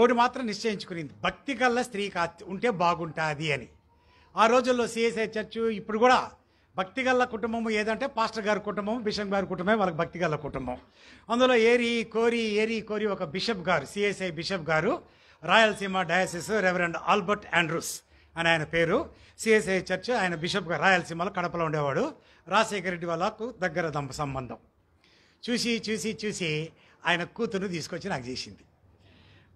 ఓడి మాత్రం నిశ్చయించుకునింది భక్తి కల్లా స్త్రీ కా ఉంటే బాగుంటుంది అని ఆ రోజుల్లో సిఎస్ఐ చర్చ్ ఇప్పుడు కూడా భక్తి గల్ల కుటుంబం ఏదంటే పాస్టర్ గారి కుటుంబం బిషప్ గారి కుటుంబమే వాళ్ళకి భక్తి గల్ల కుటుంబం అందులో ఏరి కోరి ఏరి కోరి ఒక బిషప్ గారు సిఎస్ఐ బిషప్ గారు Rayalaseema diocese reverend Albert Andrews అని ఆయన పేరు సిఎస్ఐ చర్చ్ ఆయన బిషప్ గారు రాయలసీమలో కడపలో ఉండేవాడు రాజశేఖర రెడ్డి వాళ్ళకు దగ్గర దంప సంబంధం చూసి చూసి చూసి ఆయన కూతురు తీసుకొచ్చి నాకు చేసింది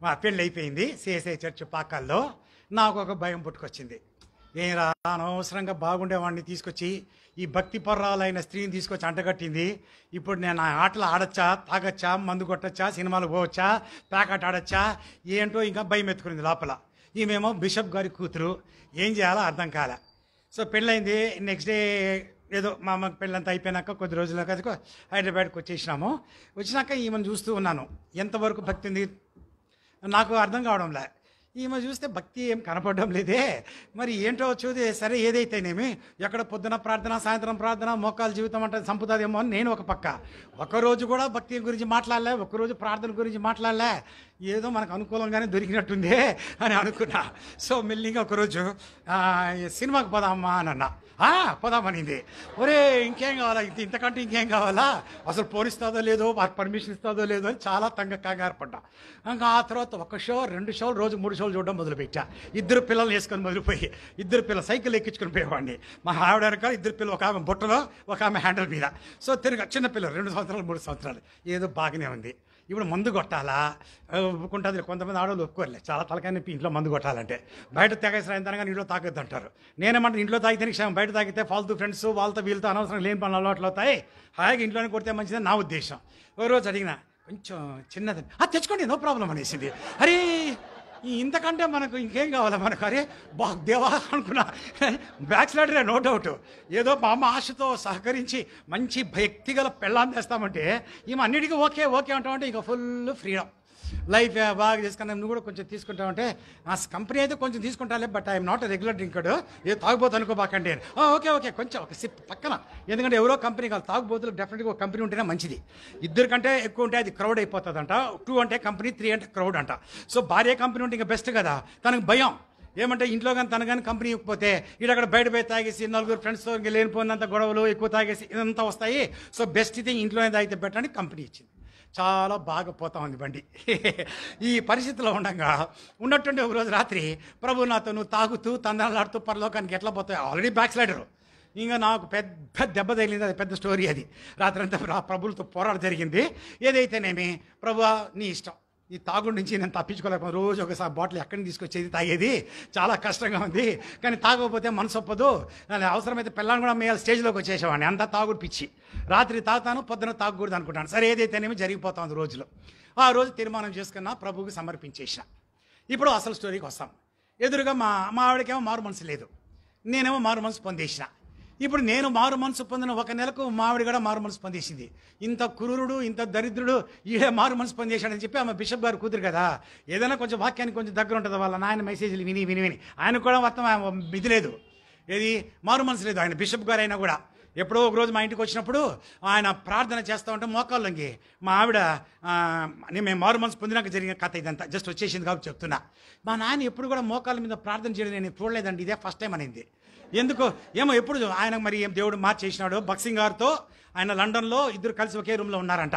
మా పెళ్ళి అయిపోయింది సిఎస్ఐ చర్చ్ పాకాల్లో నాకు ఒక భయం పుట్టుకొచ్చింది ఏం రా అనవసరంగా బాగుండేవాడిని తీసుకొచ్చి ఈ భక్తి పర్రాలైన స్త్రీని తీసుకొచ్చి అంటగట్టింది ఇప్పుడు నేను ఆ ఆటలు ఆడచ్చా తాగచ్చా మందు కొట్టచ్చా సినిమాలు పోవచ్చా ప్యాకెట్ ఆడచ్చా ఏంటో ఇంకా భయం ఎత్తుకుంది లోపల ఈమెమో బిషప్ గారి కూతురు ఏం చేయాలో అర్థం కాలే సో పెళ్ళైంది నెక్స్ట్ డే ఏదో మా అమ్మకి పెళ్ళంతా అయిపోయినాక కొద్ది రోజుల హైదరాబాద్కి వచ్చేసినాము వచ్చినాక ఈమెను చూస్తూ ఉన్నాను ఎంతవరకు భక్తి ఉంది నాకు అర్థం కావడంలే ఈమె చూస్తే భక్తి ఏం కనపడడం లేదే మరి ఏంటో చూది సరే ఏదైతేనేమి ఎక్కడ పొద్దున ప్రార్థన సాయంత్రం ప్రార్థన మోకాల జీవితం అంటే సంపుతాదేమో అని నేను ఒక పక్క ఒకరోజు కూడా భక్తి గురించి మాట్లాడలే ఒకరోజు ప్రార్థన గురించి మాట్లాడలే ఏదో మనకు అనుకూలంగానే దొరికినట్టుందే అని అనుకున్నా సో మెల్లిగా ఒకరోజు సినిమాకి పోదామా అని అన్నా పోదామనింది ఒరే ఇంకేం కావాలా ఇంత ఇంతకంటే ఇంకేం కావాలా అసలు పోలిస్తుందో లేదో పర్మిషన్ ఇస్తుందో లేదో అని చాలా తంగ కంగారు పడ్డా ఇంకా ఆ తర్వాత ఒక షో రెండు షోలు రోజు మూడు షోలు చూడడం మొదలుపెట్టా ఇద్దరు పిల్లల్ని వేసుకొని మొదలుపోయి ఇద్దరు పిల్లలు సైకిల్ ఎక్కించుకొని పోయేవాడిని మా ఆవిడ వెనక ఇద్దరు పిల్లలు ఒక ఆమె బుట్టలో ఒక ఆమె హ్యాండిల్ మీద సో తిరిగి చిన్న పిల్లలు రెండు సంవత్సరాలు మూడు సంవత్సరాలు ఏదో బాగానే ఉంది ఇప్పుడు మందు కొట్టాలా ఒప్పుకుంటుంది కొంతమంది ఆడవాళ్ళు ఒప్పుకోరులే చాలా తలకాయ నొప్పి ఇంట్లో మందు కొట్టాలంటే బయట తెగేసి రాయిందనగా ఇంట్లో తాగద్దు అంటారు నేనేమంటే ఇంట్లో తాగితే క్షేమం బయట తాగితే ఫాల్తూ ఫ్రెండ్స్ వాళ్ళతో వీళ్ళతో అనవసరం లేని పనులు అలవాట్లు అవుతాయి హాయిగా ఇంట్లోనే కొడితే మంచిదని నా ఉద్దేశం ఓ రోజు అడిగిన కొంచెం చిన్నది తెచ్చుకోండి నో ప్రాబ్లం అనేసింది అరే ఇంతకంటే మనకు ఇంకేం కావాలి మనకు అరే బా దేవా అనుకున్నా బ్యాక్స్లాడరే నో డౌట్ ఏదో మా అమ్మ ఆశతో సహకరించి మంచి వ్యక్తిగల పెళ్ళాన్ని తెస్తామంటే ఈమె అన్నిటికీ ఓకే ఓకే అంటామంటే ఇంకా ఫుల్ ఫ్రీడమ్ లైఫ్ బాగా చేసుకున్నాం నువ్వు కూడా కొంచెం తీసుకుంటావు అంటే ఆ కంపెనీ అయితే కొంచెం తీసుకుంటాలే but I'm not regular drinker ఏ తాగుబోతు అనుకోబాకండి ఓకే ఓకే కొంచెం ఒక సిప్ పక్కన ఎందుకంటే ఎవరో కంపెనీ కాదు తాగుబోతులు డెఫినెట్గా ఒక కంపెనీ ఉంటేనే మంచిది ఇద్దరు కంటే ఎక్కువ ఉంటే అది క్రౌడ్ అయిపోతుంది అంట టూ అంటే కంపెనీ త్రీ అంటే క్రౌడ్ అంట సో భార్య కంపెనీ ఉంటే ఇంకా బెస్ట్ కదా తనకు భయం ఏమంటే ఇంట్లో కానీ తన కానీ కంపెనీ ఇవ్వకపోతే ఇక్కడ అక్కడ బయట పోయి తాగేసి నలుగురు ఫ్రెండ్స్తో లేనిపోయినంత గొడవలు ఎక్కువ తాగేసి ఇదంతా వస్తాయి సో బెస్ట్ అయితే ఇంట్లోనే తాగితే బెటర్ కంపెనీ ఇచ్చింది చాలా బాగా పోతా ఉంది బండి ఈ పరిస్థితిలో ఉండగా ఉన్నట్టుండే ఒక రోజు రాత్రి ప్రభు నాతో నువ్వు తాగుతూ తందనలాడుతూ పరలోకానికి ఎట్లా పోతాయి ఆల్రెడీ బ్యాక్ స్లైడరు ఇంకా నాకు పెద్ద దెబ్బ తగిలింది అది పెద్ద స్టోరీ అది రాత్రంతా అంతా ప్రభులతో పోరాట జరిగింది ఏదైతేనేమి ప్రభు నీ ఇష్టం ఈ తాగుడు నుంచి నేను తప్పించుకోలేకపోతే రోజు ఒకసారి బాటిల్ ఎక్కడి నుంచి తీసుకొచ్చేది తాగేది చాలా కష్టంగా ఉంది కానీ తాగకపోతే మనసు ఒప్పదు నేను అవసరమైతే పిల్లని కూడా మేము స్టేజ్లోకి వచ్చేసేవాడిని అంతా తాగుడు పిచ్చి రాత్రి తాగుతాను పొద్దున తాగకూడదు అనుకుంటాను సరే ఏదైతేనేమి జరిగిపోతుంది రోజులో ఆ రోజు తీర్మానం చేసుకున్న ప్రభుకి సమర్పించేసిన ఇప్పుడు అసలు స్టోరీకి వస్తాం ఎదురుగా మా మా ఆవిడకేమో మారు మనసు లేదు నేనేమో మారు మనసు పొందేసిన ఇప్పుడు నేను మారు మనసు పొందిన ఒక నెలకు మావిడి కూడా మారు మనసు పొందేసింది ఇంత క్రూరుడు ఇంత దరిద్రుడు ఈడే మారు మనసు పొందేశాడని చెప్పి ఆమె బిషప్ గారు కూతురు కదా ఏదైనా కొంచెం వాక్యానికి కొంచెం దగ్గర ఉంటుంది వాళ్ళ నాయన మెసేజ్లు విని విని విని ఆయన కూడా మొత్తం ఇది లేదు ఏది మారు మనసు లేదు ఆయన బిషప్ గారు అయినా కూడా ఎప్పుడో ఒకరోజు మా ఇంటికి వచ్చినప్పుడు ఆయన ప్రార్థన చేస్తూ ఉంటే మోకాళ్ళు లొంగి మా ఆవిడ మేము మారు మనసు పొందినాక జరిగిన కథ ఇదంతా జస్ట్ వచ్చేసింది కాబట్టి చెప్తున్నా మా నాయన ఎప్పుడు కూడా మోకాళ్ళ మీద ప్రార్థన చేయడం నేను చూడలేదండి ఇదే ఫస్ట్ టైం అనేది ఎందుకో ఏమో ఎప్పుడు ఆయన మరి ఏం దేవుడు మార్చేసినాడు బక్సింగ్ గారితో ఆయన లండన్లో ఇద్దరు కలిసి ఒకే రూమ్లో ఉన్నారంట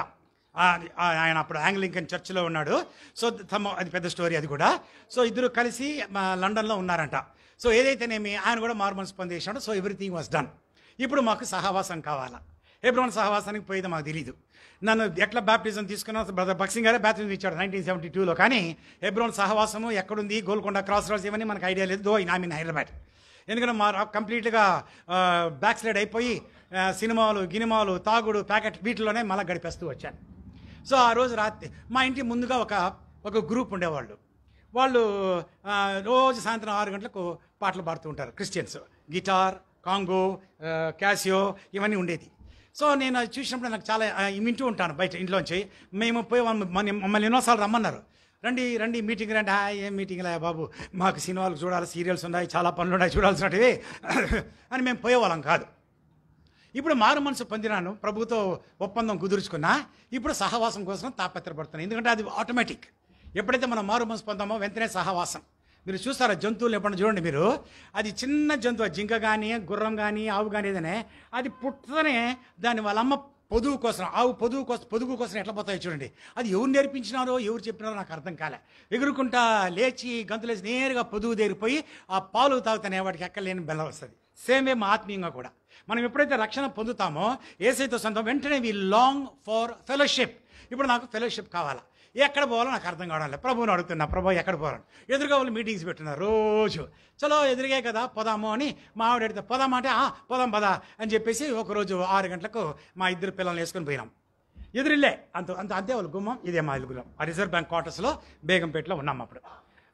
ఆయన అప్పుడు ఆంగ్లింకన్ చర్చ్లో ఉన్నాడు సో తమ అది పెద్ద స్టోరీ అది కూడా సో ఇద్దరు కలిసి లండన్లో ఉన్నారంట సో ఏదైతేనేమి ఆయన కూడా మార్మన్స్ పొందేసినాడు సో ఎవ్రీథింగ్ వాస్ డన్ ఇప్పుడు మాకు సహవాసం కావాలా ఎప్పుడు సహవాసానికి పోయేది మాకు తెలియదు నన్ను ఎట్లా బ్యాప్టిజం తీసుకున్నా బ్రదర్ బక్సింగ్ గారే బ్యాప్టిజం ఇచ్చాడు నైన్టీన్ సెవెంటీ టూలో కానీ ఎబ్రోన్ సహవాసము ఎక్కడుంది గోల్కొండ క్రాస్ రోడ్స్ ఇవన్నీ మనకు ఐడియా లేదు దో ఐ మీన్ హైదరాబాద్ ఎందుకంటే మా కంప్లీట్గా బ్యాక్ స్లైడ్ అయిపోయి సినిమాలు గినిమాలు తాగుడు ప్యాకెట్ వీటిలోనే మళ్ళీ గడిపేస్తూ వచ్చాను సో ఆ రోజు రాత్రి మా ఇంటి ముందుగా ఒక ఒక గ్రూప్ ఉండేవాళ్ళు వాళ్ళు రోజు సాయంత్రం ఆరు గంటలకు పాటలు పాడుతూ ఉంటారు క్రిస్టియన్స్ గిటార్ కాంగో క్యాసియో ఇవన్నీ ఉండేది సో నేను చూసినప్పుడు నాకు చాలా వింటూ ఉంటాను బయట ఇంట్లోంచి మేము పోయి మమ్మల్ని ఎన్నోసార్లు రమ్మన్నారు రండి రండి మీటింగ్ రండి హాయ్ ఏం మీటింగ్ లే బాబు మాకు సినిమాలు చూడాలి సీరియల్స్ ఉన్నాయి చాలా పనులు ఉన్నాయి చూడాల్సినవి అని మేము పోయేవాళ్ళం కాదు ఇప్పుడు మారు మనసు పొందినాను ప్రభుత్వం ఒప్పందం కుదుర్చుకున్నా ఇప్పుడు సహవాసం కోసం తాపత్రపడుతున్నాను ఎందుకంటే అది ఆటోమేటిక్ ఎప్పుడైతే మనం మారు మనసు పొందామో వెంటనే సహవాసం మీరు చూస్తారా జంతువులు ఎప్పుడైనా చూడండి మీరు అది చిన్న జంతువు జింక కానీ గుర్రం కానీ ఆవు కానీ ఏదైనా అది పుట్టనే దాని వాళ్ళ అమ్మ పొదువు కోసం ఆవు పొదువు కోసం పొదుగు కోసం ఎట్లా పోతాయో చూడండి అది ఎవరు నేర్పించినారో ఎవరు చెప్పినారో నాకు అర్థం కాలే ఎగురుకుంటా లేచి గంతులేసి నేరుగా పొదువు దేరిపోయి ఆ పాలు తాగుతానే వాడికి ఎక్కలేని బెల్లం వస్తుంది సేమ్ ఏం ఆత్మీయంగా కూడా మనం ఎప్పుడైతే రక్షణ పొందుతామో ఏసైతో సొంతం వెంటనే వి లాంగ్ ఫార్ ఫెలోషిప్ ఇప్పుడు నాకు ఫెలోషిప్ కావాలా ఎక్కడ పోవాలో నాకు అర్థం కావడం ప్రభువుని అడుగుతున్నా ప్రభు ఎక్కడ పోవాలని ఎదురుగా వాళ్ళు మీటింగ్స్ పెట్టున్నారు రోజు చలో ఎదురుగే కదా పోదాము అని మా ఆవిడ అడిగితే పోదాం అంటే పోదాం పదా అని చెప్పేసి ఒకరోజు ఆరు గంటలకు మా ఇద్దరు పిల్లల్ని వేసుకొని పోయినాం ఎదురిల్లే అంత అంత అంతే వాళ్ళ గుమ్మం ఇదే మా గుమ్మం ఆ రిజర్వ్ బ్యాంక్ క్వార్టర్స్లో బేగంపేటలో ఉన్నాం అప్పుడు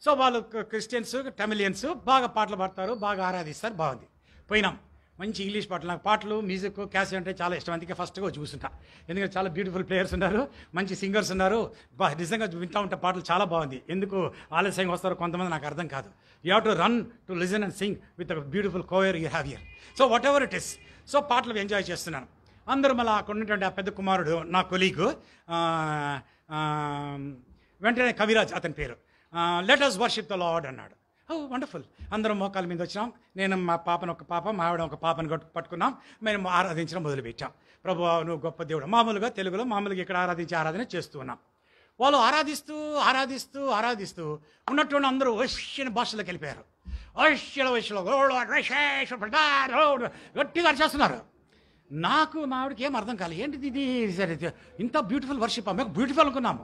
సో వాళ్ళు క్రిస్టియన్స్ టమిలియన్స్ బాగా పాటలు పాడతారు బాగా ఆరాధిస్తారు బాగుంది పోయినాం మంచి ఇంగ్లీష్ పాటలు నాకు పాటలు మ్యూజిక్ క్యాసెట్ అంటే చాలా ఇష్టం అందుకే ఫస్ట్గా చూసుంటా ఎందుకంటే చాలా బ్యూటిఫుల్ ప్లేయర్స్ ఉన్నారు మంచి సింగర్స్ ఉన్నారు బా నిజంగా వింటూ ఉంటే పాటలు చాలా బాగుంది ఎందుకు ఆలస్యంగా వస్తారో కొంతమంది నాకు అర్థం కాదు you have to run to listen and sing with beautiful choir you have ear so whatever it is so పాటలు ఎంజాయ్ చేస్తున్నాను అందరూ మళ్ళీ అక్కడ ఉన్నటువంటి ఆ పెద్ద కుమారుడు నా కొలీగ్ వెంటనే కవిరాజ్ అతని పేరు let us worship the lord అన్నాడు ఓ oh, వండర్ఫుల్ అందరం మోకాల మీద వచ్చినాం నేను మా పాపను ఒక పాప మా ఆవిడ ఒక పాపను పట్టుకున్నాం మేము ఆరాధించడం మొదలుపెట్టాం ప్రభు నువ్వు గొప్ప దేవుడు మామూలుగా తెలుగులో మామూలుగా ఇక్కడ ఆరాధించి ఆరాధన చేస్తూ ఉన్నాం వాళ్ళు ఆరాధిస్తూ ఆరాధిస్తూ ఆరాధిస్తూ ఉన్నటువంటి అందరూ వశ్యని భాషలోకి వెళ్ళిపోయారు వశ్యల వశ్యలో గట్టిగా చేస్తున్నారు నాకు మా ఆవిడకి ఏం అర్థం కాలేదు ఏంటిది ఇది ఇంత బ్యూటిఫుల్ వర్షిప్ మేము బ్యూటిఫుల్ అనుకున్నాము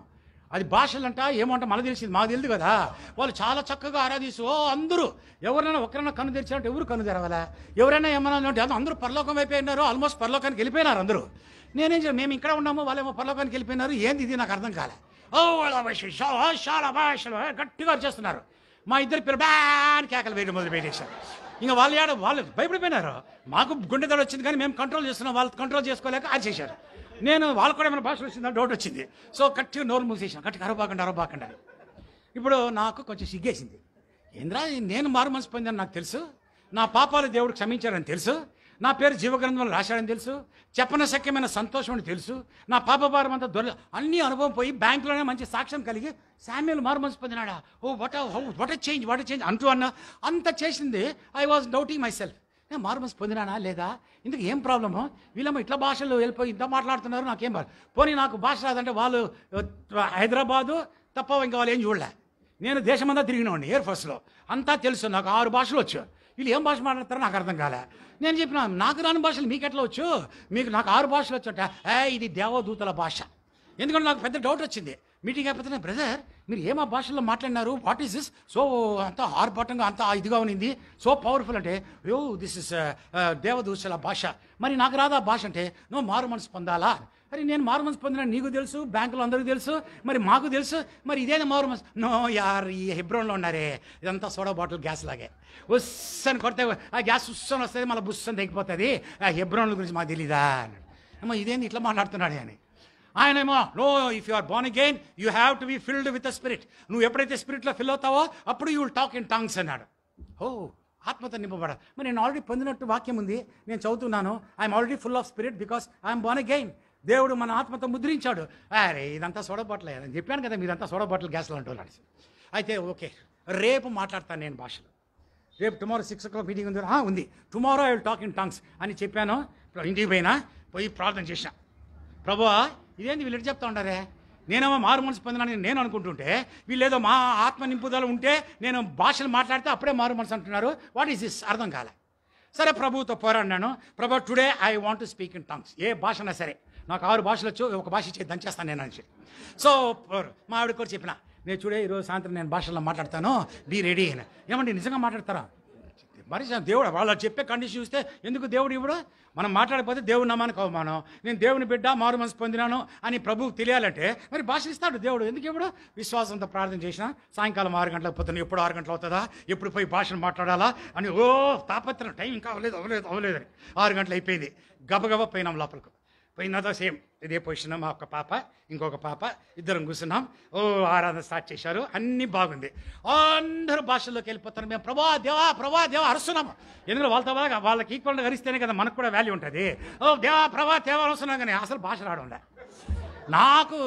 అది భాషలంట ఏమంట మన తెలిసింది మాకు తెలియదు కదా వాళ్ళు చాలా చక్కగా ఆరాధిస్తూ అందరూ ఎవరైనా ఒకరైనా కన్ను తెరిచారంటే ఎవరు కన్ను తెరవాలా ఎవరైనా ఏమన్నా అంటే అందరూ పరలోకం అయిపోయినారు ఆల్మోస్ట్ పరలోకానికి వెళ్ళిపోయినారు అందరూ నేనేం చెప్పి మేము ఇక్కడ ఉన్నాము వాళ్ళేమో పరలోకానికి వెళ్ళిపోయినారు ఏంది ఇది నాకు అర్థం కాలే ఓ చాలా భాషలు గట్టిగా చేస్తున్నారు మా ఇద్దరు పిల్ల బ్యాన్ కేకలు వేయడం మొదలు పెట్టేశారు ఇంకా వాళ్ళు ఏడ వాళ్ళు భయపడిపోయినారు మాకు గుండె వచ్చింది కానీ మేము కంట్రోల్ చేస్తున్నాం వాళ్ళు కంట్రోల్ చేసుకోలేక అది చేశారు నేను వాళ్ళు కూడా ఏమైనా భాషలు వచ్చిందని డౌట్ వచ్చింది సో కట్టి నోరు మూసేసాను కట్టి అరవబాకండి అరవబాకండి ఇప్పుడు నాకు కొంచెం సిగ్గేసింది ఏంద్రా నేను మారు మనసు పొందని నాకు తెలుసు నా పాపాలు దేవుడు క్షమించారని తెలుసు నా పేరు జీవగ్రంథంలో రాశాడని తెలుసు చెప్పన శక్యమైన సంతోషం అని తెలుసు నా పాప భారం అంతా దొర అన్ని అనుభవం పోయి బ్యాంకులోనే మంచి సాక్ష్యం కలిగి శామ్యులు మారు మనసు పొందినాడా ఓ వట వట చేంజ్ వట చేంజ్ అంటూ అన్న అంత చేసింది I was doubting myself నేను మారు మనసు పొందినానా లేదా ఇందుకు ఏం ప్రాబ్లము వీళ్ళమ్మ ఇట్లా భాషలు వెళ్ళిపోయి ఇంత మాట్లాడుతున్నారు నాకేం బాధ పోనీ నాకు భాష రాదంటే వాళ్ళు హైదరాబాదు తప్ప ఇంకా వాళ్ళు ఏం చూడలే నేను దేశమంతా తిరిగినవాడిని ఎయిర్ ఫోర్స్లో అంతా తెలుసు నాకు ఆరు భాషలు వచ్చు వీళ్ళు ఏం భాష మాట్లాడతారో నాకు అర్థం కాలే నేను చెప్పిన నాకు రాని భాషలు మీకు ఎట్లా వచ్చు మీకు నాకు ఆరు భాషలు వచ్చట ఏ ఇది దేవదూతల భాష ఎందుకంటే నాకు పెద్ద డౌట్ వచ్చింది మీటింగ్ అయిపోతున్నా బ్రదర్ మీరు ఏమో భాషల్లో మాట్లాడినారు వాట్ ఈస్ దిస్ సో అంత ఆర్భాటంగా అంత ఇదిగా ఉన్నింది సో పవర్ఫుల్ అంటే yo this is uh, uh, దేవదూషల భాష మరి నాకు రాదా భాష అంటే నువ్వు మారు మనసు పొందాలా మరి నేను మారు మనసు పొందిన నీకు తెలుసు బ్యాంకులో అందరికీ తెలుసు మరి మాకు తెలుసు మరి ఇదేనా మారు మనసు నో యార్ ఈ హెబ్రోన్లో ఉన్నారే ఇదంతా సోడా బాటిల్ గ్యాస్ లాగే ఉస్సని కొడితే ఆ గ్యాస్ ఉస్సని వస్తుంది మళ్ళీ బుస్సని తెగిపోతుంది ఆ హెబ్రోన్ల గురించి మాకు తెలీదా అమ్మ ఇదేంది ఇట్లా మాట్లాడుతున్నాడే అని ఆయనేమో no if you are born again you have to be filled with the spirit నువ్వు ఎప్పుడైతే స్పిరిట్లో ఫిల్ అవుతావో అప్పుడు you will talk in tongues అన్నాడు ఓ ఆత్మతో నింపబడ మరి నేను ఆల్రెడీ పొందినట్టు వాక్యం ఉంది నేను చదువుతున్నాను I'm already full of spirit because I'm born again దేవుడు మన ఆత్మతో ముద్రించాడు అరే ఇదంతా సోడబాట్లే నేను చెప్పాను కదా మీరంతా సోడబాట్లు గ్యాస్లో అంటున్నాడు అయితే ఓకే రేపు మాట్లాడతాను నేను భాషలో రేపు tomorrow six o'clock meeting ఉంది ఉంది tomorrow I will talk in tongues అని చెప్పాను ఇంటికి పోయినా పోయి ప్రార్థన చేశాను ప్రభు ఇదేంది వీళ్ళు చెప్తా ఉండారే నేనేమో మారుమూల స్పందన నేను అనుకుంటుంటే వీళ్ళేదో మా ఆత్మ నింపుదల ఉంటే నేను భాషలు మాట్లాడితే అప్పుడే మనసు అంటున్నారు వాట్ ఈస్ దిస్ అర్థం కాలే సరే ప్రభువుతో పోరాడినాను ప్రభు today I want to speak in tongues ఏ భాషనా సరే నాకు ఆరు భాషలు వచ్చు ఒక భాష ఇచ్చి దంచేస్తాను నేను అని సో మా ఆవిడ కూడా చెప్పిన నేను చూడే ఈరోజు సాయంత్రం నేను భాషల్లో మాట్లాడతాను బీ రెడీ అని ఏమండి నిజంగా మాట్లాడతారా మనిషి దేవుడు వాళ్ళు చెప్పే కండిషన్ చూస్తే ఎందుకు దేవుడు ఇవ్వడు మనం మాట్లాడిపోతే దేవుడు నమ్మానికి అవమానం నేను దేవుని బిడ్డ మారు మనసు పొందినాను అని ప్రభువు తెలియాలంటే మరి భాష ఇస్తాడు దేవుడు ఎందుకు ఇవ్వడు విశ్వాసంతో ప్రార్థన చేసిన సాయంకాలం ఆరు గంటలకు పోతున్నాను ఎప్పుడు ఆరు గంటలు అవుతుందా ఎప్పుడు పోయి భాషను మాట్లాడాలా అని ఓ తాపత్రం టైం ఇంకా అవ్వలేదు అవ్వలేదు అవ్వలేదని ఆరు గంటలు అయిపోయింది గబగబ పోయినాం లోపలికి పోయినదా సేమ్ ఇదే పొజిషన్ మా ఒక పాప ఇంకొక పాప ఇద్దరం కూర్చున్నాం ఓ ఆరాధన స్టార్ట్ చేశారు అన్నీ బాగుంది అందరూ భాషల్లోకి వెళ్ళిపోతారు మేము ప్రభా దేవా ప్రభా దేవా అరుస్తున్నాము ఎందుకంటే వాళ్ళతో బాగా వాళ్ళకి ఈక్వల్గా అరిస్తేనే కదా మనకు కూడా వాల్యూ ఉంటుంది ఓ దేవా ప్రభా దేవా అరుస్తున్నాం కానీ అసలు భాష రావడం నాకు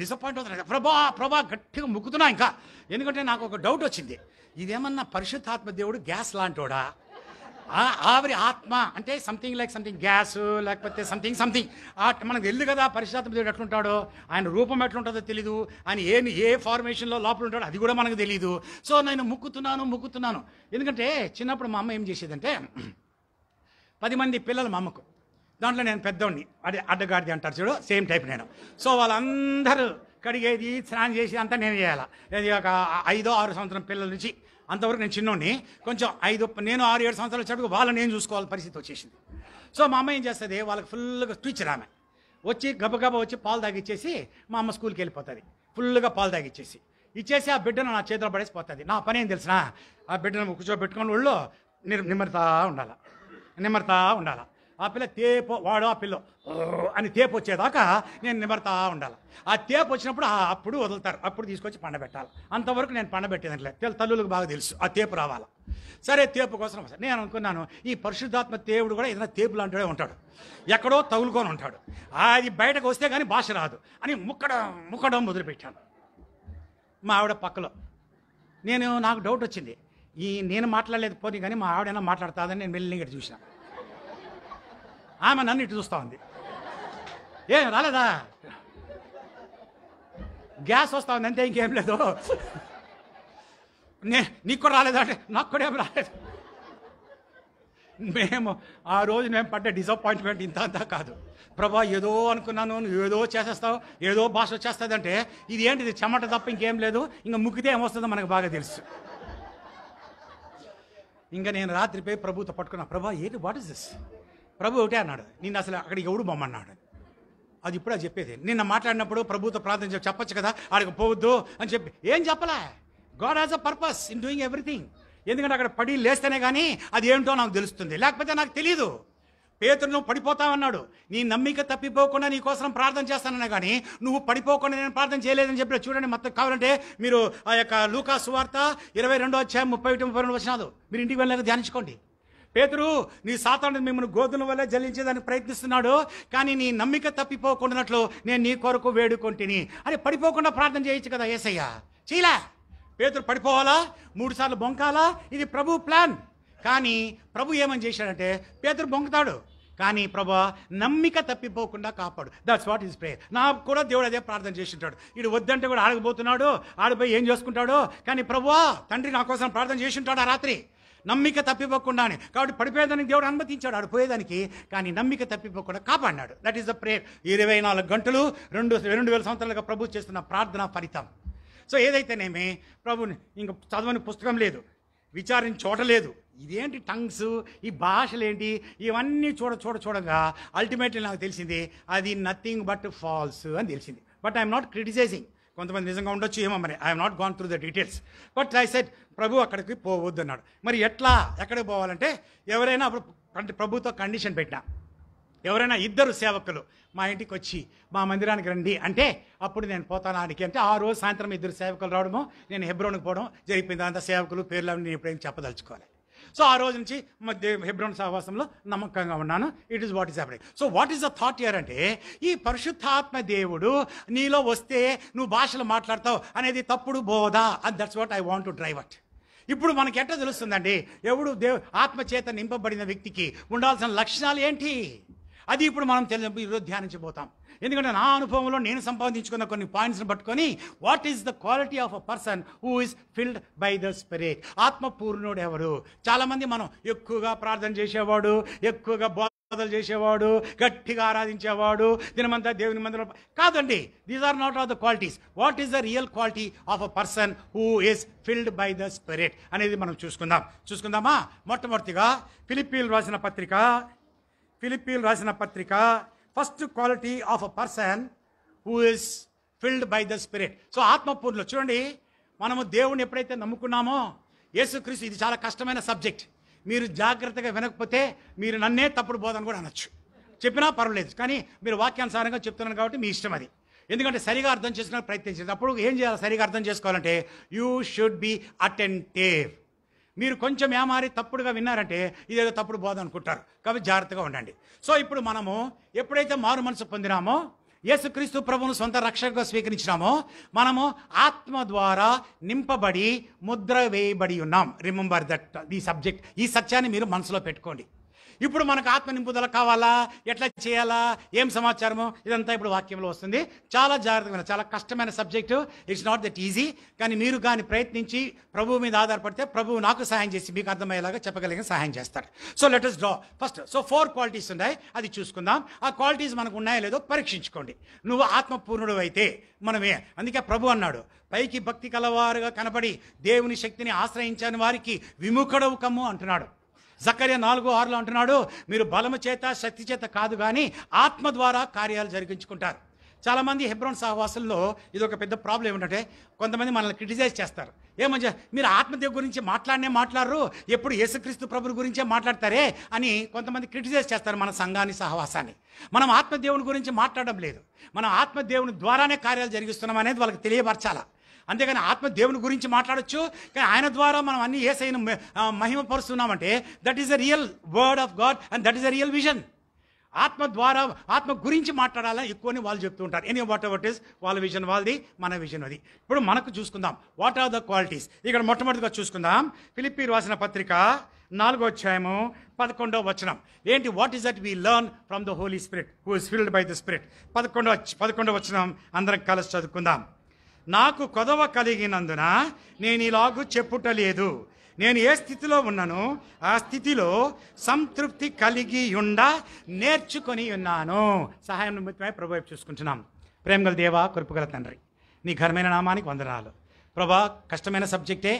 డిసప్పాయింట్ అవుతుంది ప్రభా ప్రభా గట్టిగా ముక్కుతున్నా ఇంకా ఎందుకంటే నాకు ఒక డౌట్ వచ్చింది ఇదేమన్నా పరిశుద్ధాత్మ దేవుడు గ్యాస్ లాంటోడా ఆవిరి ఆత్మ అంటే సంథింగ్ లైక్ సంథింగ్ గ్యాస్ లేకపోతే సంథింగ్ సంథింగ్ మనకు తెలియదు కదా పరిశాత్మ దేవుడు ఎట్లుంటాడో ఆయన రూపం ఎట్లుంటుందో తెలియదు ఆయన ఏ ఏ ఫార్మేషన్లో లోపల ఉంటాడో అది కూడా మనకు తెలియదు సో నేను ముక్కుతున్నాను ముక్కుతున్నాను ఎందుకంటే చిన్నప్పుడు మా అమ్మ ఏం చేసేదంటే పది మంది పిల్లలు మా అమ్మకు దాంట్లో నేను పెద్దోడిని అదే అడ్డగాడిది అంటారు చూడు సేమ్ టైప్ నేను సో వాళ్ళందరూ కడిగేది స్నానం చేసి అంతా నేను చేయాలి ఒక ఐదో ఆరు సంవత్సరం పిల్లల నుంచి అంతవరకు నేను చిన్నోడిని కొంచెం ఐదు నేను ఆరు ఏడు సంవత్సరాలు వచ్చేటప్పుడు వాళ్ళని నేను చూసుకోవాలి పరిస్థితి వచ్చేసింది సో మా అమ్మ ఏం చేస్తుంది వాళ్ళకి ఫుల్గా టీచర్ ఆమె వచ్చి గబగబా వచ్చి పాలు తాగిచ్చేసి మా అమ్మ స్కూల్కి వెళ్ళిపోతుంది ఫుల్గా పాలు తాగిచ్చేసి ఇచ్చేసి ఆ బిడ్డను నా చేతిలో పడేసి పోతుంది నా పని ఏం తెలిసిన ఆ బిడ్డను కూర్చోబెట్టుకొని ఒళ్ళు నిమ్మరతా ఉండాలా నిమ్మరతా ఉండాలా ఆ పిల్ల తేపో వాడు ఆ పిల్లో అని తేపు వచ్చేదాకా నేను నిమర్తా ఉండాలి ఆ తేపు వచ్చినప్పుడు అప్పుడు వదులుతారు అప్పుడు తీసుకొచ్చి పండబెట్టాలి అంతవరకు నేను పండబెట్టేదంటే తెలు తల్లులకు బాగా తెలుసు ఆ తేపు రావాలి సరే తేపు కోసం నేను అనుకున్నాను ఈ పరిశుద్ధాత్మ దేవుడు కూడా ఏదైనా తేపు లాంటివాడే ఉంటాడు ఎక్కడో తగులుకొని ఉంటాడు అది బయటకు వస్తే కానీ భాష రాదు అని ముక్కడం ముక్కడం మొదలుపెట్టాను మా ఆవిడ పక్కలో నేను నాకు డౌట్ వచ్చింది ఈ నేను మాట్లాడలేదు పోనీ కానీ మా ఆవిడైనా మాట్లాడుతుందని నేను వెళ్ళి ఇక్కడ చూసాను ఆమె నన్ను ఇటు చూస్తూ ఉంది ఏం రాలేదా గ్యాస్ వస్తా ఉంది అంతే ఇంకేం లేదు నే నీకు కూడా రాలేదా అంటే నాకు కూడా ఏం రాలేదు మేము ఆ రోజు మేము పడ్డే డిసప్పాయింట్మెంట్ ఇంత అంతా కాదు ప్రభా ఏదో అనుకున్నాను ఏదో చేసేస్తావు ఏదో భాష అంటే ఇది ఏంటిది చెమట తప్ప ఇంకేం లేదు ఇంకా ముక్కితే ఏమొస్తుందో మనకు బాగా తెలుసు ఇంకా నేను రాత్రిపై ప్రభుతో పట్టుకున్నా ప్రభా ఏంటి వాట్ ఇస్ దిస్ ప్రభు ఒకటే అన్నాడు నేను అసలు అక్కడికి ఎవడు బొమ్మన్నాడు అది ఇప్పుడు అది చెప్పేది నిన్న మాట్లాడినప్పుడు ప్రభుత్వ ప్రార్థన చెప్పచ్చు కదా ఆడికి పోవద్దు అని చెప్పి ఏం చెప్పలే God has a purpose in doing everything ఎందుకంటే అక్కడ పడి లేస్తేనే కానీ అది ఏంటో నాకు తెలుస్తుంది లేకపోతే నాకు తెలియదు పేతును పడిపోతావన్నాడు నీ నమ్మిక తప్పిపోకుండా నీ కోసం ప్రార్థన చేస్తానన్నా కానీ నువ్వు పడిపోకుండా నేను ప్రార్థన చేయలేదని చెప్పి చూడండి మొత్తం కావాలంటే మీరు ఆ యొక్క లూకా సువార్త ఇరవై రెండో అధ్యాయం ముప్పై ఒకటి ముప్పై రెండు వచ్చినాదు మీరు ఇంటికి వెళ్ళలేక ధ్యానించుకోండి పేతురు నీ సాతాను మిమ్మల్ని గోధుల వల్ల జలించేదానికి ప్రయత్నిస్తున్నాడు కానీ నీ నమ్మిక తప్పిపోకుండానట్లు నేను నీ కొరకు వేడుకొంటిని అని పడిపోకుండా ప్రార్థన చేయొచ్చు కదా ఏసయ్యా చేయలే పేతురు పడిపోవాలా మూడుసార్లు బొంకాలా ఇది ప్రభు ప్లాన్ కానీ ప్రభు ఏమని చేశాడంటే పేతురు బొంకుతాడు కానీ ప్రభా నమ్మిక తప్పిపోకుండా కాపాడు దట్స్ వాట్ ఈస్ ప్రేయర్ నాకు కూడా దేవుడు అదే ప్రార్థన చేసింటాడు వీడు వద్దంటే కూడా ఆడకపోతున్నాడు ఆడిపోయి ఏం చేసుకుంటాడు కానీ ప్రభువా తండ్రి నా కోసం ప్రార్థన చేసింటాడు ఆ రాత్రి నమ్మిక తప్పిపోకుండానే కాబట్టి పడిపోయేదానికి దేవుడు అనుమతించాడు ఆడిపోయేదానికి కానీ నమ్మిక తప్పిపోకుండా కాపాడినాడు దట్ ఈస్ ద ప్రేయర్ ఇరవై నాలుగు గంటలు రెండు రెండు వేల సంవత్సరాలుగా ప్రభు చేస్తున్న ప్రార్థన ఫలితం సో ఏదైతేనేమి ప్రభు ఇంక చదవని పుస్తకం లేదు విచారణ చోట లేదు ఇదేంటి టంగ్స్ ఈ భాషలేంటి ఇవన్నీ చూడ చూడ చూడగా అల్టిమేట్లీ నాకు తెలిసింది అది నథింగ్ బట్ ఫాల్స్ అని తెలిసింది బట్ ఐఎమ్ నాట్ క్రిటిసైజింగ్ కొంతమంది నిజంగా ఉండొచ్చు ఏమో మరి I not gone through the details but I said ప్రభు అక్కడికి పోవద్దు అన్నాడు మరి ఎట్లా ఎక్కడికి పోవాలంటే ఎవరైనా అప్పుడు ప్రభుతో కండిషన్ పెట్టినా ఎవరైనా ఇద్దరు సేవకులు మా ఇంటికి వచ్చి మా మందిరానికి రండి అంటే అప్పుడు నేను పోతాను ఆడికి అంటే ఆ రోజు సాయంత్రం ఇద్దరు సేవకులు రావడము నేను హెబ్రోన్కి పోవడం జరిగిపోయింది అంత సేవకులు పేర్లు నేను ఎప్పుడైనా చెప్పదలుచుకోవాలి సో ఆ రోజు నుంచి మధ్య హెబ్రోన్ సహవాసంలో నమ్మకంగా ఉన్నాను it is what is happening so what is the thought here అంటే ఈ పరిశుద్ధాత్మ దేవుడు నీలో వస్తే నువ్వు భాషలు మాట్లాడతావు అనేది తప్పుడు బోధ and that's what I want to drive at ఇప్పుడు మనకి ఎట్లా తెలుస్తుందండి ఎవడు దేవు ఆత్మచేత నింపబడిన వ్యక్తికి ఉండాల్సిన లక్షణాలు ఏంటి అది ఇప్పుడు మనం తెలియ ఈరోజు ధ్యానించబోతాం ఎందుకంటే నా అనుభవంలో నేను సంపాదించుకున్న కొన్ని పాయింట్స్ని పట్టుకొని what is the quality of a person who is filled by the spirit ఆత్మపూర్ణుడు ఎవరు చాలామంది మనం ఎక్కువగా ప్రార్థన చేసేవాడు ఎక్కువగా బోధలు చేసేవాడు గట్టిగా ఆరాధించేవాడు దినమంతా దేవుని మందిరం కాదండి these are not of the qualities what is the real quality of a person who is filled by the spirit అనేది మనం చూసుకుందాం చూసుకుందామా మొట్టమొదటిగా ఫిలిప్పీలు రాసిన పత్రిక ఫిలిప్పీన్ రాసిన పత్రిక first quality of a person who is filled by the spirit so ఆత్మపూర్ణలో చూడండి మనము దేవుని ఎప్పుడైతే నమ్ముకున్నామో యేసుక్రీస్తు ఇది చాలా కష్టమైన సబ్జెక్ట్ మీరు జాగ్రత్తగా వినకపోతే మీరు నన్నే తప్పుడు బోధన కూడా అనొచ్చు చెప్పినా పర్వాలేదు కానీ మీరు వాక్యానుసారంగా చెప్తున్నాను కాబట్టి మీ ఇష్టం అది ఎందుకంటే సరిగా అర్థం చేసుకోవడానికి ప్రయత్నించేది అప్పుడు ఏం చేయాలి సరిగా అర్థం చేసుకోవాలంటే యూ షుడ్ బి అటెంటివ్ మీరు కొంచెం ఏమారి తప్పుడుగా విన్నారంటే ఇదేదో తప్పుడు బోధ అనుకుంటారు కాబట్టి జాగ్రత్తగా ఉండండి సో ఇప్పుడు మనము ఎప్పుడైతే మారు మనసు పొందినామో యేసుక్రీస్తు ప్రభువును సొంత రక్షకుగా స్వీకరించినామో మనము ఆత్మ ద్వారా నింపబడి ముద్ర వేయబడి ఉన్నాం రిమెంబర్ దట్ ఈ సబ్జెక్ట్ ఈ సత్యాన్ని మీరు మనసులో పెట్టుకోండి ఇప్పుడు మనకు ఆత్మ నింపుదల కావాలా ఎట్లా చేయాలా ఏం సమాచారము ఇదంతా ఇప్పుడు వాక్యంలో వస్తుంది చాలా జాగ్రత్తగా చాలా కష్టమైన subject it's not that easy కానీ మీరు కానీ ప్రయత్నించి ప్రభువు మీద ఆధారపడితే ప్రభువు నాకు సహాయం చేసి మీకు అర్థమయ్యేలాగా చెప్పగలిగిన సహాయం చేస్తాడు so let us draw first so four qualities ఉన్నాయి అది చూసుకుందాం ఆ క్వాలిటీస్ మనకు ఉన్నాయో లేదో పరీక్షించుకోండి నువ్వు ఆత్మపూర్ణుడు అయితే మనమే అందుకే ప్రభు అన్నాడు పైకి భక్తి కలవారుగా కనబడి దేవుని శక్తిని ఆశ్రయించని వారికి విముఖడవు కమ్ము అంటున్నాడు జకర్య నాలుగు ఆరులో అంటున్నాడు మీరు బలము చేత శక్తి చేత కాదు కానీ ఆత్మ ద్వారా కార్యాలు జరిగించుకుంటారు చాలామంది హెబ్రోన్ సహవాసుల్లో ఇది ఒక పెద్ద ప్రాబ్లం ఏమిటంటే కొంతమంది మనల్ని క్రిటిసైజ్ చేస్తారు ఏమంటే మీరు ఆత్మదేవ గురించి మాట్లాడనే మాట్లాడరు ఎప్పుడు యేసుక్రీస్తు ప్రభుల గురించే మాట్లాడతారే అని కొంతమంది క్రిటిసైజ్ చేస్తారు మన సంఘాన్ని సహవాసాన్ని మనం ఆత్మదేవుని గురించి మాట్లాడడం లేదు మనం ఆత్మదేవుని ద్వారానే కార్యాలు జరిగిస్తున్నాం అనేది వాళ్ళకి తెలియపరచాలా అంతేగాని ఆత్మ దేవుని గురించి మాట్లాడచ్చు కానీ ఆయన ద్వారా మనం అన్ని ఏసైన మహిమపరుస్తున్నామంటే that is a real word of God and that is a real vision ఆత్మ ద్వారా ఆత్మ గురించి మాట్లాడాలని ఎక్కువని వాళ్ళు చెప్తూ ఉంటారు ఎనీ వాట్ ఎవర్ ఇస్ వాళ్ళ విజన్ వాళ్ళది మన విజన్ అది ఇప్పుడు మనకు చూసుకుందాం వాట్ ఆర్ ద క్వాలిటీస్ ఇక్కడ మొట్టమొదటిగా చూసుకుందాం ఫిలిప్పి రాసిన పత్రిక నాలుగో అధ్యాయము పదకొండో వచనం ఏంటి what is that we learn from the Holy Spirit who is filled by the spirit పదకొండో పదకొండో వచనం అందరం కలిసి చదువుకుందాం నాకు కొదవ కలిగినందున నేను ఇలాగూ చెప్పుటలేదు నేను ఏ స్థితిలో ఉన్నాను ఆ స్థితిలో సంతృప్తి కలిగి ఉండ నేర్చుకొని ఉన్నాను సహాయం నిమిత్తమే ప్రభు చూసుకుంటున్నాం ప్రేమగల దేవ కృపగల తండ్రి నీ ఘనమైన నామానికి వందనాలు ప్రభా కష్టమైన సబ్జెక్టే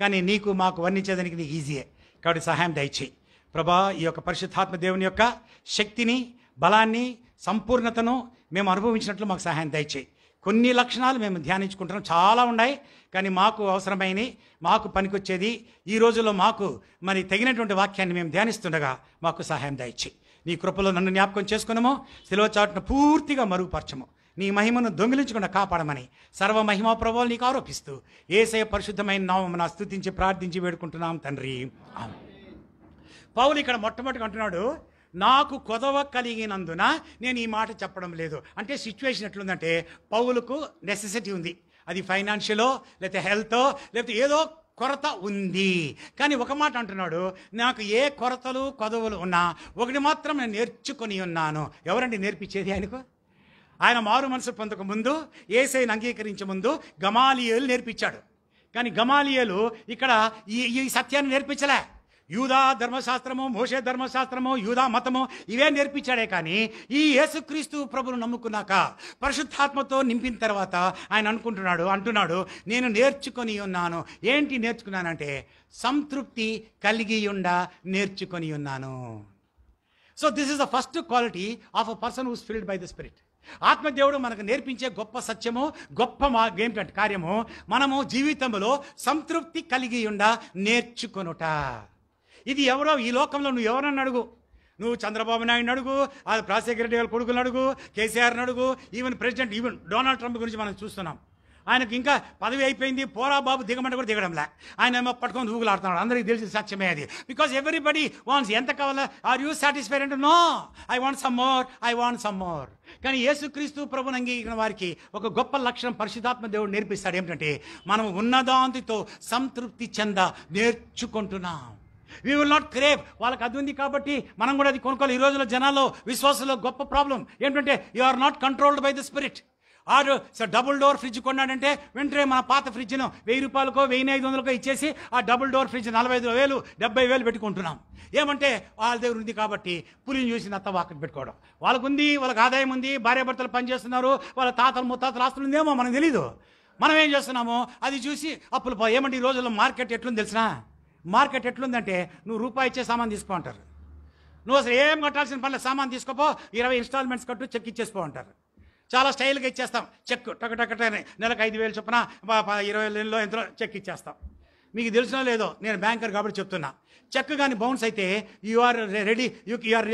కానీ నీకు మాకు వర్ణించేదానికి నీకు ఈజీయే కాబట్టి సహాయం దయచేయి ప్రభా ఈ యొక్క పరిశుద్ధాత్మ దేవుని యొక్క శక్తిని బలాన్ని సంపూర్ణతను మేము అనుభవించినట్లు మాకు సహాయం దయచేయి కొన్ని లక్షణాలు మేము ధ్యానించుకుంటున్నాం చాలా ఉన్నాయి కానీ మాకు అవసరమైనవి మాకు పనికొచ్చేది ఈ రోజుల్లో మాకు మరి తగినటువంటి వాక్యాన్ని మేము ధ్యానిస్తుండగా మాకు సహాయం దాయిచ్చి నీ కృపలో నన్ను జ్ఞాపకం చేసుకున్నాము సిలువ చాటును పూర్తిగా మరుగుపరచము నీ మహిమను దొంగిలించకుండా కాపాడమని సర్వ మహిమా ప్రభావాలు నీకు ఆరోపిస్తూ ఏసయ పరిశుద్ధమైన నామమున స్థుతించి ప్రార్థించి వేడుకుంటున్నాం తండ్రి పౌలు ఇక్కడ మొట్టమొదటి అంటున్నాడు నాకు కొదవ కలిగినందున నేను ఈ మాట చెప్పడం లేదు అంటే సిచ్యువేషన్ ఎట్లుందంటే పౌలకు నెసెసిటీ ఉంది అది ఫైనాన్షియలో లేకపోతే హెల్త్ లేకపోతే ఏదో కొరత ఉంది కానీ ఒక మాట అంటున్నాడు నాకు ఏ కొరతలు కొదవలు ఉన్నా ఒకటి మాత్రం నేను నేర్చుకొని ఉన్నాను ఎవరండి నేర్పించేది ఆయనకు ఆయన మారు మనసు పొందక ముందు ఏసైని అంగీకరించే ముందు గమాలియలు నేర్పించాడు కానీ గమాలియలు ఇక్కడ ఈ ఈ సత్యాన్ని నేర్పించలే యూదా ధర్మశాస్త్రము మోషే ధర్మశాస్త్రము యూదా మతము ఇవే నేర్పించాడే కానీ ఈ యేసుక్రీస్తు ప్రభును నమ్ముకున్నాక పరిశుద్ధాత్మతో నింపిన తర్వాత ఆయన అనుకుంటున్నాడు అంటున్నాడు నేను నేర్చుకొని ఉన్నాను ఏంటి నేర్చుకున్నానంటే సంతృప్తి కలిగి ఉండ నేర్చుకొని ఉన్నాను so this is the first quality of a person who's filled by the spirit ఆత్మదేవుడు మనకు నేర్పించే గొప్ప సత్యము గొప్ప ఏంటంటే కార్యము మనము జీవితంలో సంతృప్తి కలిగి ఉండ నేర్చుకొనుట ఇది ఎవరో ఈ లోకంలో నువ్వు ఎవరన్నా అడుగు నువ్వు చంద్రబాబు నాయుడు అడుగు ఆ రాజశేఖర రెడ్డి గారి కొడుకులు అడుగు కేసీఆర్ని అడుగు even president even Donald Trump గురించి మనం చూస్తున్నాం ఆయనకు ఇంకా పదవి అయిపోయింది పోరా బాబు దిగమంటే కూడా దిగడంలా ఆయన ఏమో పట్టుకొని ఊగులాడుతున్నాడు అందరికీ తెలిసిన సత్యమే అది బికాస్ ఎవ్రీబడి వాన్స్ ఎంత కావాలా ఆర్ యూ సాటిస్ఫైడ్ అంటే no I want some more I want some more కానీ యేసుక్రీస్తు ప్రభుని అంగీకరించిన వారికి ఒక గొప్ప లక్షణం పరిశుధాత్మ దేవుడు నేర్పిస్తాడు ఏమిటంటే మనం ఉన్నదాంతితో సంతృప్తి చెంద నేర్చుకుంటున్నాం వీ విల్ నాట్ క్రేవ్ వాళ్ళకి అది ఉంది కాబట్టి మనం కూడా అది కొనుక్కోవాలి ఈ రోజుల్లో జనాల్లో విశ్వాసంలో గొప్ప ప్రాబ్లం ఏంటంటే you are not controlled by the spirit ఆడు డబుల్ డోర్ ఫ్రిడ్జ్ కొన్నాడంటే వెంటనే మన పాత ఫ్రిడ్జ్ను వెయ్యి రూపాయలకో వెయ్యి ఐదు వందలకో ఇచ్చేసి ఆ డబుల్ డోర్ ఫ్రిడ్జ్ నలభై ఐదు వేలు డెబ్బై వేలు పెట్టుకుంటున్నాం ఏమంటే వాళ్ళ దగ్గర ఉంది కాబట్టి పులిని చూసి నత్త వాకి పెట్టుకోవడం వాళ్ళకు ఉంది వాళ్ళకి ఆదాయం ఉంది భార్యాభర్తలు పనిచేస్తున్నారు వాళ్ళ తాతలు ముత్తాతలు ఆస్తులు ఉందేమో మనకు తెలీదు మనం ఏం చేస్తున్నామో అది చూసి అప్పులు ఏమంటే ఈ రోజుల్లో మార్కెట్ ఎట్లుంది తెలిసినా మార్కెట్ ఎట్లుందంటే నువ్వు రూపాయి ఇచ్చే సామాన్ తీసుకో అంటారు నువ్వు అసలు ఏం కట్టాల్సిన పనులు సామాన్ తీసుకోపో ఇరవై ఇన్స్టాల్మెంట్స్ కట్టు చెక్ ఇచ్చేసుకో అంటారు చాలా స్టైల్గా ఇచ్చేస్తాం చెక్ టకటకటని నెలకు ఐదు వేలు చొప్పున ఇరవై నెలలో ఎంతో చెక్ ఇచ్చేస్తాం మీకు తెలిసినా లేదో నేను బ్యాంకర్ కాబట్టి చెప్తున్నా చెక్ కానీ బౌన్స్ అయితే you are ready you are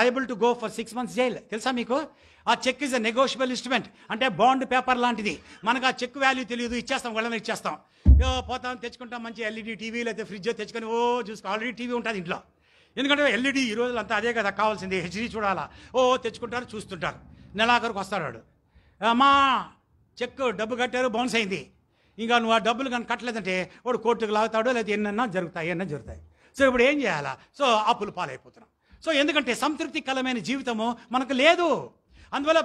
liable to go for six months jail తెలుసా మీకు ఆ cheque is a negotiable instrument అంటే బాండ్ పేపర్ లాంటిది మనకు ఆ చెక్ వాల్యూ తెలియదు ఇచ్చేస్తాం వాళ్ళని ఇచ్చేస్తాం యో పోతాం తెచ్చుకుంటాం మంచి ఎల్ఈడి టీవీ లేకపోతే ఫ్రిడ్జ్ తెచ్చుకొని ఓ చూసుకో ఆల్రెడీ టీవీ ఉంటుంది ఇంట్లో ఎందుకంటే ఎల్ఈడి e ఈ రోజులు అంతా అదే కదా కావాల్సింది హెచ్డీ చూడాలా ఓ తెచ్చుకుంటారు చూస్తుంటారు నెలాఖరుకు వస్తాడు వాడు మా చెక్ డబ్బు కట్టారు బౌన్స్ అయింది ఇంకా నువ్వు ఆ డబ్బులు కానీ కట్టలేదంటే వాడు కోర్టుకు లాగుతాడో లేకపోతే ఎన్నన్నా జరుగుతాయి ఎన్న జరుగుతాయి సో ఇప్పుడు ఏం చేయాలా సో అప్పులు పాలైపోతున్నాం సో ఎందుకంటే సంతృప్తికరమైన జీవితము మనకు లేదు అందువల్ల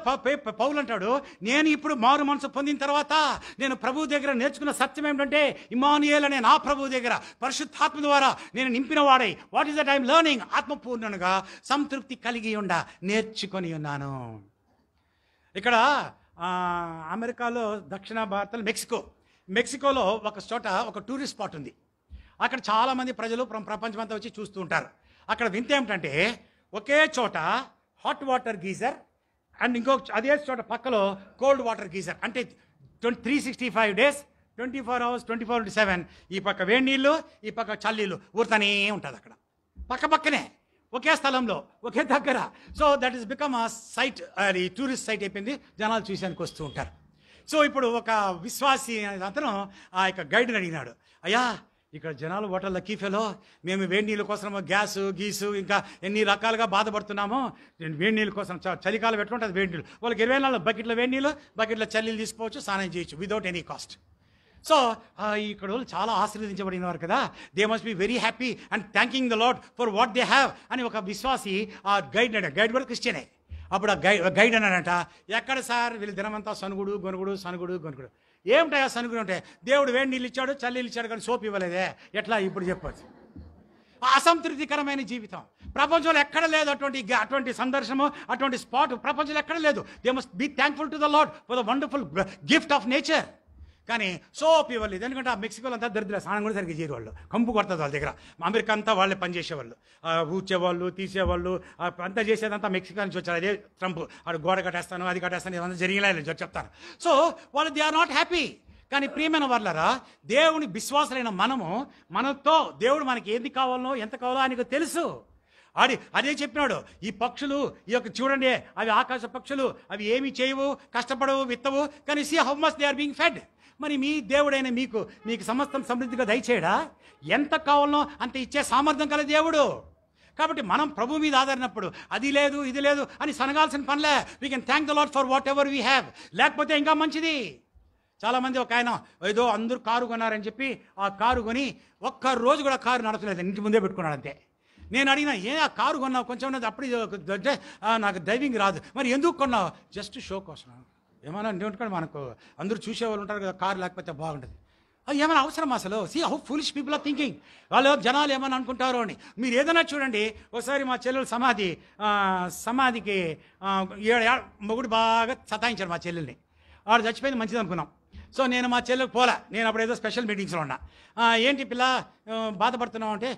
పౌలు అంటాడు నేను ఇప్పుడు మారు మనసు పొందిన తర్వాత నేను ప్రభు దగ్గర నేర్చుకున్న సత్యం ఏమిటంటే ఇమానుయేల్ అనే నా ప్రభు దగ్గర పరిశుద్ధాత్మ ద్వారా నేను నింపిన వాడై what is the time learning ఆత్మపూర్ణనుగా సంతృప్తి కలిగి ఉండ నేర్చుకొని ఉన్నాను ఇక్కడ అమెరికాలో దక్షిణ భారతంలో మెక్సికో మెక్సికోలో ఒక చోట ఒక టూరిస్ట్ స్పాట్ ఉంది అక్కడ చాలామంది ప్రజలు ప్రపంచమంతా వచ్చి చూస్తూ ఉంటారు అక్కడ వింత ఏమిటంటే ఒకే చోట హాట్ వాటర్ గీజర్ అండ్ ఇంకో అదే చోట పక్కలో కోల్డ్ వాటర్ గీజర్ అంటే twenty three sixty five days twenty four hours twenty four into seven ఈ పక్క వేడి నీళ్ళు ఈ పక్క చల్లీళ్ళు ఊరుతానే ఉంటుంది అక్కడ పక్క పక్కనే ఒకే స్థలంలో ఒకే దగ్గర so that is become a site అది టూరిస్ట్ సైట్ అయిపోయింది జనాలు చూసేందుకు వస్తూ ఉంటారు సో ఇప్పుడు ఒక విశ్వాసి అతను ఆ యొక్క గైడ్ని అడిగినాడు అయ్యా ఇక్కడ జనాలు హోటల్ లక్కీఫేలో మేము వేడి నీళ్ళ కోసం గ్యాసు గీసు ఇంకా ఎన్ని రకాలుగా బాధపడుతున్నాము నేను వేడి నీళ్ళ కోసం చలికాలం పెట్టుకుంటే అది వేడి నీళ్ళు వాళ్ళకి ఇరవై నాలుగు బకెట్లో వేడి నీళ్ళు బకెట్లో చల్లీలు తీసుకోవచ్చు స్నానం చేయొచ్చు వితౌట్ ఎనీ కాస్ట్ సో ఇక్కడ వాళ్ళు చాలా ఆశీర్వదించబడినవారు కదా they must be very happy and thanking the Lord for what they have అని ఒక విశ్వాసి ఆ గైడ్ అడ గైడ్ కూడా క్రిస్టియనే అప్పుడు ఆ గైడ్ గైడ్ అన్నాడంట ఎక్కడ సార్ వీళ్ళు దినమంతా సనుగుడు గొనుగుడు సనుగుడు గొనుగుడు ఏమిటా సనుగులు ఉంటే దేవుడు వేడి నీళ్ళు ఇచ్చాడు చల్లి ఇచ్చాడు కానీ సోపు ఇవ్వలేదే ఎట్లా ఇప్పుడు చెప్పచ్చు అసంతృప్తికరమైన జీవితం ప్రపంచంలో ఎక్కడ లేదు అటువంటి అటువంటి సందర్శనము అటువంటి స్పాట్ ప్రపంచంలో ఎక్కడ లేదు they must be thankful to the Lord for the wonderful gift of nature కానీ సోప్ ఇవ్వలేదు ఎందుకంటే ఆ మెక్సికోలో అంతా దరిద్ర స్నానం కూడా సరిగ్గా చేయరు వాళ్ళు కంపు కొడుతుంది వాళ్ళ దగ్గర అమెరికా అంతా వాళ్ళే పనిచేసేవాళ్ళు ఊడ్చేవాళ్ళు తీసేవాళ్ళు అంతా చేసేదంతా మెక్సికో నుంచి వచ్చారు అదే ట్రంప్ ఆడు గోడ కట్టేస్తాను అది కట్టేస్తాను ఇదంతా జరిగిలేదు చెప్తాను సో వాళ్ళు దే ఆర్ నాట్ హ్యాపీ కానీ ప్రియమైన వర్లరా దేవుని విశ్వాసులైన మనము మనతో దేవుడు మనకి ఏది కావాలనో ఎంత కావాలో ఆయనకు తెలుసు ఆడి అదే చెప్పినాడు ఈ పక్షులు ఈ యొక్క చూడండి అవి ఆకాశ పక్షులు అవి ఏమి చేయవు కష్టపడవు విత్తవు కానీ see how much they are being fed మరి మీ దేవుడైన మీకు మీకు సమస్తం సమృద్ధిగా దయచేయడా ఎంత కావాలనో అంత ఇచ్చే సామర్థ్యం కల దేవుడు కాబట్టి మనం ప్రభు మీద ఆధారినప్పుడు అది లేదు ఇది లేదు అని సనగాల్సిన పనిలే we can thank the Lord for whatever we have లేకపోతే ఇంకా మంచిది చాలామంది ఒక ఆయన ఏదో అందరూ కారు కొన్నారని చెప్పి ఆ కారు కొని ఒక్క రోజు కూడా కారు నడపలేదు ఇంటి ముందే పెట్టుకున్నాడు అంతే నేను అడిగినా ఏ ఆ కారు కొన్నావు కొంచెం అప్పుడు నాకు డ్రైవింగ్ రాదు మరి ఎందుకు కొన్నావు జస్ట్ షో కోసం ఏమైనా ఎందుకంటే మనకు అందరూ చూసేవాళ్ళు ఉంటారు కదా కారు లేకపోతే బాగుంటుంది అది ఏమైనా అవసరం అసలు see how foolish people are thinking వాళ్ళు జనాలు ఏమైనా అనుకుంటారో అని మీరు ఏదైనా చూడండి ఒకసారి మా చెల్లెలు సమాధి సమాధికి ఏడు మొగుడు బాగా సతాయించారు మా చెల్లెల్ని వాడు చచ్చిపోయింది మంచిది అనుకున్నాం సో నేను మా చెల్లెకు పోలే నేను అప్పుడు ఏదో స్పెషల్ మీటింగ్స్లో ఉన్నా ఏంటి పిల్ల బాధపడుతున్నావు అంటే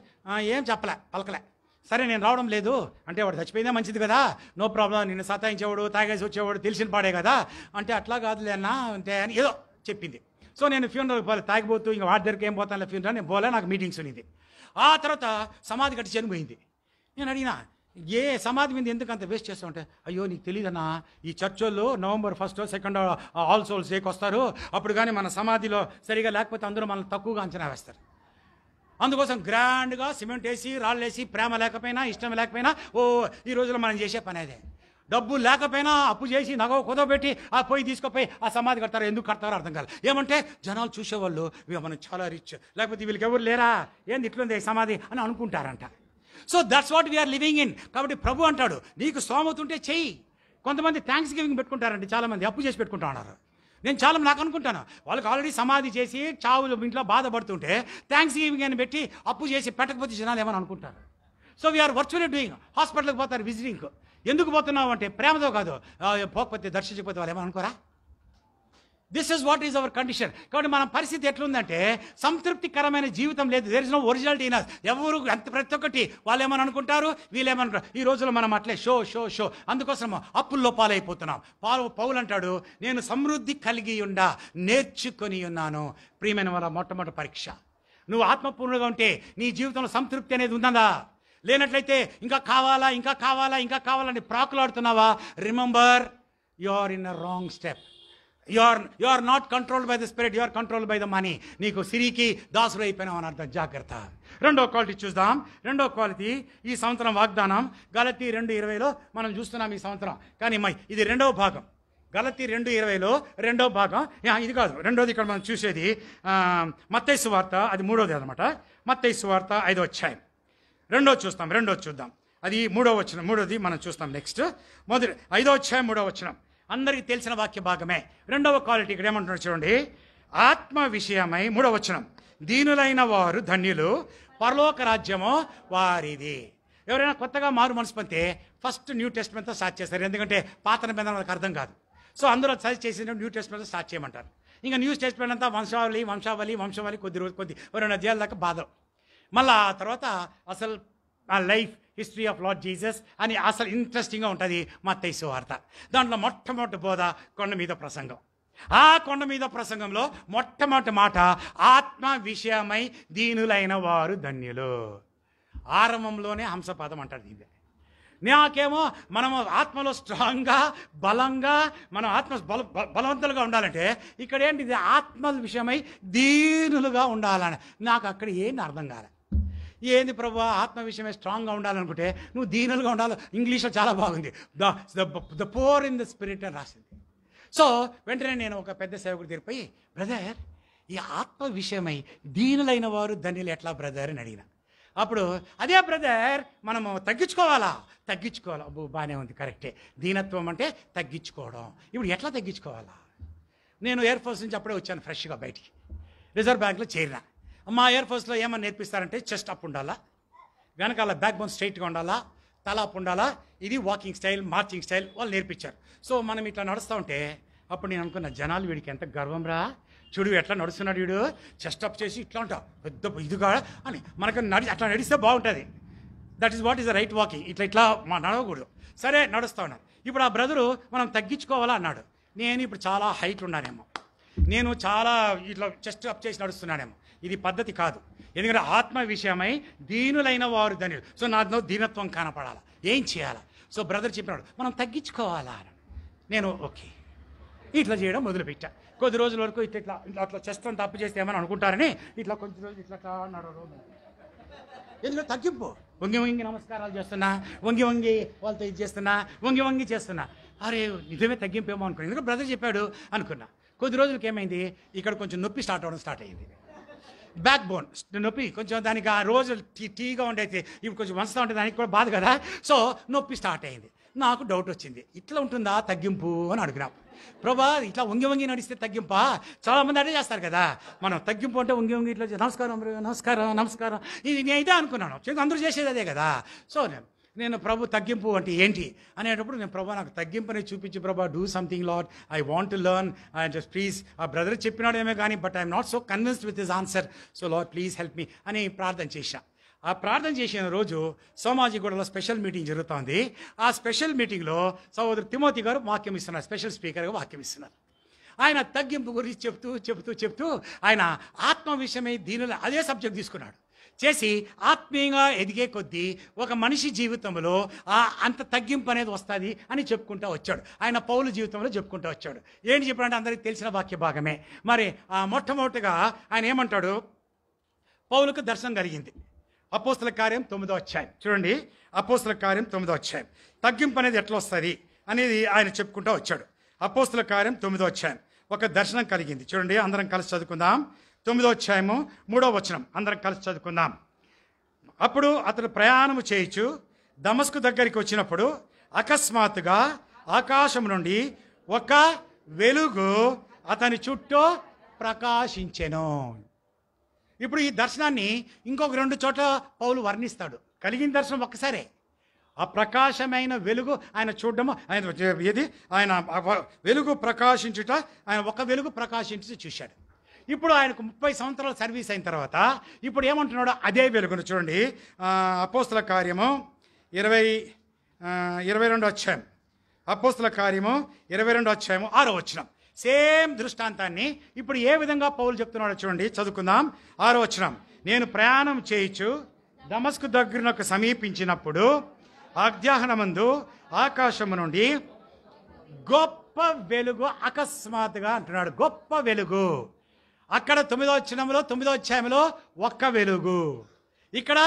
ఏం చెప్పలే పలకలే సరే నేను రావడం లేదు అంటే వాడు చచ్చిపోయిందే మంచిది కదా నో ప్రాబ్లం నిన్ను సతాయించేవాడు తాగేసి వచ్చేవాడు తెలిసిన పాడే కదా అంటే అట్లా కాదులే అన్న అంటే అని ఏదో చెప్పింది సో నేను ఫ్యూనరల్ పోలే తాగిపోతూ ఇంకా వాడి దగ్గరికి ఏం పోతాను ఫ్యూనరల్ నేను పోలే నాకు మీటింగ్స్ ఉన్నింది ఆ తర్వాత సమాధి కట్టి చనిపోయింది నేను అడిగినా ఏ సమాధి మీద ఎందుకు అంత వేస్ట్ చేస్తా ఉంటే అయ్యో నీకు తెలియదన్నా ఈ చర్చోళ్ళు November first second all souls డేకి వస్తారు అప్పుడు కానీ మన సమాధిలో సరిగా లేకపోతే అందరూ మనల్ని తక్కువగా అంచనా వేస్తారు అందుకోసం గ్రాండ్గా సిమెంట్ వేసి రాళ్ళు వేసి ప్రేమ లేకపోయినా ఇష్టం లేకపోయినా ఓ ఈ రోజుల్లో మనం చేసే పని అదే డబ్బు లేకపోయినా అప్పు చేసి నగ కుదవబెట్టి ఆ పొయ్యి తీసుకుపోయి ఆ సమాధి కడతారు ఎందుకు కడతారో అర్థం కాదు ఏమంటే జనాలు చూసేవాళ్ళు మనం చాలా రిచ్ లేకపోతే వీళ్ళకి ఎవరు లేరా ఏంది ఇట్లుంది సమాధి అని అనుకుంటారంట so that's what we are living in కాబట్టి ప్రభు అంటాడు నీకు సోమతుంటే చెయ్యి కొంతమంది థ్యాంక్స్ గివింగ్ పెట్టుకుంటారండి చాలామంది అప్పు చేసి పెట్టుకుంటా ఉన్నారు నేను చాలా నాకు అనుకుంటాను వాళ్ళకి ఆల్రెడీ సమాధి చేసి చావులు ఇంట్లో బాధపడుతుంటే థ్యాంక్స్ గివింగ్ అని పెట్టి అప్పు చేసి పెట్టకపోతే జనాలు ఏమని అనుకుంటారు సో వీఆర్ వర్చువల్లీ డూయింగ్ హాస్పిటల్కి పోతారు విజిటింగ్ ఎందుకు పోతున్నావు అంటే ప్రేమతో కాదు పోకపోతే దర్శించకపోతే వాళ్ళు ఏమని అనుకోరా this is what is our condition కాబట్టి మన పరిస్థితి ఎట్లుందంటే సంతృప్తికరమైన జీవితం లేదు there is no originality in ఎవరు ఎంత ప్రతి ఒక్కటి వాళ్ళు ఏమని అనుకుంటారు వీళ్ళేమనుకుంటారు ఈ రోజుల్లో మనం అట్లే షో షో షో అందుకోసం అప్పుల్లో పాలైపోతున్నాం పాలు పౌలు అంటాడు నేను సమృద్ధి కలిగి ఉండ నేర్చుకొని ఉన్నాను ప్రియమైన వాళ్ళ మొట్టమొదటి పరీక్ష నువ్వు ఆత్మపూర్ణగా ఉంటే నీ జీవితంలో సంతృప్తి అనేది ఉందా లేనట్లయితే ఇంకా కావాలా ఇంకా కావాలా ఇంకా కావాలని ప్రాకులాడుతున్నావా remember you are in a wrong step you are you are not controlled by the spirit you are controlled by the money నీకు సిరికి దాసులు అయిపోయినావు అని అర్థం జాగ్రత్త రెండో క్వాలిటీ చూద్దాం రెండో క్వాలిటీ ఈ సంవత్సరం వాగ్దానం గలతీ రెండు ఇరవైలో మనం చూస్తున్నాం ఈ సంవత్సరం కానీ మై ఇది రెండవ భాగం గలతి రెండు ఇరవైలో రెండో భాగం ఇది కాదు రెండోది ఇక్కడ మనం చూసేది మత్తైసు వార్త అది మూడోది అనమాట మత్తైసు వార్త ఐదో వచ్చాయి రెండో చూస్తాం రెండో చూద్దాం అది మూడో వచ్చిన మూడోది మనం చూస్తాం నెక్స్ట్ మొదటి ఐదో వచ్చాయి మూడో వచ్చినాం అందరికీ తెలిసిన వాక్య భాగమే రెండవ క్వాలిటీ ఇక్కడ ఏమంటున్నారు చూడండి ఆత్మ విషయమై మూడవచనం దీనులైన వారు ధన్యులు పరలోక రాజ్యము వారిది ఎవరైనా కొత్తగా మారు మనసు పొందితే ఫస్ట్ న్యూ టెస్ట్మెంట్తో స్టార్ట్ చేస్తారు ఎందుకంటే పాత నిబంధన వాళ్ళకి అర్థం కాదు సో అందులో సజెస్ట్ చేసిన న్యూ టెస్ట్మెంట్తో స్టార్ట్ చేయమంటారు ఇంకా న్యూ టెస్ట్మెంట్ అంతా వంశావళి వంశావళి వంశావళి కొద్ది రోజు కొద్ది రెండు అధ్యాయాల దాకా బాధలు మళ్ళీ ఆ తర్వాత అసలు life history of Lord Jesus అని అసలు ఇంట్రెస్టింగ్గా ఉంటుంది మా తెసు వార్త దాంట్లో మొట్టమొదటి బోధ కొండ మీద ప్రసంగం ఆ కొండ మీద ప్రసంగంలో మొట్టమొదటి మాట ఆత్మ విషయమై దీనులైన వారు ధన్యులు ఆరంభంలోనే హంసపాదం అంటారు దీన్ని నాకేమో మనము ఆత్మలో స్ట్రాంగ్గా బలంగా మనం ఆత్మ బల బలవంతులుగా ఉండాలంటే ఇక్కడ ఏంటి ఆత్మ విషయమై దీనులుగా ఉండాలని నాకు అక్కడ ఏంటి అర్థం కాలే ఏంది ప్రభు ఆత్మ విషయమే స్ట్రాంగ్గా ఉండాలనుకుంటే నువ్వు దీనులుగా ఉండాలి ఇంగ్లీష్లో చాలా బాగుంది the the pour in the spirit అని రాసింది సో వెంటనే నేను ఒక పెద్ద సేవకుడి తీరిపోయి బ్రదర్ ఈ ఆత్మ విషయమై దీనులైన వారు ధనిలు ఎట్లా బ్రదర్ అని అడిగిన అప్పుడు అదే బ్రదర్ మనము తగ్గించుకోవాలా తగ్గించుకోవాలి అబ్బో బాగానే ఉంది కరెక్టే దీనత్వం అంటే తగ్గించుకోవడం ఇప్పుడు ఎట్లా తగ్గించుకోవాలా నేను ఎయిర్ ఫోర్స్ నుంచి అప్పుడే వచ్చాను ఫ్రెష్గా బయటికి రిజర్వ్ బ్యాంక్లో చేరినా మా ఎయిర్ ఫోర్స్లో ఏమని నేర్పిస్తారంటే చెస్ట్ అప్ ఉండాలా వెనకాల బ్యాక్ బోన్ స్ట్రైట్గా ఉండాలా తల అప్ ఉండాలా ఇది వాకింగ్ స్టైల్ మార్చింగ్ స్టైల్ వాళ్ళు నేర్పించారు సో మనం ఇట్లా నడుస్తూ ఉంటే అప్పుడు నేను అనుకున్న జనాలు వీడికి ఎంత గర్వం రా చూడు ఎట్లా నడుస్తున్నాడు వీడు చెస్ట్ అప్ చేసి ఇట్లా ఉంటా పెద్ద ఇదిగా అని మనకు నడి అట్లా నడిస్తే బాగుంటుంది that is what is the right walking ఇట్లా ఇట్లా మా నడవకూడదు సరే నడుస్తూ ఉన్నాను ఇప్పుడు ఆ బ్రదరు మనం తగ్గించుకోవాలా అన్నాడు నేను ఇప్పుడు చాలా హైట్ ఉన్నానేమో నేను చాలా ఇట్లా చెస్ట్ అప్ చేసి నడుస్తున్నానేమో ఇది పద్ధతి కాదు ఎందుకంటే ఆత్మ విషయమై దీనులైన వారు ధనులు సో నా దీనత్వం కనపడాలి ఏం చేయాలి సో బ్రదర్ చెప్పినాడు మనం తగ్గించుకోవాలా నేను ఓకే ఇట్లా చేయడం మొదలుపెట్టా కొద్ది రోజుల వరకు ఇట్లా ఇట్లా ఇట్లా అట్లా చేస్తాను తప్పు చేస్తే ఏమని అనుకుంటారని ఇట్లా కొంచెం రోజులు ఇట్లా రోజు ఎందుకంటే తగ్గింపు వంగి వంగి నమస్కారాలు చేస్తున్నా వంగి వంగి వాళ్ళతో ఇది చేస్తున్నా వంగి వంగి చేస్తున్నా అరే నిజమే ఏమో అనుకున్నాను ఎందుకంటే బ్రదర్ చెప్పాడు అనుకున్నా కొద్ది రోజులకి ఏమైంది ఇక్కడ కొంచెం నొప్పి స్టార్ట్ అవ్వడం స్టార్ట్ అయ్యింది బ్యాక్ బోన్ నొప్పి కొంచెం దానికి ఆ రోజు టీ టీగా ఉండేది ఇవి కొంచెం వంచుతూ ఉంటే దానికి కూడా బాధ కదా సో నొప్పి స్టార్ట్ అయింది నాకు డౌట్ వచ్చింది ఇట్లా ఉంటుందా తగ్గింపు అని అడిగినాం ప్రభా ఇట్లా వంగి వంగి నడిస్తే తగ్గింపా చాలామంది అదే చేస్తారు కదా మనం తగ్గింపు అంటే వంగి వంగి ఇట్లా నమస్కారం నమస్కారం నమస్కారం ఇది నేనైతే అనుకున్నాను అందరూ చేసేది అదే కదా సో నేను నేను ప్రభు తగ్గింపు అంటే ఏంటి అనేటప్పుడు నేను ప్రభా నాకు తగ్గింపుని చూపించి ప్రభా do something Lord I want to learn and please ఆ బ్రదర్ చెప్పినాడేమే కానీ but I'm not so convinced with his answer so Lord please help me అని ప్రార్థన చేశా ఆ ప్రార్థన చేసిన రోజు సోమాజిగూడలో స్పెషల్ మీటింగ్ జరుగుతోంది ఆ స్పెషల్ మీటింగ్లో సహోదరు తిమోతి గారు వాక్యం ఇస్తున్నారు స్పెషల్ స్పీకర్గా వాక్యం ఇస్తున్నారు ఆయన తగ్గింపు గురించి చెప్తూ చెప్తూ చెప్తూ ఆయన ఆత్మ విషయమై దీనిలో అదే సబ్జెక్ట్ తీసుకున్నాడు చేసి ఆత్మీయంగా ఎదిగే కొద్దీ ఒక మనిషి జీవితంలో అంత తగ్గింపు అనేది వస్తుంది అని చెప్పుకుంటూ వచ్చాడు ఆయన పౌలు జీవితంలో చెప్పుకుంటూ వచ్చాడు ఏంటి చెప్పాడంటే అందరికీ తెలిసిన వాక్య భాగమే మరి ఆ మొట్టమొదటిగా ఆయన ఏమంటాడు పౌలకు దర్శనం కలిగింది అపోస్తల కార్యం తొమ్మిదో వచ్చాయి చూడండి అపోస్తల కార్యం తొమ్మిదో వచ్చాయి తగ్గింపు అనేది ఎట్లా వస్తుంది అనేది ఆయన చెప్పుకుంటూ వచ్చాడు అపోస్తుల కార్యం తొమ్మిదో వచ్చాయి ఒక దర్శనం కలిగింది చూడండి అందరం కలిసి చదువుకుందాం తొమ్మిదో అధ్యాయము మూడో వచనం అందరం కలిసి చదువుకుందాం అప్పుడు అతడు ప్రయాణము చేయొచ్చు దమస్కు దగ్గరికి వచ్చినప్పుడు అకస్మాత్తుగా ఆకాశం నుండి ఒక వెలుగు అతని చుట్టూ ప్రకాశించెను ఇప్పుడు ఈ దర్శనాన్ని ఇంకొక రెండు చోట్ల పౌలు వర్ణిస్తాడు కలిగిన దర్శనం ఒక్కసారే ఆ ప్రకాశమైన వెలుగు ఆయన చూడడము ఆయన ఏది ఆయన వెలుగు ప్రకాశించుట ఆయన ఒక వెలుగు ప్రకాశించి చూశాడు ఇప్పుడు ఆయనకు ముప్పై సంవత్సరాలు సర్వీస్ అయిన తర్వాత ఇప్పుడు ఏమంటున్నాడో అదే వెలుగును చూడండి అపోస్తుల కార్యము ఇరవై ఇరవై రెండు వచ్చాము అపోస్తుల కార్యము ఇరవై రెండు వచ్చాము ఆరో వచ్చినాం సేమ్ దృష్టాంతాన్ని ఇప్పుడు ఏ విధంగా పౌలు చెప్తున్నాడో చూడండి చదువుకుందాం ఆరో వచ్చినాం నేను ప్రయాణం చేయొచ్చు దమస్కు దగ్గరకు సమీపించినప్పుడు ముందు ఆకాశము నుండి గొప్ప వెలుగు అకస్మాత్తుగా అంటున్నాడు గొప్ప వెలుగు అక్కడ తొమ్మిదో చిన్నంలో తొమ్మిదో అధ్యాయంలో ఒక్క వెలుగు ఇక్కడ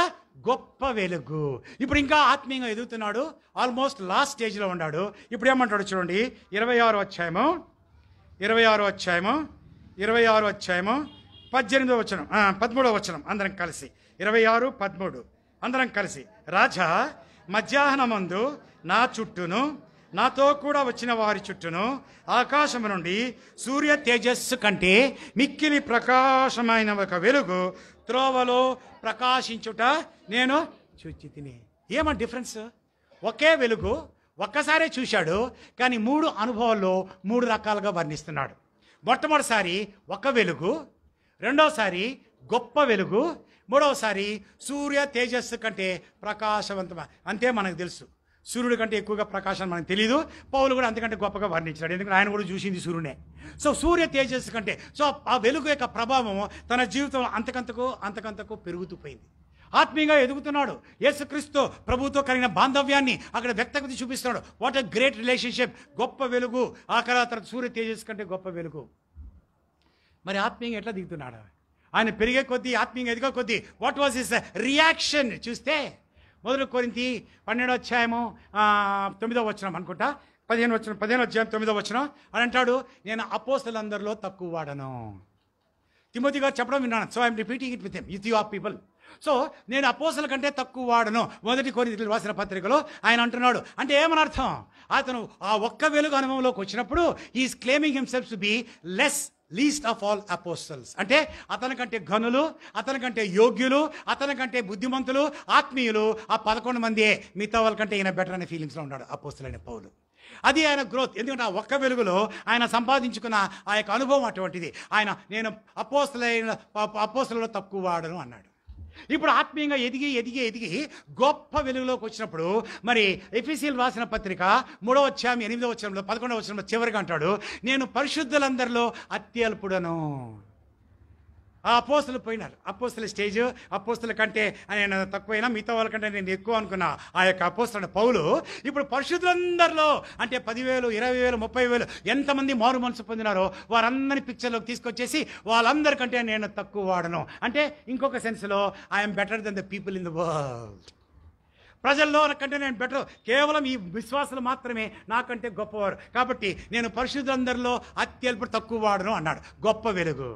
గొప్ప వెలుగు ఇప్పుడు ఇంకా ఆత్మీయంగా ఎదుగుతున్నాడు ఆల్మోస్ట్ లాస్ట్ స్టేజ్లో ఉన్నాడు ఇప్పుడు ఏమంటాడు చూడండి ఇరవై ఆరు అధ్యాయము ఇరవై ఆరు అధ్యాయము ఇరవై ఆరు అధ్యాయము పద్దెనిమిదో వచనం పదమూడో వచనం అందరం కలిసి ఇరవై ఆరు పదమూడు అందరం కలిసి రాజా మధ్యాహ్నమందు నా చుట్టూను నాతో కూడా వచ్చిన వారి చుట్టూను ఆకాశము నుండి సూర్య తేజస్సు కంటే మిక్కిలి ప్రకాశమైన ఒక వెలుగు త్రోవలో ప్రకాశించుట నేను చూచి తిని ఏమా డిఫరెన్స్ ఒకే వెలుగు ఒక్కసారే చూశాడు కానీ మూడు అనుభవాల్లో మూడు రకాలుగా వర్ణిస్తున్నాడు మొట్టమొదటిసారి ఒక వెలుగు రెండోసారి గొప్ప వెలుగు మూడవసారి సూర్య తేజస్సు కంటే ప్రకాశవంతమ అంతే మనకు తెలుసు సూర్యుడి కంటే ఎక్కువగా ప్రకాశం మనకు తెలియదు పౌలు కూడా అంతకంటే గొప్పగా వర్ణించాడు ఎందుకంటే ఆయన కూడా చూసింది సూర్యునే సో సూర్య తేజస్సు కంటే సో ఆ వెలుగు యొక్క ప్రభావం తన జీవితంలో అంతకంతకు అంతకంతకు పెరుగుతూ పోయింది ఆత్మీయంగా ఎదుగుతున్నాడు యేసుక్రీస్తు ప్రభుతో కలిగిన బాంధవ్యాన్ని అక్కడ వ్యక్తగతి చూపిస్తున్నాడు వాట్ ఎ గ్రేట్ రిలేషన్షిప్ గొప్ప వెలుగు ఆ తర్వాత సూర్య తేజస్సు కంటే గొప్ప వెలుగు మరి ఆత్మీయంగా ఎట్లా దిగుతున్నాడు ఆయన పెరిగే కొద్దీ ఆత్మీయంగా ఎదిగే కొద్దీ వాట్ వాజ్ ఇస్ రియాక్షన్ చూస్తే మొదలు కోరింతి పన్నెండో అధ్యాయము తొమ్మిదో వచ్చినాం అనుకుంటా పదిహేను వచ్చిన పదిహేను అధ్యాయం తొమ్మిదో వచ్చినాం అని అంటాడు నేను అపోసలందరిలో తక్కువ వాడను తిమోతి గారు చెప్పడం విన్నాను so I'm repeating it with him it of people so నేను అపోసల కంటే తక్కువ వాడను మొదటి కోరింతలు రాసిన పత్రికలో ఆయన అంటున్నాడు అంటే ఏమనర్థం అతను ఆ ఒక్క వెలుగు అనుభవంలోకి వచ్చినప్పుడు is claiming himself be be less least of all apostles అంటే అతనికంటే ఘనులు అతనికంటే యోగ్యులు అతనికంటే బుద్ధిమంతులు ఆత్మీయులు ఆ పదకొండు మంది మిగతా వాళ్ళకంటే ఈయన బెటర్ అనే ఫీలింగ్స్లో ఉన్నాడు అపోస్టల్ అనే పౌలు అది ఆయన గ్రోత్ ఎందుకంటే ఆ ఒక్క వెలుగులో ఆయన సంపాదించుకున్న ఆ యొక్క అనుభవం అటువంటిది ఆయన నేను అపోస్తులైన అపోస్తులలో తక్కువ వాడను అన్నాడు ఇప్పుడు ఆత్మీయంగా ఎదిగి ఎదిగి ఎదిగి గొప్ప వెలుగులోకి వచ్చినప్పుడు మరి ఎఫీసీలు రాసిన పత్రిక మూడవ వచ్చాము ఎనిమిదవ వచ్చరంలో పదకొండవ వచ్చరంలో చివరిగా అంటాడు నేను పరిశుద్ధులందరిలో అత్యల్పుడను ఆ అపోస్తలు పోయినారు అపోస్తుల స్టేజ్ అపోస్తుల కంటే నేను తక్కువైనా మిగతా వాళ్ళకంటే నేను ఎక్కువ అనుకున్నా ఆ యొక్క అపోస్తుల పౌలు ఇప్పుడు పరిశుద్ధులందరిలో అంటే పదివేలు ఇరవై వేలు ముప్పై వేలు ఎంతమంది మారు మనసు పొందినారో వారందరి పిక్చర్లోకి తీసుకొచ్చేసి వాళ్ళందరికంటే నేను తక్కువ వాడను అంటే ఇంకొక సెన్స్లో I'm better than the people in the world ప్రజల్లో కంటే నేను బెటర్ కేవలం ఈ విశ్వాసులు మాత్రమే నాకంటే గొప్పవారు కాబట్టి నేను పరిశుద్ధులందరిలో అత్యల్ప తక్కువ వాడను అన్నాడు గొప్ప వెలుగు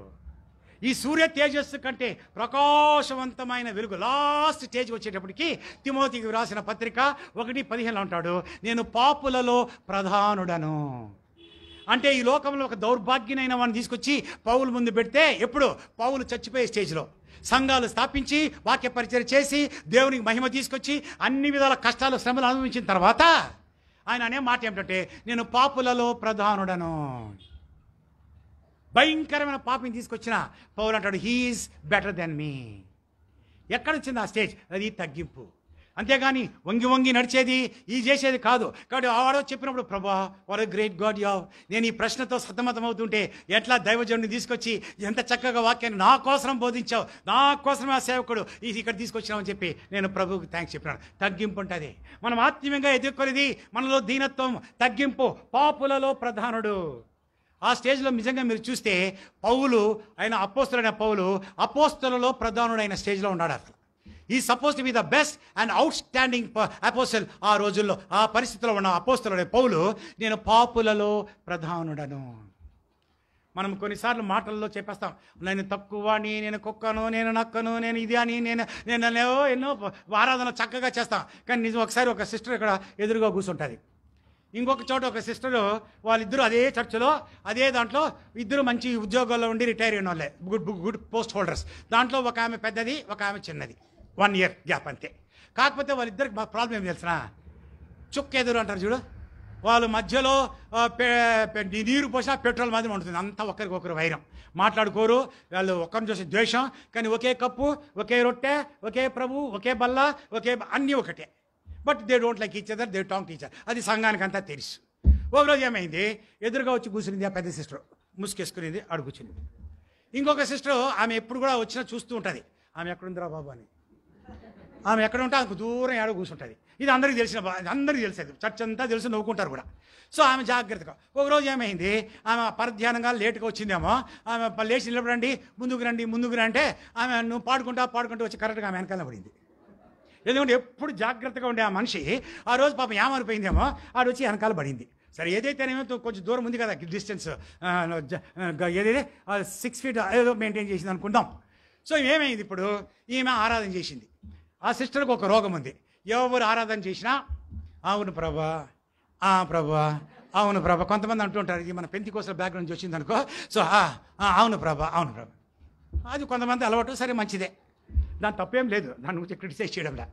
ఈ సూర్య తేజస్సు కంటే ప్రకాశవంతమైన వెలుగు లాస్ట్ స్టేజ్ వచ్చేటప్పటికి తిమోతికి రాసిన పత్రిక ఒకటి పదిహేను అంటాడు నేను పాపులలో ప్రధానుడను అంటే ఈ లోకంలో ఒక దౌర్భాగ్యనైన వాడిని తీసుకొచ్చి పౌలు ముందు పెడితే ఎప్పుడు పౌలు చచ్చిపోయే స్టేజ్లో సంఘాలు స్థాపించి వాక్య పరిచయం చేసి దేవునికి మహిమ తీసుకొచ్చి అన్ని విధాల కష్టాలు శ్రమలు అనుభవించిన తర్వాత ఆయన అనే మాట ఏమిటంటే నేను పాపులలో ప్రధానుడను భయంకరమైన పాపని తీసుకొచ్చిన పౌలు అంటాడు హీఈస్ బెటర్ దెన్ మీ ఎక్కడ వచ్చింది ఆ స్టేజ్ అది తగ్గింపు అంతేగాని వంగి వంగి నడిచేది ఈ చేసేది కాదు కాబట్టి ఆవాడో చెప్పినప్పుడు ప్రభా అ గ్రేట్ గాడ్ యావ్ నేను ఈ ప్రశ్నతో సతమతం అవుతుంటే ఎట్లా దైవజనుడిని తీసుకొచ్చి ఎంత చక్కగా వాక్యాన్ని నా కోసం బోధించావు నా కోసమే ఆ సేవకుడు ఇది ఇక్కడ తీసుకొచ్చినామని చెప్పి నేను ప్రభుకి థ్యాంక్స్ చెప్పినాను తగ్గింపు ఉంటుంది మనం ఆత్మీయంగా ఎదుర్కొనేది మనలో దీనత్వం తగ్గింపు పాపులలో ప్రధానుడు ఆ స్టేజ్లో నిజంగా మీరు చూస్తే పౌలు ఆయన అపోస్తులైన పౌలు అపోస్తులలో ప్రధానుడైన స్టేజ్లో ఉన్నాడు అసలు ఈ suppose to be the best and outstanding apostle ఆ రోజుల్లో ఆ పరిస్థితిలో ఉన్న అపోస్తులనే పౌలు నేను పాపులలో ప్రధానుడను మనం కొన్నిసార్లు మాటల్లో చెప్పేస్తాం నేను తక్కువని నేను కుక్కను నేను నక్కను నేను ఇది అని నేను నేను ఎన్నో ఆరాధన చక్కగా చేస్తాను కానీ నిజం ఒకసారి ఒక సిస్టర్ ఇక్కడ ఎదురుగా కూర్చుంటుంది ఇంకొక చోట ఒక సిస్టరు వాళ్ళిద్దరూ అదే చర్చలో అదే దాంట్లో ఇద్దరు మంచి ఉద్యోగాల్లో ఉండి రిటైర్ అయిన వాళ్ళే గుడ్ గుడ్ పోస్ట్ హోల్డర్స్ దాంట్లో ఒక ఆమె పెద్దది ఒక ఆమె చిన్నది వన్ ఇయర్ గ్యాప్ అంతే కాకపోతే వాళ్ళిద్దరికి మా ప్రాబ్లం ఏం తెలిసిన చుక్క ఎదురు అంటారు చూడు వాళ్ళు మధ్యలో నీరు పోసా పెట్రోల్ మాత్రం ఉంటుంది అంతా ఒకరికొకరు వైరం మాట్లాడుకోరు వాళ్ళు ఒకరిని చూసి ద్వేషం కానీ ఒకే కప్పు ఒకే రొట్టె ఒకే ప్రభు ఒకే బల్ల ఒకే అన్నీ ఒకటే but they don't like each other they tongue teacher అది సంఘానికంతా తెలుసు ఒక రోజు ఏమైంది ఎదురుగా వచ్చి కూర్చునింది ఆ పెద్ద సిస్టర్ ముసుకేసుకునింది అడుగుచుంది ఇంకొక సిస్టర్ ఆమె ఎప్పుడు కూడా వచ్చినా చూస్తూ ఉంటుంది ఆమె ఎక్కడుందిరా బాబు అని ఆమె ఎక్కడ ఉంటే ఆమెకు దూరం ఏడో కూర్చుంటుంది ఇది అందరికీ తెలిసిన అందరికీ తెలిసేది చర్చ అంతా తెలిసి నవ్వుకుంటారు కూడా సో ఆమె జాగ్రత్తగా ఒక రోజు ఏమైంది ఆమె పరధ్యానంగా లేట్గా వచ్చిందేమో ఆమె లేచి నిలబడండి ముందుకు రండి ముందుకు రండి అంటే ఆమె నువ్వు పాడుకుంటా పాడుకుంటూ వచ్చి కరెక్ట్గా ఆమె వెనకాల పడింది ఎందుకంటే ఎప్పుడు జాగ్రత్తగా ఉండే ఆ మనిషి ఆ రోజు పాపం ఏమనిపోయిందేమో ఆడు వచ్చి వెనకాల పడింది సరే ఏదైతేనేమో కొంచెం దూరం ఉంది కదా డిస్టెన్స్ ఏదైతే సిక్స్ ఫీట్ ఏదో మెయింటైన్ చేసింది అనుకుందాం సో ఏమైంది ఇప్పుడు ఈమె ఆరాధన చేసింది ఆ సిస్టర్కి ఒక రోగం ఉంది ఎవరు ఆరాధన చేసినా అవును ప్రభా ఆ ప్రభా అవును ప్రభా కొంతమంది అంటుంటారు ఇది మన పెంతి కోసం బ్యాక్గ్రౌండ్ వచ్చింది అనుకో సో అవును ప్రభా అవును ప్రభా అది కొంతమంది అలవాటు సరే మంచిదే దాని తప్పేం లేదు దాని గురించి క్రిటిసైజ్ చేయడంలా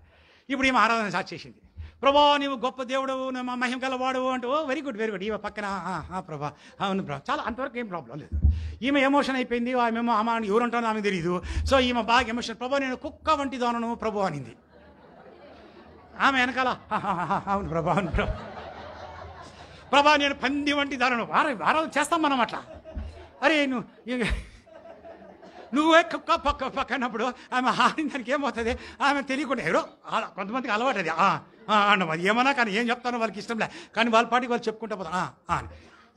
ఇప్పుడు ఈమె ఆరాధన స్టార్ట్ చేసింది ప్రభా నువ్వు గొప్ప దేవుడు మహిమ గలవాడు అంటూ వెరీ గుడ్ వెరీ గుడ్ ఈమె పక్కన ప్రభా అవును ప్రభా చాలా అంతవరకు ఏం ప్రాబ్లం లేదు ఈమె ఎమోషన్ అయిపోయింది ఆమెమో అమ్మ ఉంటారో ఆమె తెలియదు సో ఈమె బాగా ఎమోషన్ ప్రభా నేను కుక్క వంటి దోనను ప్రభు అనింది ఆమె వెనకాల అవును ప్రభా అవును ప్రభా ప్రభా నేను పంది వంటి ఆరా ఆరాధన చేస్తాం మనం అట్లా అరే నువ్వు నువ్వే కుక్క పక్క పక్క అన్నప్పుడు ఆమె ఆడిన దానికి ఏమవుతుంది ఆమె తెలియకుండా ఎవరో కొంతమందికి అలవాటు అది అన్నది ఏమన్నా కానీ ఏం చెప్తానో వాళ్ళకి ఇష్టం లే కానీ వాళ్ళ పాటికి వాళ్ళు చెప్పుకుంటే పోతా అని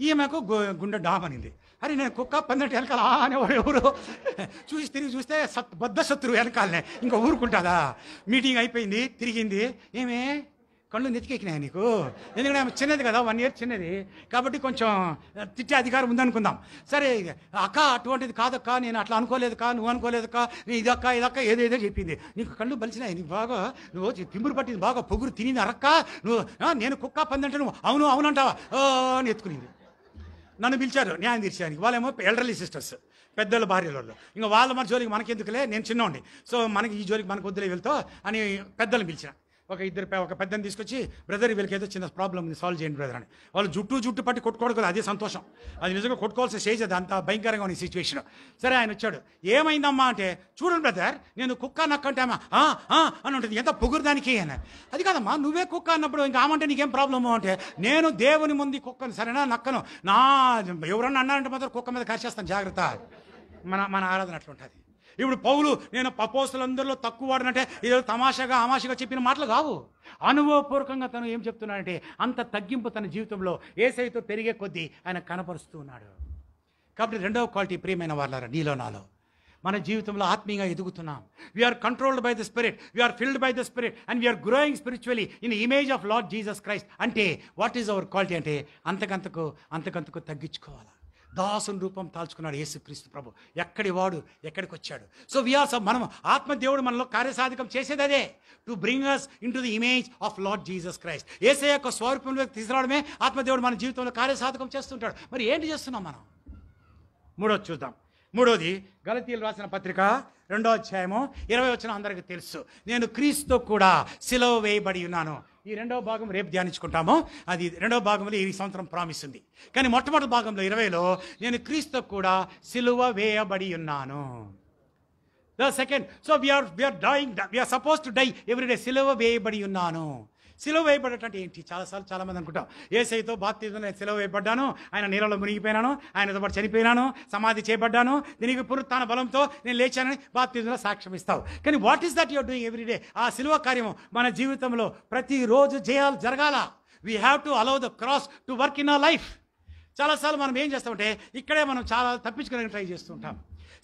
ఈమెకు గుండె డామ్ అనింది అరే నేను కుక్క పందటి వెనకాల అనేవాడు ఎవరు చూసి తిరిగి చూస్తే సత్ బద్ద శత్రువు వెనకాలనే ఇంకా ఊరుకుంటుందా మీటింగ్ అయిపోయింది తిరిగింది ఏమే కళ్ళు నెతికెక్కినాయి నీకు ఎందుకంటే ఆమె చిన్నది కదా వన్ ఇయర్ చిన్నది కాబట్టి కొంచెం తిట్టే అధికారం ఉందనుకుందాం సరే అక్క అటువంటిది కాదక్క నేను అట్లా అనుకోలేదు కా నువ్వు అనుకోలేదు కా ఇదక్క ఇదక్క ఏదేదో చెప్పింది నీకు కళ్ళు బలిసినాయి నీకు బాగా నువ్వు తిమ్మురు పట్టింది బాగా పొగురు తినింది అరక్క నువ్వు నేను కుక్క పందంటే నువ్వు అవును అవునంటావా అని ఎత్తుకునింది నన్ను పిలిచారు న్యాయం తీర్చడానికి వాళ్ళేమో ఎల్డర్లీ సిస్టర్స్ పెద్దల భార్యలలో ఇంకా వాళ్ళ మన జోలికి మనకెందుకులే నేను చిన్నోండి సో మనకి ఈ జోలికి మనకు వద్దులే వెళ్తా అని పెద్దలను పిలిచిన ఒక ఇద్దరు ఒక పెద్దని తీసుకొచ్చి బ్రదర్ వీళ్ళకి ఏదో చిన్న ప్రాబ్లమ్ ఉంది సాల్వ్ చేయండి బ్రదర్ అని వాళ్ళు జుట్టు జుట్టు పట్టి కొట్టుకోవడం అదే సంతోషం అది నిజంగా కొట్టుకోవాల్సిన స్టేజ్ అది అంత భయంకరంగా ఉన్న సిచ్యువేషన్ సరే ఆయన వచ్చాడు ఏమైందమ్మా అంటే చూడండి బ్రదర్ నేను కుక్క నక్కంటేమా అని ఉంటుంది ఎంత పొగురు దానికి అని అది కాదమ్మా నువ్వే కుక్క అన్నప్పుడు ఇంకా ఆమంటే నీకేం ప్రాబ్లము అంటే నేను దేవుని ముందు కుక్కను సరేనా నక్కను నా ఎవరన్నా అన్నారంటే మాత్రం కుక్క మీద ఖర్చేస్తాను జాగ్రత్త మన మన ఆరాధన అట్లుంటుంది ఇప్పుడు పౌలు నేను పపోసులందరిలో తక్కువ వాడినట్టే ఏదో తమాషగా అమాషగా చెప్పిన మాటలు కావు అనుభవపూర్వకంగా తను ఏం చెప్తున్నాడంటే అంత తగ్గింపు తన జీవితంలో ఏసైతో పెరిగే కొద్దీ ఆయన కనపరుస్తూ ఉన్నాడు కాబట్టి రెండవ క్వాలిటీ ప్రియమైన వాళ్ళ నీలో నాలో మన జీవితంలో ఆత్మీయంగా ఎదుగుతున్నాం we are controlled by the spirit we are filled by the spirit and we are growing spiritually in image of Lord Jesus Christ అంటే వాట్ ఈజ్ అవర్ క్వాలిటీ అంటే అంతకంతకు అంతకంతకు తగ్గించుకోవాలా దాసుని రూపం తాల్చుకున్నాడు యేసుక్రీస్తు ప్రభు ఎక్కడి వాడు ఎక్కడికి వచ్చాడు సో విఆర్ మనం ఆత్మదేవుడు మనలో కార్యసాధకం చేసేది అదే to bring us into the image of Lord Jesus Christ ఏసే యొక్క స్వరూపంలోకి తీసుకురావడమే ఆత్మదేవుడు మన జీవితంలో కార్యసాధకం చేస్తుంటాడు మరి ఏంటి చేస్తున్నాం మనం మూడోది చూద్దాం మూడోది గలతీలు రాసిన పత్రిక రెండో అధ్యాయము ఇరవై వచ్చిన అందరికీ తెలుసు నేను క్రీస్తో కూడా సిలవ వేయబడి ఉన్నాను ఈ రెండవ భాగం రేపు ధ్యానించుకుంటాము అది రెండవ భాగంలో ఈ సంవత్సరం ప్రామిస్ ఉంది కానీ మొట్టమొదటి భాగంలో ఇరవైలో నేను క్రీస్తు కూడా సిలువ వేయబడి ఉన్నాను the second so we are we are dying we are suppose to die every day సిలువ వేయబడి ఉన్నాను సిలువ వేయబడటం అంటే ఏంటి చాలాసార్లు చాలామంది అనుకుంటాం ఏసైతో బాప్తితో నేను సిలువ వేయబడ్డాను ఆయన నీళ్ళలో మునిగిపోయినాను ఆయనతో పాటు చనిపోయినాను సమాధి చేయబడ్డాను దీనికి పునరుత్న బలంతో నేను లేచానని బాప్తిజంలో సాక్ష్యం ఇస్తావు కానీ what is that your doing every day ఆ సిలువ కార్యము మన జీవితంలో ప్రతిరోజు చేయాలి జరగాల we have to allow the cross to work in our life చాలాసార్లు మనం ఏం చేస్తామంటే ఇక్కడే మనం చాలా తప్పించుకోవడానికి ట్రై చేస్తుంటాం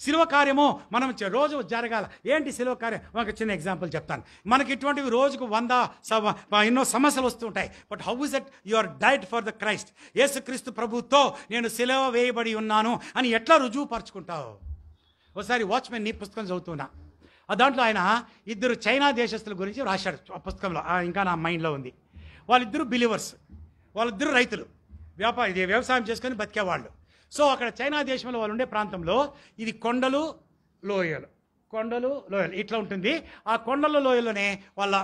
శిలువ కార్యము మనం రోజు జరగాల ఏంటి శిలువ కార్యం ఒక చిన్న ఎగ్జాంపుల్ చెప్తాను మనకి ఇటువంటివి రోజుకు వంద ఎన్నో సమస్యలు వస్తుంటాయి but how is it your diet for the Christ యేసుక్రీస్తు ప్రభుతో నేను సిలవ వేయబడి ఉన్నాను అని ఎట్లా రుజువుపరచుకుంటావు ఒకసారి వాచ్మెన్ నీ పుస్తకం చదువుతున్నా దాంట్లో ఆయన ఇద్దరు చైనా దేశస్తుల గురించి రాశాడు ఆ పుస్తకంలో ఇంకా నా మైండ్లో ఉంది వాళ్ళిద్దరు బిలీవర్స్ వాళ్ళిద్దరు రైతులు వ్యాపార వ్యవసాయం చేసుకొని బతికేవాళ్ళు సో అక్కడ చైనా దేశంలో వాళ్ళు ఉండే ప్రాంతంలో ఇది కొండలు లోయలు కొండలు లోయలు ఇట్లా ఉంటుంది ఆ కొండల లోయలోనే వాళ్ళ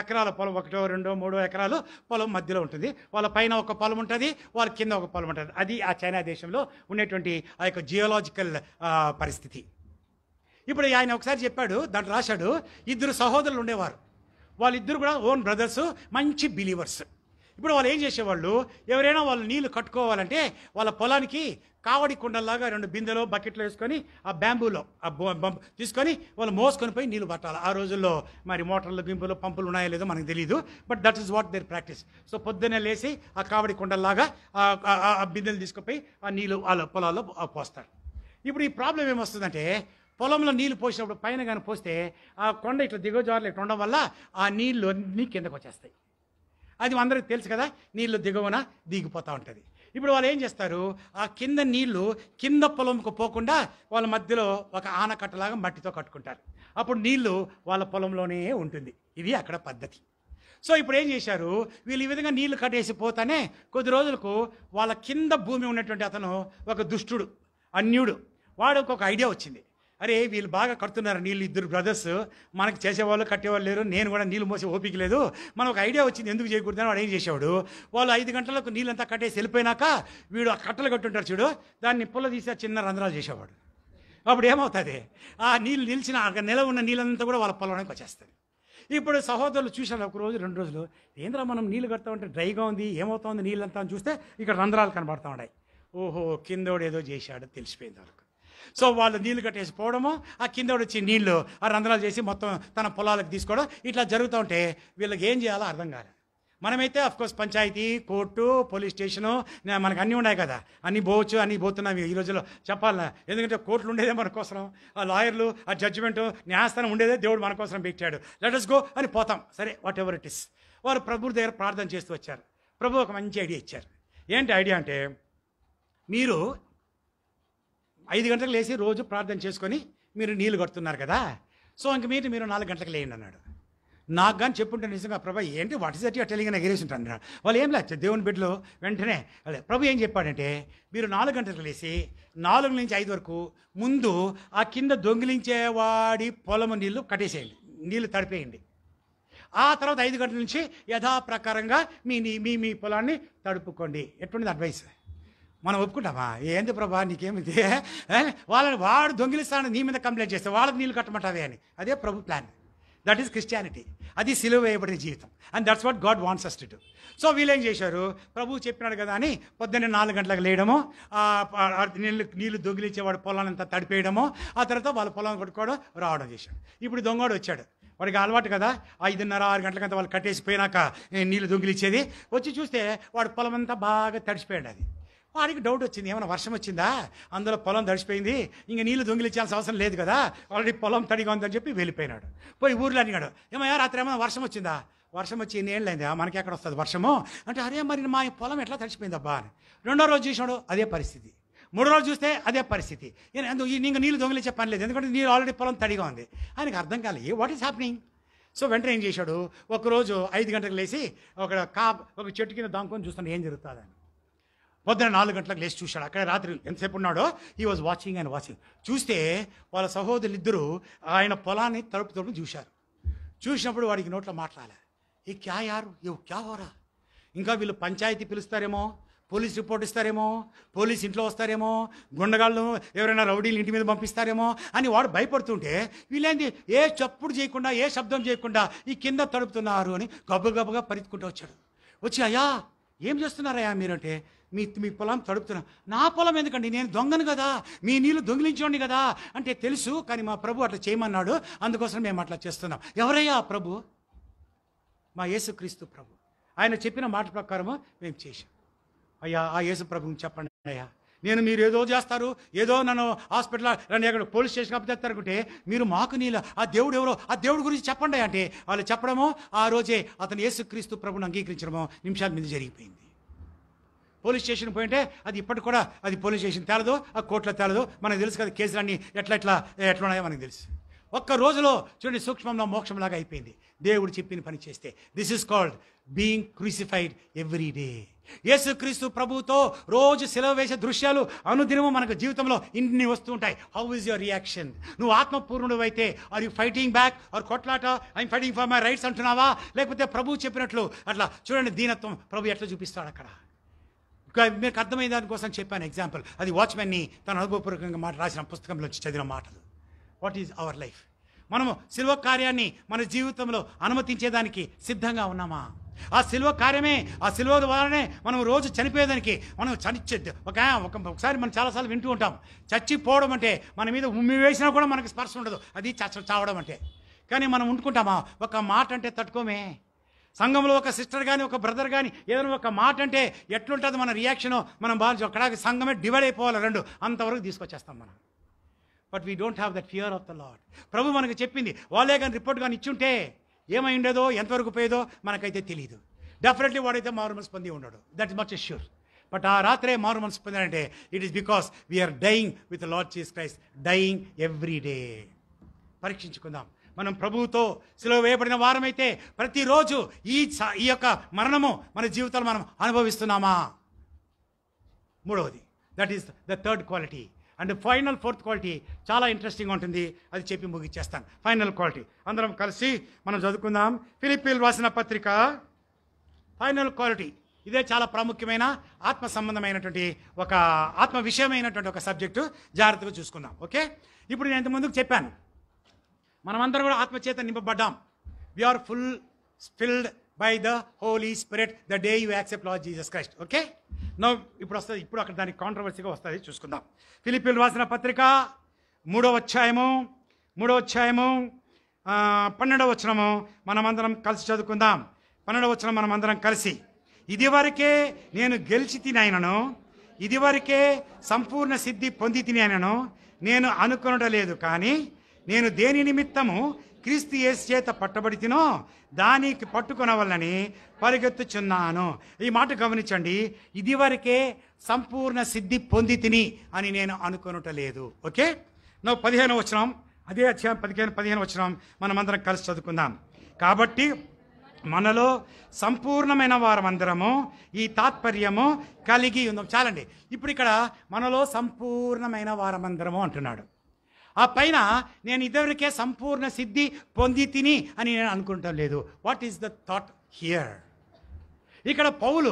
ఎకరాల పొలం ఒకటో రెండో మూడో ఎకరాలు పొలం మధ్యలో ఉంటుంది వాళ్ళ పైన ఒక పొలం ఉంటుంది వాళ్ళ కింద ఒక పొలం ఉంటుంది అది ఆ చైనా దేశంలో ఉండేటువంటి ఆ యొక్క జియోలాజికల్ పరిస్థితి ఇప్పుడు ఆయన ఒకసారి చెప్పాడు దాంట్లో రాశాడు ఇద్దరు సహోదరులు ఉండేవారు వాళ్ళిద్దరు కూడా ఓన్ బ్రదర్స్ మంచి బిలీవర్స్ ఇప్పుడు వాళ్ళు ఏం చేసేవాళ్ళు ఎవరైనా వాళ్ళు నీళ్లు కట్టుకోవాలంటే వాళ్ళ పొలానికి కావడి కుండలాగా రెండు బిందెలో బకెట్లో వేసుకొని ఆ బ్యాంబూలో ఆ బంప్ తీసుకొని వాళ్ళు మోసుకొని పోయి నీళ్ళు పట్టాలి ఆ రోజుల్లో మరి మోటార్లు గింపులు పంపులు ఉన్నాయో లేదో మనకు తెలియదు but that is what their practice so పొద్దున్నే లేచి ఆ కావడి కుండల్లాగా ఆ బిందెలు తీసుకుపోయి ఆ నీళ్ళు వాళ్ళ పొలాల్లో పోస్తారు ఇప్పుడు ఈ ప్రాబ్లం ఏమొస్తుందంటే పొలంలో నీళ్ళు పోసినప్పుడు పైన కానీ పోస్తే ఆ కొండ ఇట్లా దిగజారులు ఇట్లా ఉండడం వల్ల ఆ నీళ్ళు అన్నీ కిందకు వచ్చేస్తాయి అది అందరికి తెలుసు కదా నీళ్ళు దిగువన దిగిపోతూ ఉంటుంది ఇప్పుడు వాళ్ళు ఏం చేస్తారు ఆ కింద నీళ్లు కింద పొలంకు పోకుండా వాళ్ళ మధ్యలో ఒక ఆనకట్టలాగా మట్టితో కట్టుకుంటారు అప్పుడు నీళ్లు వాళ్ళ పొలంలోనే ఉంటుంది ఇది అక్కడ పద్ధతి సో ఇప్పుడు ఏం చేశారు వీళ్ళు ఈ విధంగా నీళ్లు కట్టేసి పోతానే కొద్ది రోజులకు వాళ్ళ కింద భూమి ఉన్నటువంటి అతను ఒక దుష్టుడు అన్యుడు వాడికి ఒక ఐడియా వచ్చింది అరే వీళ్ళు బాగా కడుతున్నారు నీళ్ళు ఇద్దరు బ్రదర్స్ మనకు చేసేవాళ్ళు కట్టేవాళ్ళు లేరు నేను కూడా నీళ్ళు మోసే ఓపిక లేదు మనకు ఒక ఐడియా వచ్చింది ఎందుకు చేయకూడదని వాడు ఏం చేసేవాడు వాళ్ళు ఐదు గంటలకు నీళ్ళంతా కట్టేసి వెళ్ళిపోయినాక వీడు ఆ కట్టలు కట్టుంటారు చూడు దాన్ని పుల్ల తీసి చిన్న రంధ్రాలు చేసేవాడు అప్పుడు ఏమవుతుంది ఆ నీళ్ళు నిలిచిన అక్కడ నిల ఉన్న నీళ్ళంతా కూడా వాళ్ళ పొలవడానికి వచ్చేస్తుంది ఇప్పుడు సహోదరులు చూశారు ఒక రోజు రెండు రోజులు ఏంద్రా మనం నీళ్ళు కడతా ఉంటే డ్రైగా ఉంది ఏమవుతుంది నీళ్ళంతా అని చూస్తే ఇక్కడ రంధ్రాలు కనబడతా ఉన్నాయి ఓహో కిందోడు ఏదో చేశాడు తెలిసిపోయింది వాళ్ళకు సో వాళ్ళు నీళ్లు కట్టేసి పోవడము ఆ కింద వచ్చి నీళ్లు ఆ రంధ్రాలు చేసి మొత్తం తన పొలాలకు తీసుకోవడం ఇట్లా జరుగుతూ ఉంటే వీళ్ళకి ఏం చేయాలో అర్థం కాలేదు మనమైతే course panchayat court police station మనకు అన్నీ ఉన్నాయి కదా అన్నీ పోవచ్చు అన్నీ పోతున్నాం ఈ రోజుల్లో చెప్పాలా ఎందుకంటే కోర్టులు ఉండేదే మన కోసం ఆ లాయర్లు ఆ జడ్జిమెంటు న్యాయస్థానం ఉండేదే దేవుడు మన కోసం పెట్టాడు లెటర్స్ గో అని పోతాం సరే వాట్ ఎవర్ ఇట్ ఇస్ వారు ప్రభు దగ్గర ప్రార్థన చేస్తూ వచ్చారు ప్రభు ఒక మంచి ఐడియా ఇచ్చారు ఏంటి ఐడియా అంటే మీరు ఐదు గంటలకు లేచి రోజు ప్రార్థన చేసుకొని మీరు నీళ్లు కొడుతున్నారు కదా సో ఇంక మీరు మీరు నాలుగు గంటలకు లేయండి అన్నాడు నాకు కానీ చెప్పుంటే నిజంగా ప్రభా ఏంటి what is it you're telling అని ఎగిరేసి ఉంటాను వాళ్ళు ఏం లేదు దేవుని బిడ్డలు వెంటనే అదే ప్రభు ఏం చెప్పాడంటే మీరు నాలుగు గంటలకు లేచి నాలుగు నుంచి ఐదు వరకు ముందు ఆ కింద దొంగిలించేవాడి పొలము నీళ్లు కట్టేసేయండి నీళ్లు తడిపేయండి ఆ తర్వాత ఐదు గంటల నుంచి యథాప్రకారంగా మీ మీ మీ పొలాన్ని తడుపుకోండి ఎటువంటిది అడ్వైస్ మనం ఒప్పుకుంటామా ఏంది ప్రభా నీకేమిది వాళ్ళని వాడు దొంగిలిస్తానని నీ మీద కంప్లైంట్ చేస్తే వాళ్ళకి నీళ్ళు కట్టమంటావే అని అదే ప్రభు ప్లాన్ దట్ ఈస్ క్రిస్టియానిటీ అది సిలువ వేయబడిన జీవితం and that's what God wants us to so వీళ్ళేం చేశారు ప్రభు చెప్పినాడు కదా అని పొద్దున్నే నాలుగు గంటలకు లేయడము నీళ్ళు నీళ్ళు దొంగిలిచ్చేవాడు అంతా తడిపేయడము ఆ తర్వాత వాళ్ళ పొలం కొట్టుకోవడం రావడం చేశాడు ఇప్పుడు దొంగవాడు వచ్చాడు వాడికి అలవాటు కదా ఐదున్నర ఆరు గంటలకంతా వాళ్ళు కట్టేసిపోయినాక నీళ్ళు దొంగిలిచ్చేది వచ్చి చూస్తే వాడు పొలం అంతా బాగా తడిచిపోయాడు అది వాడికి డౌట్ వచ్చింది ఏమైనా వర్షం వచ్చిందా అందులో పొలం తడిచిపోయింది ఇంకా నీళ్ళు దొంగిలించాల్సిన అవసరం లేదు కదా ఆల్రెడీ పొలం తడిగా ఉందని చెప్పి వెళ్ళిపోయినాడు పోయి ఊర్లో అడిగాడు ఏమయ్యా రాత్రి ఏమైనా వర్షం వచ్చిందా వర్షం వచ్చి ఇన్ని ఏళ్ళైందా మనకి ఎక్కడ వస్తుంది వర్షము అంటే అరే మరి మా పొలం ఎట్లా తడిచిపోయిందబ్బా అని రెండో రోజు చూసినాడు అదే పరిస్థితి మూడో రోజు చూస్తే అదే పరిస్థితి ఇంకా నీళ్ళు దొంగిలించే పని లేదు ఎందుకంటే నీళ్ళు ఆల్రెడీ పొలం తడిగా ఉంది ఆయనకు అర్థం కాలేదు వాట్ ఈస్ హ్యాపెనింగ్ సో వెంటనే ఏం చేశాడు ఒకరోజు ఐదు గంటలకు లేచి ఒక కా ఒక చెట్టు కింద దాంకొని చూస్తాను ఏం జరుగుతుందని పొద్దున నాలుగు గంటలకు లేచి చూశాడు అక్కడ రాత్రి ఎంతసేపు ఉన్నాడో ఈ వాజ్ వాచింగ్ అండ్ వాచింగ్ చూస్తే వాళ్ళ సహోదరులు ఇద్దరు ఆయన పొలాన్ని తలుపు తలుపు చూశారు చూసినప్పుడు వాడికి నోట్లో మాట్లాడాలి ఈ క్యా యారు ఇవి క్యా హోరా ఇంకా వీళ్ళు పంచాయతీ పిలుస్తారేమో పోలీస్ రిపోర్ట్ ఇస్తారేమో పోలీస్ ఇంట్లో వస్తారేమో గుండగాళ్ళు ఎవరైనా రౌడీలు ఇంటి మీద పంపిస్తారేమో అని వాడు భయపడుతుంటే వీళ్ళేంది ఏ చప్పుడు చేయకుండా ఏ శబ్దం చేయకుండా ఈ కింద తడుపుతున్నారు అని గబ్బగబ్బగా పరిగెత్తుకుంటూ వచ్చాడు వచ్చి అయ్యా ఏం చేస్తున్నారయ్యా మీరంటే మీ మీ పొలం తడుపుతున్నా నా పొలం ఎందుకండి నేను దొంగను కదా మీ నీళ్ళు దొంగిలించండి కదా అంటే తెలుసు కానీ మా ప్రభు అట్లా చేయమన్నాడు అందుకోసం మేము అట్లా చేస్తున్నాం ఎవరయ్యా ఆ ప్రభు మా యేసుక్రీస్తు ప్రభు ఆయన చెప్పిన మాట ప్రకారము మేము చేశాం అయ్యా ఆ యేసు ప్రభుని చెప్పండి అయ్యా నేను మీరు ఏదో చేస్తారు ఏదో నన్ను హాస్పిటల్ నన్ను ఎక్కడ పోలీస్ స్టేషన్ అప్పచెత్తారనుకుంటే మీరు మాకు నీళ్ళ ఆ దేవుడు ఎవరో ఆ దేవుడి గురించి చెప్పండి అంటే వాళ్ళు చెప్పడము ఆ రోజే అతను యేసుక్రీస్తు ప్రభుని అంగీకరించడము నిమిషాల మీద జరిగిపోయింది పోలీస్ స్టేషన్ పోయింటే అది ఇప్పటికి కూడా అది పోలీస్ స్టేషన్ తేలదు ఆ కోర్టులో తేలదు మనకు తెలుసు కదా కేసులన్నీ ఎట్లా ఎట్లా ఎట్లా ఉన్నాయో మనకు తెలుసు ఒక్క రోజులో చూడండి సూక్ష్మంలో మోక్షంలాగా అయిపోయింది దేవుడు చెప్పిన పని చేస్తే this is called being crucified every day యేసుక్రీస్తు ప్రభుతో రోజు సెలవు వేసే దృశ్యాలు అనుదినము మనకు జీవితంలో ఇన్ని వస్తూ ఉంటాయి హౌ ఇస్ యువర్ రియాక్షన్ నువ్వు ఆత్మపూర్ణుడు అయితే are you fighting back or కొట్లాట I'm fighting for my rights అంటున్నావా లేకపోతే ప్రభు చెప్పినట్లు అట్లా చూడండి దీనత్వం ప్రభు ఎట్లా చూపిస్తాడు అక్కడ మీకు అర్థమైన దానికోసం చెప్పాను ఎగ్జాంపుల్ అది వాచ్మెన్ని తన అనుభవపూర్వకంగా మాట రాసిన పుస్తకంలో చదివిన మాటలు వాట్ ఈజ్ అవర్ లైఫ్ మనము శిల్వ కార్యాన్ని మన జీవితంలో అనుమతించేదానికి సిద్ధంగా ఉన్నామా ఆ శిల్వ కార్యమే ఆ శిల్వ ద్వారానే మనం రోజు చనిపోయేదానికి మనం చనిచ్చేది ఒక ఒకసారి మనం చాలాసార్లు వింటూ ఉంటాం చచ్చిపోవడం అంటే మన మీద ఉమ్మి వేసినా కూడా మనకు స్పర్శ ఉండదు అది చచ్చ చావడం అంటే కానీ మనం ఉండుకుంటామా ఒక మాట అంటే తట్టుకోమే సంఘంలో ఒక సిస్టర్ కానీ ఒక బ్రదర్ కానీ ఏదైనా ఒక మాట అంటే ఎట్లుంటుంది మన రియాక్షన్ మనం బాగా అక్కడ సంఘమే డివైడ్ అయిపోవాలి రెండు అంతవరకు తీసుకొచ్చేస్తాం మనం but we don't have that fear of the Lord ప్రభు మనకు చెప్పింది వాళ్ళే కానీ రిపోర్ట్ కానీ ఇచ్చుంటే ఏమై ఉండేదో ఎంతవరకు పోయేదో మనకైతే తెలియదు డెఫినెట్లీ వాడైతే మారు మనసు పొంది ఉండడు that is much sure but ఆ రాత్రే మారు మనసు పొందాడంటే it is because we are dying with Lord Jesus Christ dying every day పరీక్షించుకుందాం మనం ప్రభువుతో సెలవు వేయబడిన వారమైతే ప్రతిరోజు ఈ ఈ యొక్క మరణము మన జీవితాలు మనం అనుభవిస్తున్నామా మూడవది that is the third quality and final fourth quality చాలా ఇంట్రెస్టింగ్ ఉంటుంది అది చెప్పి ముగిచ్చేస్తాను ఫైనల్ క్వాలిటీ అందరం కలిసి మనం చదువుకుందాం ఫిలిపిల్ రాసిన పత్రిక ఫైనల్ క్వాలిటీ ఇదే చాలా ప్రాముఖ్యమైన ఆత్మ సంబంధమైనటువంటి ఒక ఆత్మ విషయమైనటువంటి ఒక సబ్జెక్టు జాగ్రత్తగా చూసుకుందాం ఓకే ఇప్పుడు నేను ఇంతకుముందుకు చెప్పాను మనమందరం కూడా ఆత్మచేత నింపబడ్డాం we are full filled by the Holy Spirit the day you accept Lord Jesus Christ okay no ఇప్పుడు వస్తుంది ఇప్పుడు అక్కడ దానికి కాంట్రవర్సీగా వస్తుంది చూసుకుందాం ఫిలిపిల్ రాసిన పత్రిక మూడో అధ్యాయము మూడో అధ్యాయము పన్నెండవ వచనము మనమందరం కలిసి చదువుకుందాం పన్నెండవ వచనం మనమందరం కలిసి ఇదివరకే నేను గెలిచి తినైనను ఇదివరకే సంపూర్ణ సిద్ధి పొంది తినైనను నేను అనుకునడం లేదు కానీ నేను దేని నిమిత్తము క్రీస్తు యేసు చేత పట్టబడితినో దానికి పట్టుకునవల్లని పరిగెత్తుచున్నాను ఈ మాట గమనించండి ఇదివరకే సంపూర్ణ సిద్ధి పొంది తిని అని నేను లేదు ఓకే నా పదిహేను వచ్చినాం అదే అధ్యాయం పదిహేను పదిహేను వచ్చినాం మనమందరం కలిసి చదువుకుందాం కాబట్టి మనలో సంపూర్ణమైన వారమందరము ఈ తాత్పర్యము కలిగి ఉందాం చాలండి ఇప్పుడు ఇక్కడ మనలో సంపూర్ణమైన వారమందరము అంటున్నాడు ఆ పైన నేను ఇద్దరికే సంపూర్ణ సిద్ధి పొంది తిని అని నేను అనుకుంటా లేదు what is the thought here ఇక్కడ పౌలు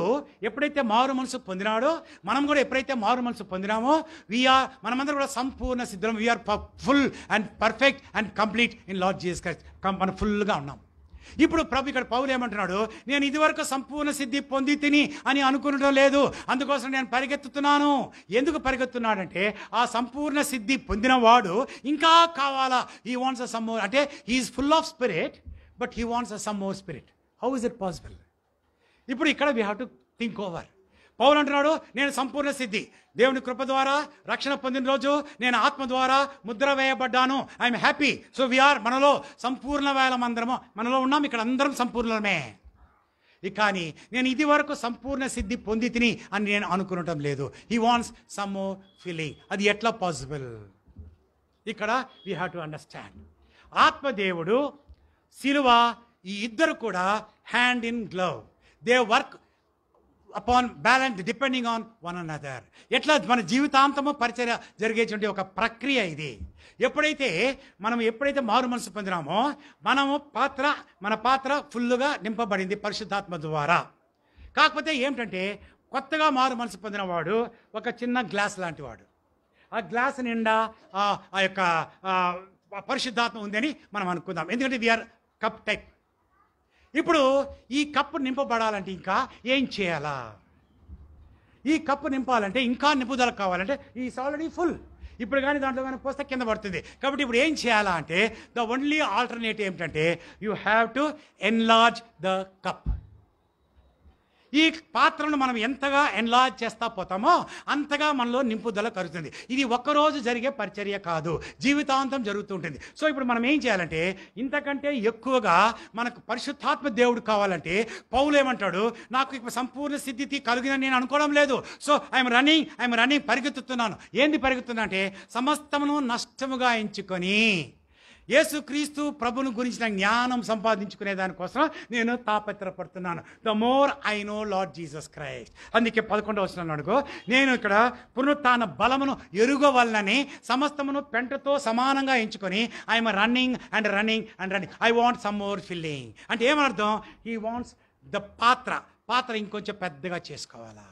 ఎప్పుడైతే మారు మనసు పొందినాడో మనం కూడా ఎప్పుడైతే మారు మనసు పొందినామో వీఆర్ మనమందరం కూడా సంపూర్ణ సిద్ధం we are full and perfect and complete in Lord Jesus Christ మనం ఫుల్గా ఉన్నాం ఇప్పుడు ప్రభు ఇక్కడ పౌలు ఏమంటున్నాడు నేను ఇదివరకు సంపూర్ణ సిద్ధి పొంది తిని అని అనుకునడం లేదు అందుకోసం నేను పరిగెత్తుతున్నాను ఎందుకు పరిగెత్తున్నాడంటే ఆ సంపూర్ణ సిద్ధి పొందినవాడు ఇంకా కావాలా హీ వాంట్స్ అ సమ్ అంటే he is full of spirit but he wants a some more spirit how is it possible ఇప్పుడు ఇక్కడ we have to think over Paul అంటున్నాడు నేను సంపూర్ణ సిద్ధి దేవుని కృప ద్వారా రక్షణ పొందిన రోజు నేను ఆత్మ ద్వారా ముద్ర వేయబడ్డాను ఐఎమ్ హ్యాపీ సో వీఆర్ మనలో సంపూర్ణ వేలం అందరము మనలో ఉన్నాం ఇక్కడ అందరం సంపూర్ణమే కానీ నేను ఇది వరకు సంపూర్ణ సిద్ధి పొంది తిని అని నేను అనుకునటం లేదు హీ వాంట్స్ సమ్ ఫీలింగ్ అది ఎట్లా పాసిబుల్ ఇక్కడ వీ హ్యావ్ టు అండర్స్టాండ్ ఆత్మదేవుడు శిలువ ఈ ఇద్దరు కూడా hand in glove they work upon balance depending on one another ఎట్లా మన జీవితాంతము పరిచర్య జరిగేటువంటి ఒక ప్రక్రియ ఇది ఎప్పుడైతే మనం ఎప్పుడైతే మారు మనసు పొందినామో మనము పాత్ర మన పాత్ర ఫుల్గా నింపబడింది పరిశుద్ధాత్మ ద్వారా కాకపోతే ఏమిటంటే కొత్తగా మారు మనసు పొందినవాడు ఒక చిన్న గ్లాస్ లాంటివాడు ఆ గ్లాస్ నిండా ఆ యొక్క పరిశుద్ధాత్మ ఉందని మనం అనుకుందాం ఎందుకంటే వీఆర్ కప్ టైప్ ఇప్పుడు ఈ కప్పు నింపబడాలంటే ఇంకా ఏం చేయాలా ఈ కప్పు నింపాలంటే ఇంకా నింపుదల కావాలంటే ఈ ఆల్రెడీ ఫుల్ ఇప్పుడు కానీ దాంట్లో కానీ పోస్తే కింద పడుతుంది కాబట్టి ఇప్పుడు ఏం చేయాలా అంటే ద ఓన్లీ ఆల్టర్నేటివ్ ఏమిటంటే you have to enlarge the cup ఈ పాత్రను మనం ఎంతగా ఎన్లాజ్ చేస్తా పోతామో అంతగా మనలో నింపుదల కలుగుతుంది ఇది ఒక్కరోజు జరిగే పరిచర్య కాదు జీవితాంతం జరుగుతూ ఉంటుంది సో ఇప్పుడు మనం ఏం చేయాలంటే ఇంతకంటే ఎక్కువగా మనకు పరిశుద్ధాత్మ దేవుడు కావాలంటే పౌలు ఏమంటాడు నాకు ఇప్పుడు సంపూర్ణ స్థితి కలిగిన నేను అనుకోవడం లేదు so I'm running I'm running పరిగెత్తుతున్నాను ఏంది పరిగెత్తుందంటే సమస్తమును నష్టముగా ఎంచుకొని యేసుక్రీస్తు ప్రభుని గురించిన జ్ఞానం సంపాదించుకునే దానికోసం నేను తాపత్రపడుతున్నాను the more I know Lord Jesus Christ అందుకే పదకొండవ వచ్చిన అడుగు నేను ఇక్కడ పునరుత్న బలమును ఎరుగవలనని సమస్తమును పెంటతో సమానంగా ఎంచుకొని I'm running and running and running I want some more filling అంటే ఏమర్థం హీ వాంట్స్ ద పాత్ర పాత్ర ఇంకొంచెం పెద్దగా చేసుకోవాలా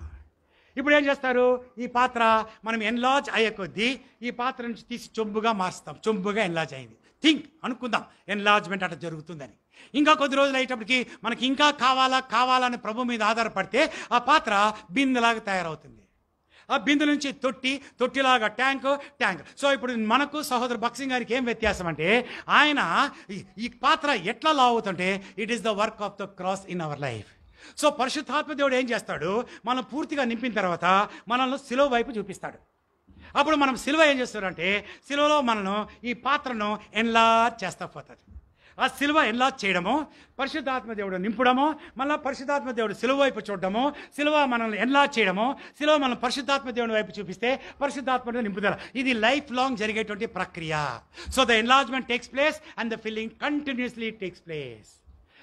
ఇప్పుడు ఏం చేస్తారు ఈ పాత్ర మనం ఎన్లాజ్ అయ్యే కొద్దీ ఈ పాత్ర నుంచి తీసి చొంబుగా మారుస్తాం చొంబుగా ఎన్లాజ్ అయింది థింక్ అనుకుందాం ఎన్లాజ్మెంట్ అట్లా జరుగుతుందని ఇంకా కొద్ది రోజులు అయ్యేటప్పటికి మనకి ఇంకా కావాలా కావాలని ప్రభు మీద ఆధారపడితే ఆ పాత్ర బిందెలాగా తయారవుతుంది ఆ బిందు నుంచి తొట్టి తొట్టిలాగా ట్యాంక్ ట్యాంక్ సో ఇప్పుడు మనకు సహోదరు భక్సింగ్ గారికి ఏం వ్యత్యాసం అంటే ఆయన ఈ పాత్ర ఎట్లా లావుతుంటే it is the work of the cross in our life so పరిశుద్ధాత్మ దేవుడు ఏం చేస్తాడు మనం పూర్తిగా నింపిన తర్వాత మనల్ని సిలో వైపు చూపిస్తాడు అప్పుడు మనం సిలువ ఏం చేస్తారంటే సిలువలో మనను ఈ పాత్రను ఎన్లా చేస్తా పోతుంది ఆ సిలువ ఎలా చేయడము పరిశుద్ధాత్మ దేవుడు నింపడము మళ్ళీ పరిశుద్ధాత్మ దేవుడు సిలువ వైపు చూడడము సిలువ మనల్ని ఎలా చేయడమో సిలువ మనం పరిశుద్ధాత్మ దేవుని వైపు చూపిస్తే పరిశుద్ధాత్మ నింపుదల ఇది లైఫ్ లాంగ్ జరిగేటువంటి ప్రక్రియ so the enlargement takes place and the feeling continuously takes place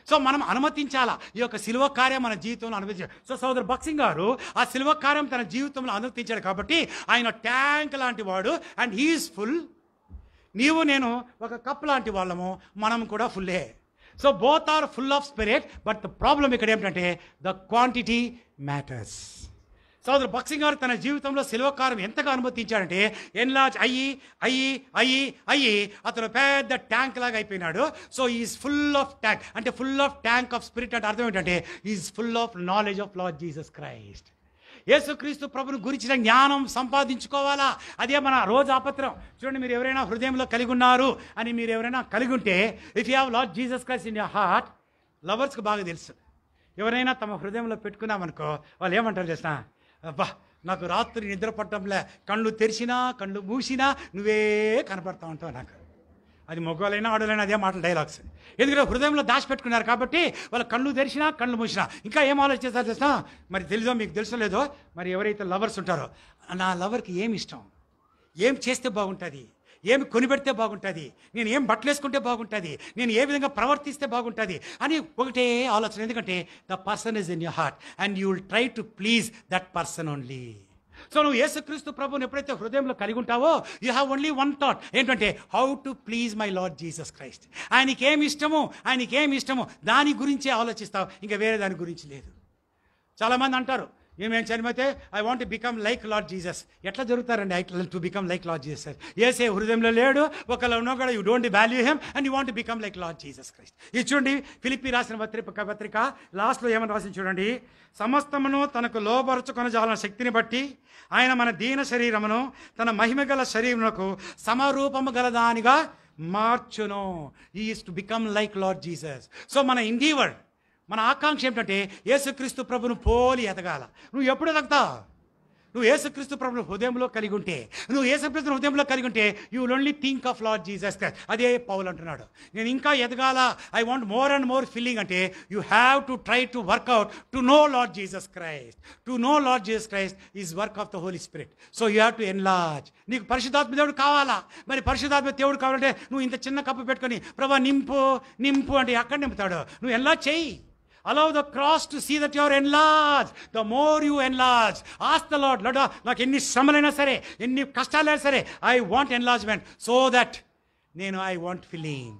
so మనం అనుమతించాలా ఈ యొక్క శిల్వ కార్యం మన జీవితంలో అనుమతించాలి సో సోదరు బక్సింగ్ గారు ఆ శిల్వ కార్యం తన జీవితంలో అనుమతించాడు కాబట్టి ఆయన ట్యాంక్ లాంటి వాడు అండ్ హీఈస్ ఫుల్ నీవు నేను ఒక కప్ లాంటి వాళ్ళము మనం కూడా ఫుల్లే so both are full of spirit but the problem ఇక్కడ ఏమిటంటే ద క్వాంటిటీ మ్యాటర్స్ సోదరు బక్సింగ్ గారు తన జీవితంలో శిల్వకారం ఎంతగా అనుమతించాడంటే ఎన్లాజ్ అయ్యి అయ్యి అయ్యి అయ్యి అతను పెద్ద ట్యాంక్ లాగా అయిపోయినాడు so is full of tank అంటే full of tank of spirit అంటే అర్థం ఏంటంటే is full of knowledge of Lord Jesus Christ యేసుక్రీస్తు ప్రభుని గురించిన జ్ఞానం సంపాదించుకోవాలా అదే మన రోజు ఆపత్రం చూడండి మీరు ఎవరైనా హృదయంలో కలిగి ఉన్నారు అని మీరు ఎవరైనా కలిగి ఉంటే if you have Lord Jesus Christ in your heart లవర్స్కి బాగా తెలుసు ఎవరైనా తమ హృదయంలో పెట్టుకున్నామనుకో వాళ్ళు ఏమంటారు చేస్తా అబ్బా నాకు రాత్రి నిద్ర పట్టంలే కళ్ళు తెరిచినా కళ్ళు మూసినా నువ్వే కనపడతా ఉంటావు నాకు అది మగవాళ్ళైనా ఆడలైనా అదే మాటలు డైలాగ్స్ ఎందుకంటే హృదయంలో దాచిపెట్టుకున్నారు కాబట్టి వాళ్ళ కళ్ళు తెరిచినా కళ్ళు మూసినా ఇంకా ఏం ఆలోచిస్తారు తెలుసా మరి తెలుసో మీకు తెలుసలేదో మరి ఎవరైతే లవర్స్ ఉంటారో నా లవర్కి ఏమి ఇష్టం ఏం చేస్తే బాగుంటుంది ఏమి కొనిపెడితే బాగుంటుంది నేను ఏం బట్టలు వేసుకుంటే బాగుంటుంది నేను ఏ విధంగా ప్రవర్తిస్తే బాగుంటుంది అని ఒకటే ఆలోచన ఎందుకంటే the person is in your heart and you will try to please that person only so నువ్వు యేసుక్రీస్తు ప్రభుని ఎప్పుడైతే హృదయంలో కలిగి ఉంటావో you have only one thought ఏంటంటే how to please my Lord Jesus Christ ఆయనకి ఏమి ఇష్టము ఆయనకి ఏమి ఇష్టము దాని గురించే ఆలోచిస్తావు ఇంకా వేరే దాని గురించి లేదు చాలామంది అంటారు ఈమె చనిపోతే I want become like Lord Jesus ఎట్లా జరుగుతారండి I to become like Lord Jesus sir ఏసే హృదయంలో లేడు ఒకళ్ళు ఉన్నా కూడా you don't value him and you want become like Lord Jesus Christ ఇది చూడండి ఫిలిపి రాసిన పత్రిక పత్రిక లాస్ట్లో ఏమని రాసి చూడండి సమస్తమును తనకు లోపరచుకొనజాలన శక్తిని బట్టి ఆయన మన దీన శరీరమును తన మహిమ గల శరీరమునకు సమరూపము గలదానిగా మార్చును is to become like Lord Jesus so మన ఇండివర్డ్ మన ఆకాంక్ష ఏమిటంటే యేసుక్రీస్తు ప్రభును పోలి ఎదగాల నువ్వు ఎప్పుడు ఎదగతా నువ్వు యేసుక్రీస్తు ప్రభుని హృదయంలో కలిగి ఉంటే నువ్వు యేసుక్రీస్తుని హృదయంలో కలిగి ఉంటే you will only think of Lord Jesus Christ అదే పౌల్ అంటున్నాడు నేను ఇంకా ఎదగాల I want more and more feeling అంటే you have to try to work out to know Lord Jesus Christ to know Lord Jesus Christ is work of the Holy Spirit so you have to enlarge నీకు పరిశుధాత్మ దేవుడు కావాలా మరి పరిశుధాత్మ దేవుడు కావాలంటే నువ్వు ఇంత చిన్న కప్పు పెట్టుకొని ప్రభా నింపు నింపు అంటే ఎక్కడ నింపుతాడు నువ్వు ఎన్లార్జ్ చేయి allow the cross to see that your enlarge the more you enlarge as the Lord లడా నాకు ఎన్ని శ్రమలైనా సరే ఎన్ని కష్టాలైనా సరే I want enlargement so that నేను ఐ వాంట్ ఫిలింగ్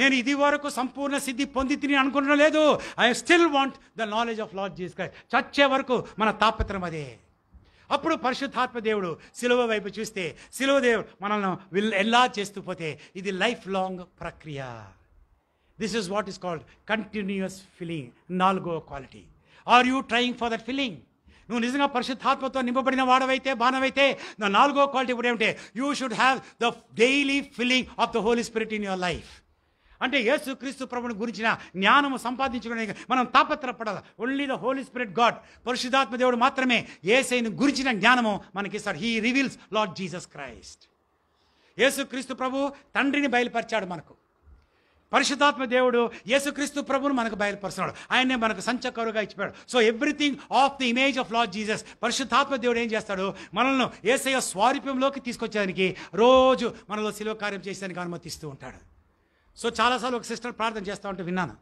నేను ఇది వరకు సంపూర్ణ సిద్ధి పొంది తిని అనుకున్న లేదు I still want the knowledge of Lord Jesus Christ చచ్చే వరకు మన తాపత్రం అదే అప్పుడు పరిశుద్ధాత్మ దేవుడు సిలువ వైపు చూస్తే సిలువ దేవుడు మనల్ని ఎల్లా చేస్తూ పోతే ఇది లైఫ్ లాంగ్ ప్రక్రియ this is what is called continuous filling నాలుగో quality are you trying for that filling నువ్వు నిజంగా పరిశుద్ధాత్మతో నింపబడిన వాడవైతే బాణవైతే నా నాలుగో క్వాలిటీ ఇప్పుడు ఏమిటంటే you should have the daily feeling of the Holy Spirit in your life అంటే యేసు క్రీస్తు ప్రభుని గురించిన జ్ఞానము సంపాదించుకోవడానికి మనం తాపత్రపడాలి only the Holy Spirit God పరిశుధాత్మ దేవుడు మాత్రమే ఏసైని గురించిన జ్ఞానము మనకి sir he reveals Lord Jesus Christ యేసు క్రీస్తు ప్రభు తండ్రిని బయలుపరిచాడు మనకు పరిశుద్ధాత్మ దేవుడు యేసుక్రీస్తు ప్రభును మనకు బయలుపరుస్తున్నాడు ఆయనే మనకు సంచకరుగా ఇచ్చిపోయాడు so everything of the image of Lord Jesus పరిశుద్ధాత్మ దేవుడు ఏం చేస్తాడు మనల్ని ఏసయ స్వారూప్యంలోకి తీసుకొచ్చేదానికి రోజు మనలో శిలువ కార్యం చేసేదానికి అనుమతిస్తూ ఉంటాడు సో చాలాసార్లు ఒక సిస్టర్ ప్రార్థన చేస్తూ ఉంటే విన్నాను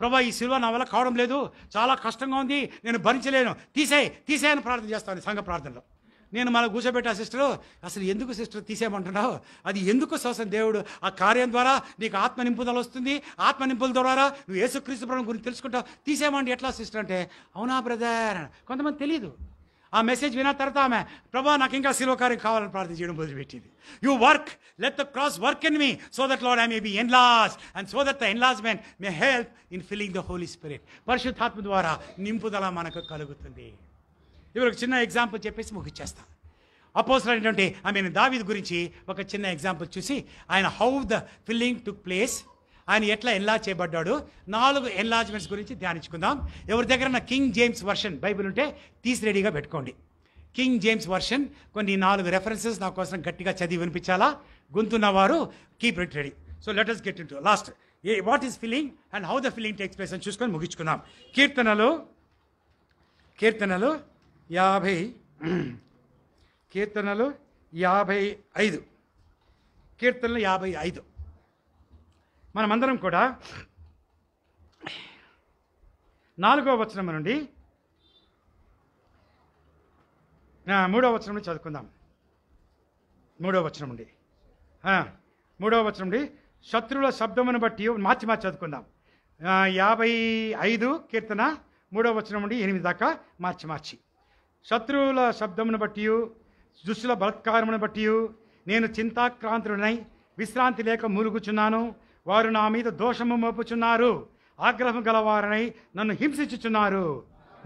ప్రభా ఈ శిలువ నా వల్ల కావడం లేదు చాలా కష్టంగా ఉంది నేను భరించలేను తీసే తీసేయని ప్రార్థన చేస్తాను సంఘ ప్రార్థనలో నేను మనం కూర్చోబెట్టా సిస్టరు అసలు ఎందుకు సిస్టర్ తీసేయమంటున్నావు అది ఎందుకు శోసం దేవుడు ఆ కార్యం ద్వారా నీకు ఆత్మ నింపుదల వస్తుంది ఆత్మ నింపుల ద్వారా నువ్వు యేసుక్రీస్తు ప్రభు గురించి తెలుసుకుంటావు తీసేయమంటే ఎట్లా సిస్టర్ అంటే అవునా బ్రదర్ కొంతమంది తెలియదు ఆ మెసేజ్ విన్న తర్వాత ఆమె ప్రభా నాకు ఇంకా కార్యం కావాలని ప్రార్థన చేయడం మొదలుపెట్టింది you work let the cross work in me so that Lord I may be enlarged and so that the enlargement may help in filling the Holy Spirit పరిశుద్ధాత్మ ద్వారా నింపుదల మనకు కలుగుతుంది ఇవి ఒక చిన్న ఎగ్జాంపుల్ చెప్పేసి ముగిచ్చేస్తాను అపోజల్ అయినటువంటి ఐ మీన్ దావిద్ గురించి ఒక చిన్న ఎగ్జాంపుల్ చూసి ఆయన how the filling took place ఆయన ఎట్లా ఎన్లాజ్ చేయబడ్డాడు నాలుగు ఎన్లాజ్మెంట్స్ గురించి ధ్యానించుకుందాం ఎవరి దగ్గర కింగ్ జేమ్స్ వర్షన్ బైబిల్ ఉంటే తీసి రెడీగా పెట్టుకోండి కింగ్ జేమ్స్ వర్షన్ కొన్ని నాలుగు రెఫరెన్సెస్ నా కోసం గట్టిగా చదివి వినిపించాలా గొంతున్నవారు keep it ready so letters get in to last a what is feeling and how the feeling takes place అని చూసుకొని ముగించుకున్నాం కీర్తనలు కీర్తనలు యాభై కీర్తనలు యాభై ఐదు కీర్తనలు యాభై ఐదు మనమందరం కూడా నాలుగో వచనం నుండి మూడో వచనం నుండి చదువుకుందాం మూడో వచనం నుండి మూడో వచనం నుండి శత్రువుల శబ్దమును బట్టి మార్చి మార్చి చదువుకుందాం యాభై ఐదు కీర్తన మూడో వచనం నుండి ఎనిమిది దాకా మార్చి మార్చి శత్రువుల శబ్దమును బట్టి దుష్టుల బలత్కారమును బట్టి నేను చింతాక్రాంతుడనై విశ్రాంతి లేక మూలుగుచున్నాను వారు నా మీద దోషము మోపుచున్నారు ఆగ్రహం గలవారనై నన్ను హింసించుచున్నారు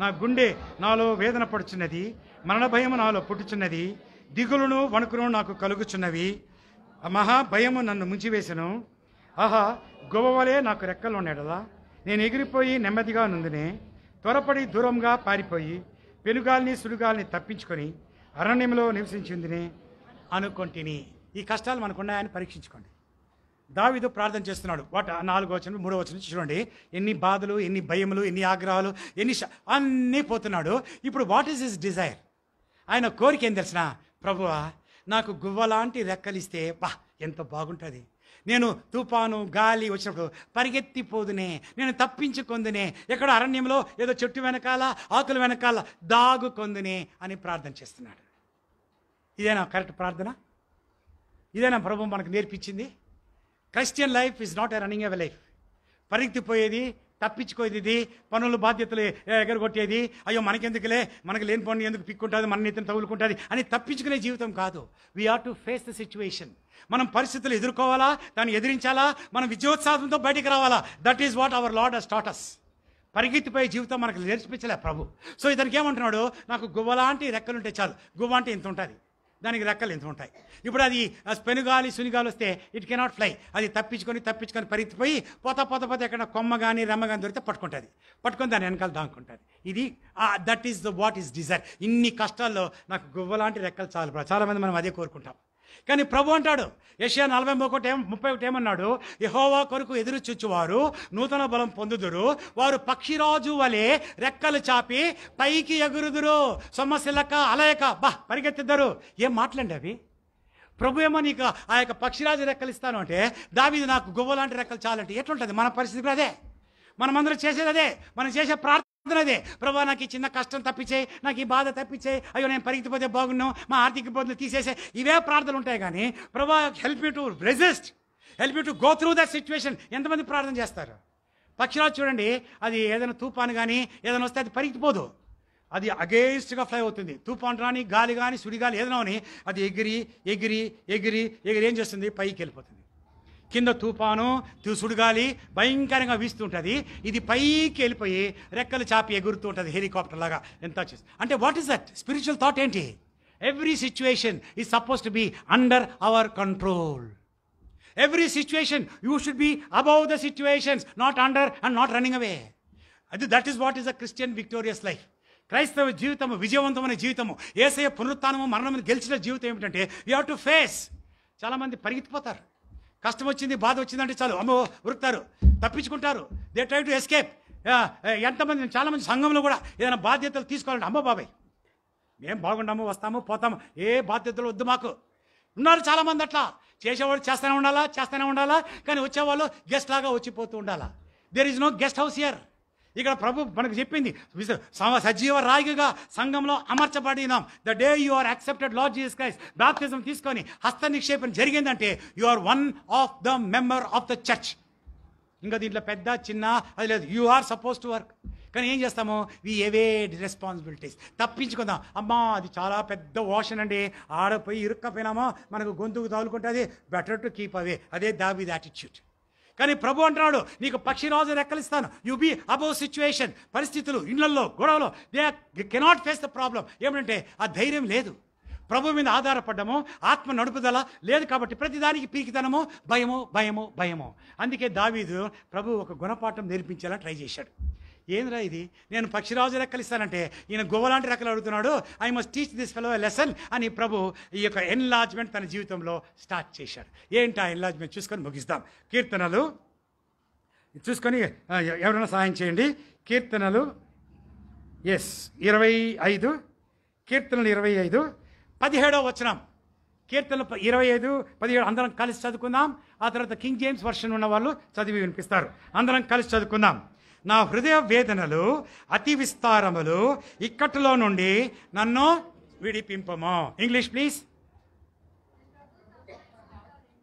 నా గుండె నాలో వేదన పడుచున్నది మరణ భయము నాలో పుట్టుచున్నది దిగులును వణుకును నాకు కలుగుచున్నవి మహాభయము నన్ను ముంచివేశను ఆహా గొవ్వవలే నాకు రెక్కలు ఉన్నాడలా నేను ఎగిరిపోయి నెమ్మదిగా నుందినే త్వరపడి దూరంగా పారిపోయి పెనుగాల్ని సులుగాల్ని తప్పించుకొని అరణ్యంలో నివసించిందిని అనుకుంటుని ఈ కష్టాలు మనకున్నాయని పరీక్షించుకోండి దావిదు ప్రార్థన చేస్తున్నాడు వాట నాలుగో వచ్చిన మూడో వచ్చిన చూడండి ఎన్ని బాధలు ఎన్ని భయములు ఎన్ని ఆగ్రహాలు ఎన్ని అన్నీ పోతున్నాడు ఇప్పుడు వాట్ ఈస్ హిస్ డిజైర్ ఆయన కోరిక ఏం తెలిసిన ప్రభువా నాకు గువ్వలాంటి రెక్కలిస్తే బా ఎంత బాగుంటుంది నేను తుఫాను గాలి వచ్చినప్పుడు పరిగెత్తిపోదునే నేను తప్పించుకుందునే ఎక్కడ అరణ్యంలో ఏదో చెట్టు వెనకాల ఆకుల వెనకాల దాగుకొందునే అని ప్రార్థన చేస్తున్నాడు ఇదేనా కరెక్ట్ ప్రార్థన ఇదేనా ప్రభు మనకు నేర్పించింది Christian life is not a running away life పరిగెత్తిపోయేది తప్పించుకోయేది పనులు బాధ్యతలు ఎగరగొట్టేది అయ్యో మనకెందుకులే మనకు లేని పనులు ఎందుకు పిక్కుంటుంది మన నేతను తగులుకుంటుంది అని తప్పించుకునే జీవితం కాదు we are to face the situation మనం పరిస్థితులు ఎదుర్కోవాలా దాన్ని ఎదిరించాలా మనం విజయోత్సాహంతో బయటికి రావాలా that is what our Lord as status పరిగెత్తిపోయే జీవితం మనకు నేర్చిపించలే ప్రభు సో ఇతనికి ఏమంటున్నాడు నాకు గువ్వలాంటి రెక్కలు ఉంటే చాలు గువ్వ అంటే ఇంత ఉంటుంది దానికి రెక్కలు ఎంత ఉంటాయి ఇప్పుడు అది పెనుగాలి సునిగాలి వస్తే ఇట్ కెనాట్ ఫ్లై అది తప్పించుకొని తప్పించుకొని పరిగెత్తిపోయి పోత పోత పోత ఎక్కడ కొమ్మ కానీ రెమ్మ కానీ దొరికితే పట్టుకుంటుంది పట్టుకొని దాని వెనకాల దాంకుంటుంది ఇది that is the what is desire ఇన్ని కష్టాల్లో నాకు గువ్వలాంటి రెక్కలు చాలు చాలామంది మనం అదే కోరుకుంటాం కానీ ప్రభు అంటాడు ఏషియా నలభై ఒకటి ఏం ముప్పై ఒకటి ఏమన్నాడు యహోవా కొరకు ఎదురు చూచువారు నూతన బలం పొందుదురు వారు పక్షిరాజు వలె రెక్కలు చాపి పైకి ఎగురుదురు సొమ్మశిలక అలయక బా పరిగెత్తిద్దరు ఏం మాట్లాడండి అవి ప్రభు ఏమో నీకు ఆ యొక్క పక్షిరాజు రెక్కలు ఇస్తాను అంటే దావిది నాకు గొవ్వ లాంటి రెక్కలు చాలంటే ఎట్లుంటుంది మన పరిస్థితి కూడా అదే మనమందరం చేసేది అదే మనం చేసే ప్రార్థన అదే ప్రభా నాకు ఈ చిన్న కష్టం తప్పించే నాకు ఈ బాధ తప్పించే అయ్యో నేను పరిగెత్తిపోతే బాగున్నాను మా ఆర్థిక ఇబ్బందులు తీసేసే ఇవే ప్రార్థనలు ఉంటాయి కానీ ప్రభా help you to resist help you to go through that situation ఎంతమంది ప్రార్థన చేస్తారు పక్షిరాజు చూడండి అది ఏదైనా తూపాను కానీ ఏదైనా వస్తే అది పరిగెత్తిపోదు అది అగేన్స్ట్గా ఫ్లై అవుతుంది తూపాను రాని గాలి కానీ సుడిగాలి ఏదైనా అని అది ఎగిరి ఎగిరి ఎగిరి ఎగిరి ఏం చేస్తుంది పైకి వెళ్ళిపోతుంది కింద తుఫాను తుసుడుగాలి భయంకరంగా వీస్తుంటుంది ఇది పైకి వెళ్ళిపోయి రెక్కలు చాపి ఎగురుతూ ఉంటుంది హెలికాప్టర్ లాగా ఎంత చేసి అంటే what is that spiritual thought ఏంటి every situation is suppose to be under our control every situation you should be above the situations not under and not running away అది that is what is a Christian victorious life క్రైస్తవ జీవితము విజయవంతమైన జీవితము ఏసయ పునరుత్నము మరణం గెలిచిన జీవితం ఏమిటంటే యూ హ్యావ్ టు ఫేస్ చాలామంది పరిగెత్తిపోతారు కష్టం వచ్చింది బాధ వచ్చిందంటే చాలు అమ్మో ఉరుకుతారు తప్పించుకుంటారు దే ట్రై టు ఎస్కేప్ ఎంతమంది చాలామంది సంఘంలో కూడా ఏదైనా బాధ్యతలు తీసుకోవాలంటే అమ్మ బాబాయ్ మేము బాగుండాము వస్తాము పోతాము ఏ బాధ్యతలు వద్దు మాకు ఉన్నారు చాలామంది అట్లా చేసేవాళ్ళు చేస్తూనే ఉండాలా చేస్తూనే ఉండాలా కానీ వచ్చేవాళ్ళు గెస్ట్ లాగా వచ్చిపోతూ ఉండాలా there is no guest house here ఇక్కడ ప్రభు మనకు చెప్పింది సజీవ రాయిగా సంఘంలో అమర్చబడినాం the day you are accepted Lord Jesus Christ బాప్తిజం తీసుకొని హస్త నిక్షేపం జరిగిందంటే you are one of the member of the church ఇంకా దీంట్లో పెద్ద చిన్న అది లేదు you are suppose to work కానీ ఏం చేస్తాము వి ఎవేడ్ రెస్పాన్సిబిలిటీస్ తప్పించుకుందాం అమ్మా అది చాలా పెద్ద ఓషన్ అండి ఆడపోయి ఇరుక్కపోయినామో మనకు గొంతుకు తగులుకుంటుంది బెటర్ టు కీప్ అవే అదే దాబీద్ యాటిట్యూడ్ కానీ ప్రభు అంటున్నాడు నీకు పక్షిరాజు రెక్కలిస్తాను యు బీ అబౌ సిచ్యువేషన్ పరిస్థితులు ఇళ్లలో గొడవలో they cannot face the problem ఏమిటంటే ఆ ధైర్యం లేదు ప్రభు మీద ఆధారపడ్డము ఆత్మ నడుపుదల లేదు కాబట్టి ప్రతిదానికి పీకితనము భయము భయము భయము అందుకే దావీదు ప్రభు ఒక గుణపాఠం నేర్పించేలా ట్రై చేశాడు ఏందిరా ఇది నేను పక్షిరాజు రెక్కలు ఇస్తానంటే ఈయన గువ్వలాంటి రెక్కలు అడుగుతున్నాడు I must teach this fellow lesson అని ప్రభు ఈ యొక్క ఎన్లాజ్మెంట్ తన జీవితంలో స్టార్ట్ చేశాడు ఏంటి ఆ ఎన్లాజ్మెంట్ చూసుకొని ముగిస్తాం కీర్తనలు చూసుకొని ఎవరైనా సహాయం చేయండి కీర్తనలు ఎస్ ఇరవై ఐదు కీర్తనలు ఇరవై ఐదు పదిహేడో వచనం కీర్తనలు ఇరవై ఐదు పదిహేడు అందరం కలిసి చదువుకుందాం ఆ తర్వాత కింగ్ జేమ్స్ వర్షన్ ఉన్న వాళ్ళు చదివి వినిపిస్తారు అందరం కలిసి చదువుకుందాం నా హృదయ వేదనలు అతి విస్తారములు ఇక్కట్లో నుండి నన్ను విడిపింపము ఇంగ్లీష్ ప్లీజ్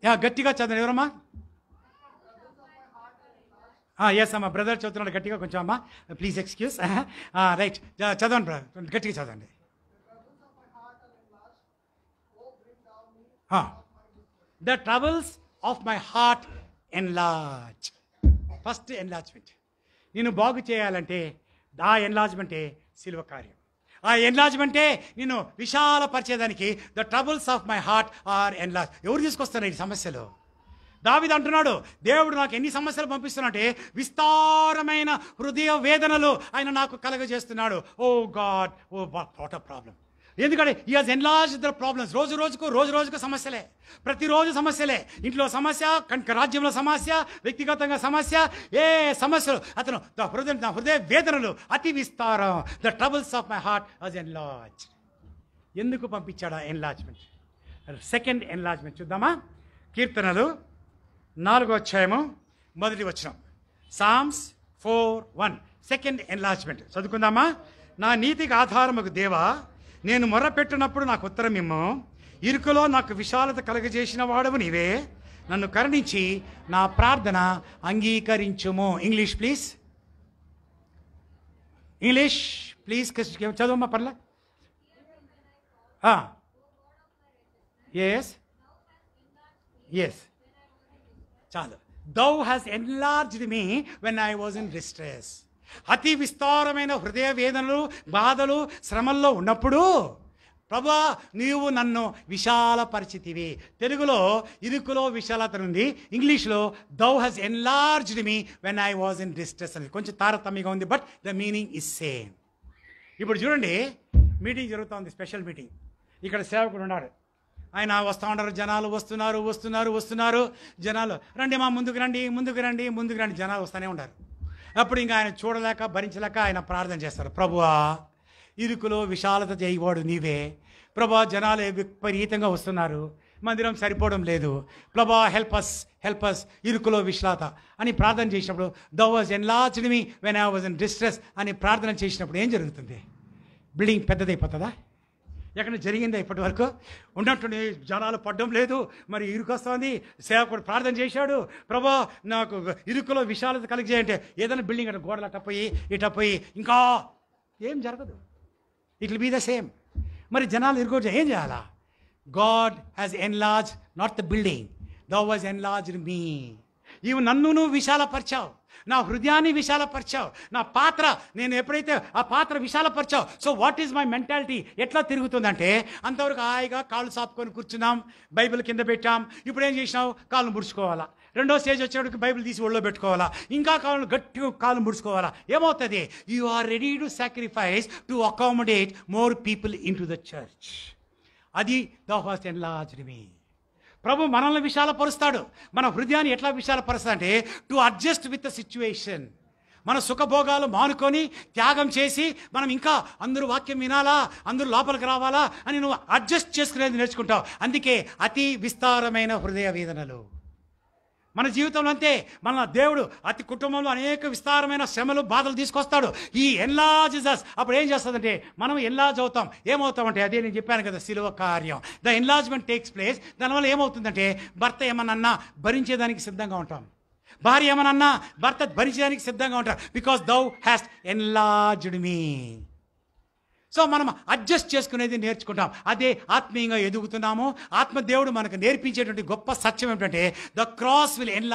యా గట్టిగా చదవండి ఎవరమ్మా ఎస్ అమ్మా బ్రదర్ చదువుతున్నాడు గట్టిగా కొంచెం అమ్మా ప్లీజ్ ఎక్స్క్యూజ్ రైట్ చదవండి బ్రదర్ గట్టిగా చదవండి the troubles of my heart enlarge first enlargement నిన్ను బాగు చేయాలంటే ఆ ఎన్లాజ్మెంటే సిల్వ కార్యం ఆ ఎన్లాజ్మెంటే నేను పరిచేదానికి the troubles of my heart are enlarge ఎవరు తీసుకొస్తారు ఈ సమస్యలు దావిది అంటున్నాడు దేవుడు నాకు ఎన్ని సమస్యలు అంటే విస్తారమైన హృదయ వేదనలు ఆయన నాకు కలగజేస్తున్నాడు O God O what what a problem ఎందుకంటే ఈ హాజ్ ఎన్లార్జ్ ద ప్రాబ్లమ్స్ రోజు రోజుకు రోజు రోజుకు సమస్యలే ప్రతిరోజు సమస్యలే ఇంట్లో సమస్య రాజ్యంలో సమస్య వ్యక్తిగతంగా సమస్య ఏ సమస్యలు అతను ద హృదయం నా హృదయ వేదనలు అతి విస్తారం the troubles of my heart has enlarge ఎందుకు పంపించాడు ఆ ఎన్లాజ్మెంట్ సెకండ్ ఎన్లాజ్మెంట్ చూద్దామా కీర్తనలు నాలుగో అధ్యాయము మొదటి వచ్చిన Psalms four one second enlargement చదువుకుందామా నా నీతికి ఆధారముకు దేవా నేను మొరపెట్టినప్పుడు నాకు ఉత్తరం ఇమ్మ ఇరుకులో నాకు విశాలత కలగజేసిన వాడవు నీవే నన్ను కరుణించి నా ప్రార్థన అంగీకరించుము ఇంగ్లీష్ ప్లీజ్ ఇంగ్లీష్ ప్లీజ్ చదవమ్మా పర్లే ఎస్ ఎస్ చాలు thou has enlarged me when I was in distress అతి విస్తారమైన హృదయ వేదనలు బాధలు శ్రమల్లో ఉన్నప్పుడు ప్రభా నీవు నన్ను విశాల పరిచితివి తెలుగులో ఇరుకులో విశాలత ఉంది ఇంగ్లీష్లో thou has enlarged me when I was in distress అని కొంచెం తారతమ్యంగా ఉంది but the meaning is same ఇప్పుడు చూడండి మీటింగ్ జరుగుతుంది స్పెషల్ మీటింగ్ ఇక్కడ సేవకుడు ఉన్నాడు ఆయన వస్తూ ఉంటారు జనాలు వస్తున్నారు వస్తున్నారు వస్తున్నారు జనాలు రండి మా ముందుకు రండి ముందుకు రండి ముందుకు రండి జనాలు వస్తూనే ఉంటారు అప్పుడు ఇంకా ఆయన చూడలేక భరించలేక ఆయన ప్రార్థన చేస్తారు ప్రభువా ఇరుకులో విశాలత చేయవాడు నీవే ప్రభా జనాలు విపరీతంగా వస్తున్నారు మందిరం సరిపోవడం లేదు ప్రభా హెల్పస్ హెల్పస్ ఇరుకులో విశ్లాత అని ప్రార్థన చేసినప్పుడు the was latched me when I was in distress అని ప్రార్థన చేసినప్పుడు ఏం జరుగుతుంది బిల్డింగ్ పెద్దదైపోతుందా ఎక్కడ జరిగిందా ఇప్పటి వరకు ఉన్నట్టుండి జనాలు పడ్డం లేదు మరి ఇరుకొస్తుంది సేవకుడు ప్రార్థన చేశాడు ప్రభా నాకు ఇరుకులో విశాలత కలిగజేయంటే ఏదైనా బిల్డింగ్ అంటే గోడలు అట్టపోయి ఇటపోయి ఇంకా ఏం జరగదు ఇట్ బీ ద సేమ్ మరి జనాలు ఇరుకోవచ్చు ఏం చేయాలా God has enlarge not the building the was enlarged me ఇవి నన్నును విశాలపరిచావు నా హృదయాన్ని విశాలపరిచావు నా పాత్ర నేను ఎప్పుడైతే ఆ పాత్ర విశాలపరిచావు so what is my mentality ఎట్లా తిరుగుతుందంటే అంతవరకు హాయిగా కాళ్ళు సాపుకొని కూర్చున్నాం బైబిల్ కింద పెట్టాం ఇప్పుడు ఏం చేసినావు కాళ్ళు ముడుచుకోవాలా రెండో స్టేజ్ వచ్చేవాడికి బైబిల్ తీసి ఒళ్ళో పెట్టుకోవాలా ఇంకా కాళ్ళు గట్టిగా కాళ్ళు ముడుచుకోవాలా ఏమవుతుంది you are ready to sacrifice to accommodate more people in to the church అది ద ఎన్ లాజ్ మీ ప్రభు మనల్ని విశాలపరుస్తాడు మన హృదయాన్ని ఎట్లా విశాలపరుస్తాడు అంటే to adjust with the situation మన సుఖభోగాలు మానుకొని త్యాగం చేసి మనం ఇంకా అందరూ వాక్యం వినాలా అందరూ లోపలికి రావాలా అని నువ్వు అడ్జస్ట్ చేసుకునేది నేర్చుకుంటావు అందుకే అతి విస్తారమైన హృదయ వేదనలు మన జీవితంలో అంతే మన దేవుడు అతి కుటుంబంలో అనేక విస్తారమైన శ్రమలు బాధలు తీసుకొస్తాడు ఈ ఎన్లాజ్ జస్ అప్పుడు ఏం చేస్తుందంటే మనం ఎన్లాజ్ అవుతాం ఏమవుతామంటే అదే నేను చెప్పాను కదా సిలువ కార్యం ద ఎన్లాజ్మెంట్ టేక్స్ ప్లేస్ దానివల్ల ఏమవుతుందంటే భర్త ఏమన్నా భరించేదానికి సిద్ధంగా ఉంటాం భార్య ఏమనన్నా భర్త భరించేదానికి సిద్ధంగా ఉంటారు because thou has enlarged me so మనం అడ్జస్ట్ చేసుకునేది నేర్చుకుంటాం అదే ఆత్మీయంగా ఎదుగుతున్నాము ఆత్మదేవుడు మనకు నేర్పించేటువంటి గొప్ప సత్యం ఏంటంటే ద క్రాస్ విల్ ఎన్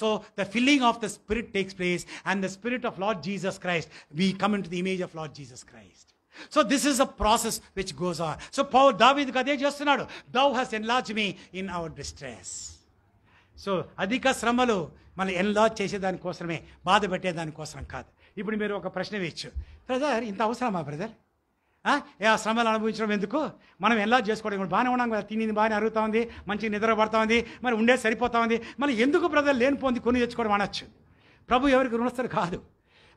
so the filling of the spirit takes place and the spirit of Lord Jesus Christ we come to the image of Lord Jesus Christ so this is a process which goes on so పౌ దావీద్కి అదే చేస్తున్నాడు thou has enlarge me in our distress so అధిక శ్రమలు మనం enlarge చేసేదానికోసమే బాధ పెట్టేదానికోసం కాదు ఇప్పుడు మీరు ఒక ప్రశ్న వేయచ్చు బ్రదర్ ఇంత అవసరమా బ్రదర్ ఏ శ్రమలు అనుభవించడం ఎందుకు మనం ఎలా చేసుకోవడం ఇప్పుడు బాగానే ఉన్నాం కదా తిని బాగానే అరుగుతా ఉంది మంచిగా నిద్ర పడతా ఉంది మరి ఉండే సరిపోతా ఉంది మరి ఎందుకు బ్రదర్ లేనిపోంది కొని తెచ్చుకోవడం అనొచ్చు ప్రభు ఎవరికి రుణస్థుడు కాదు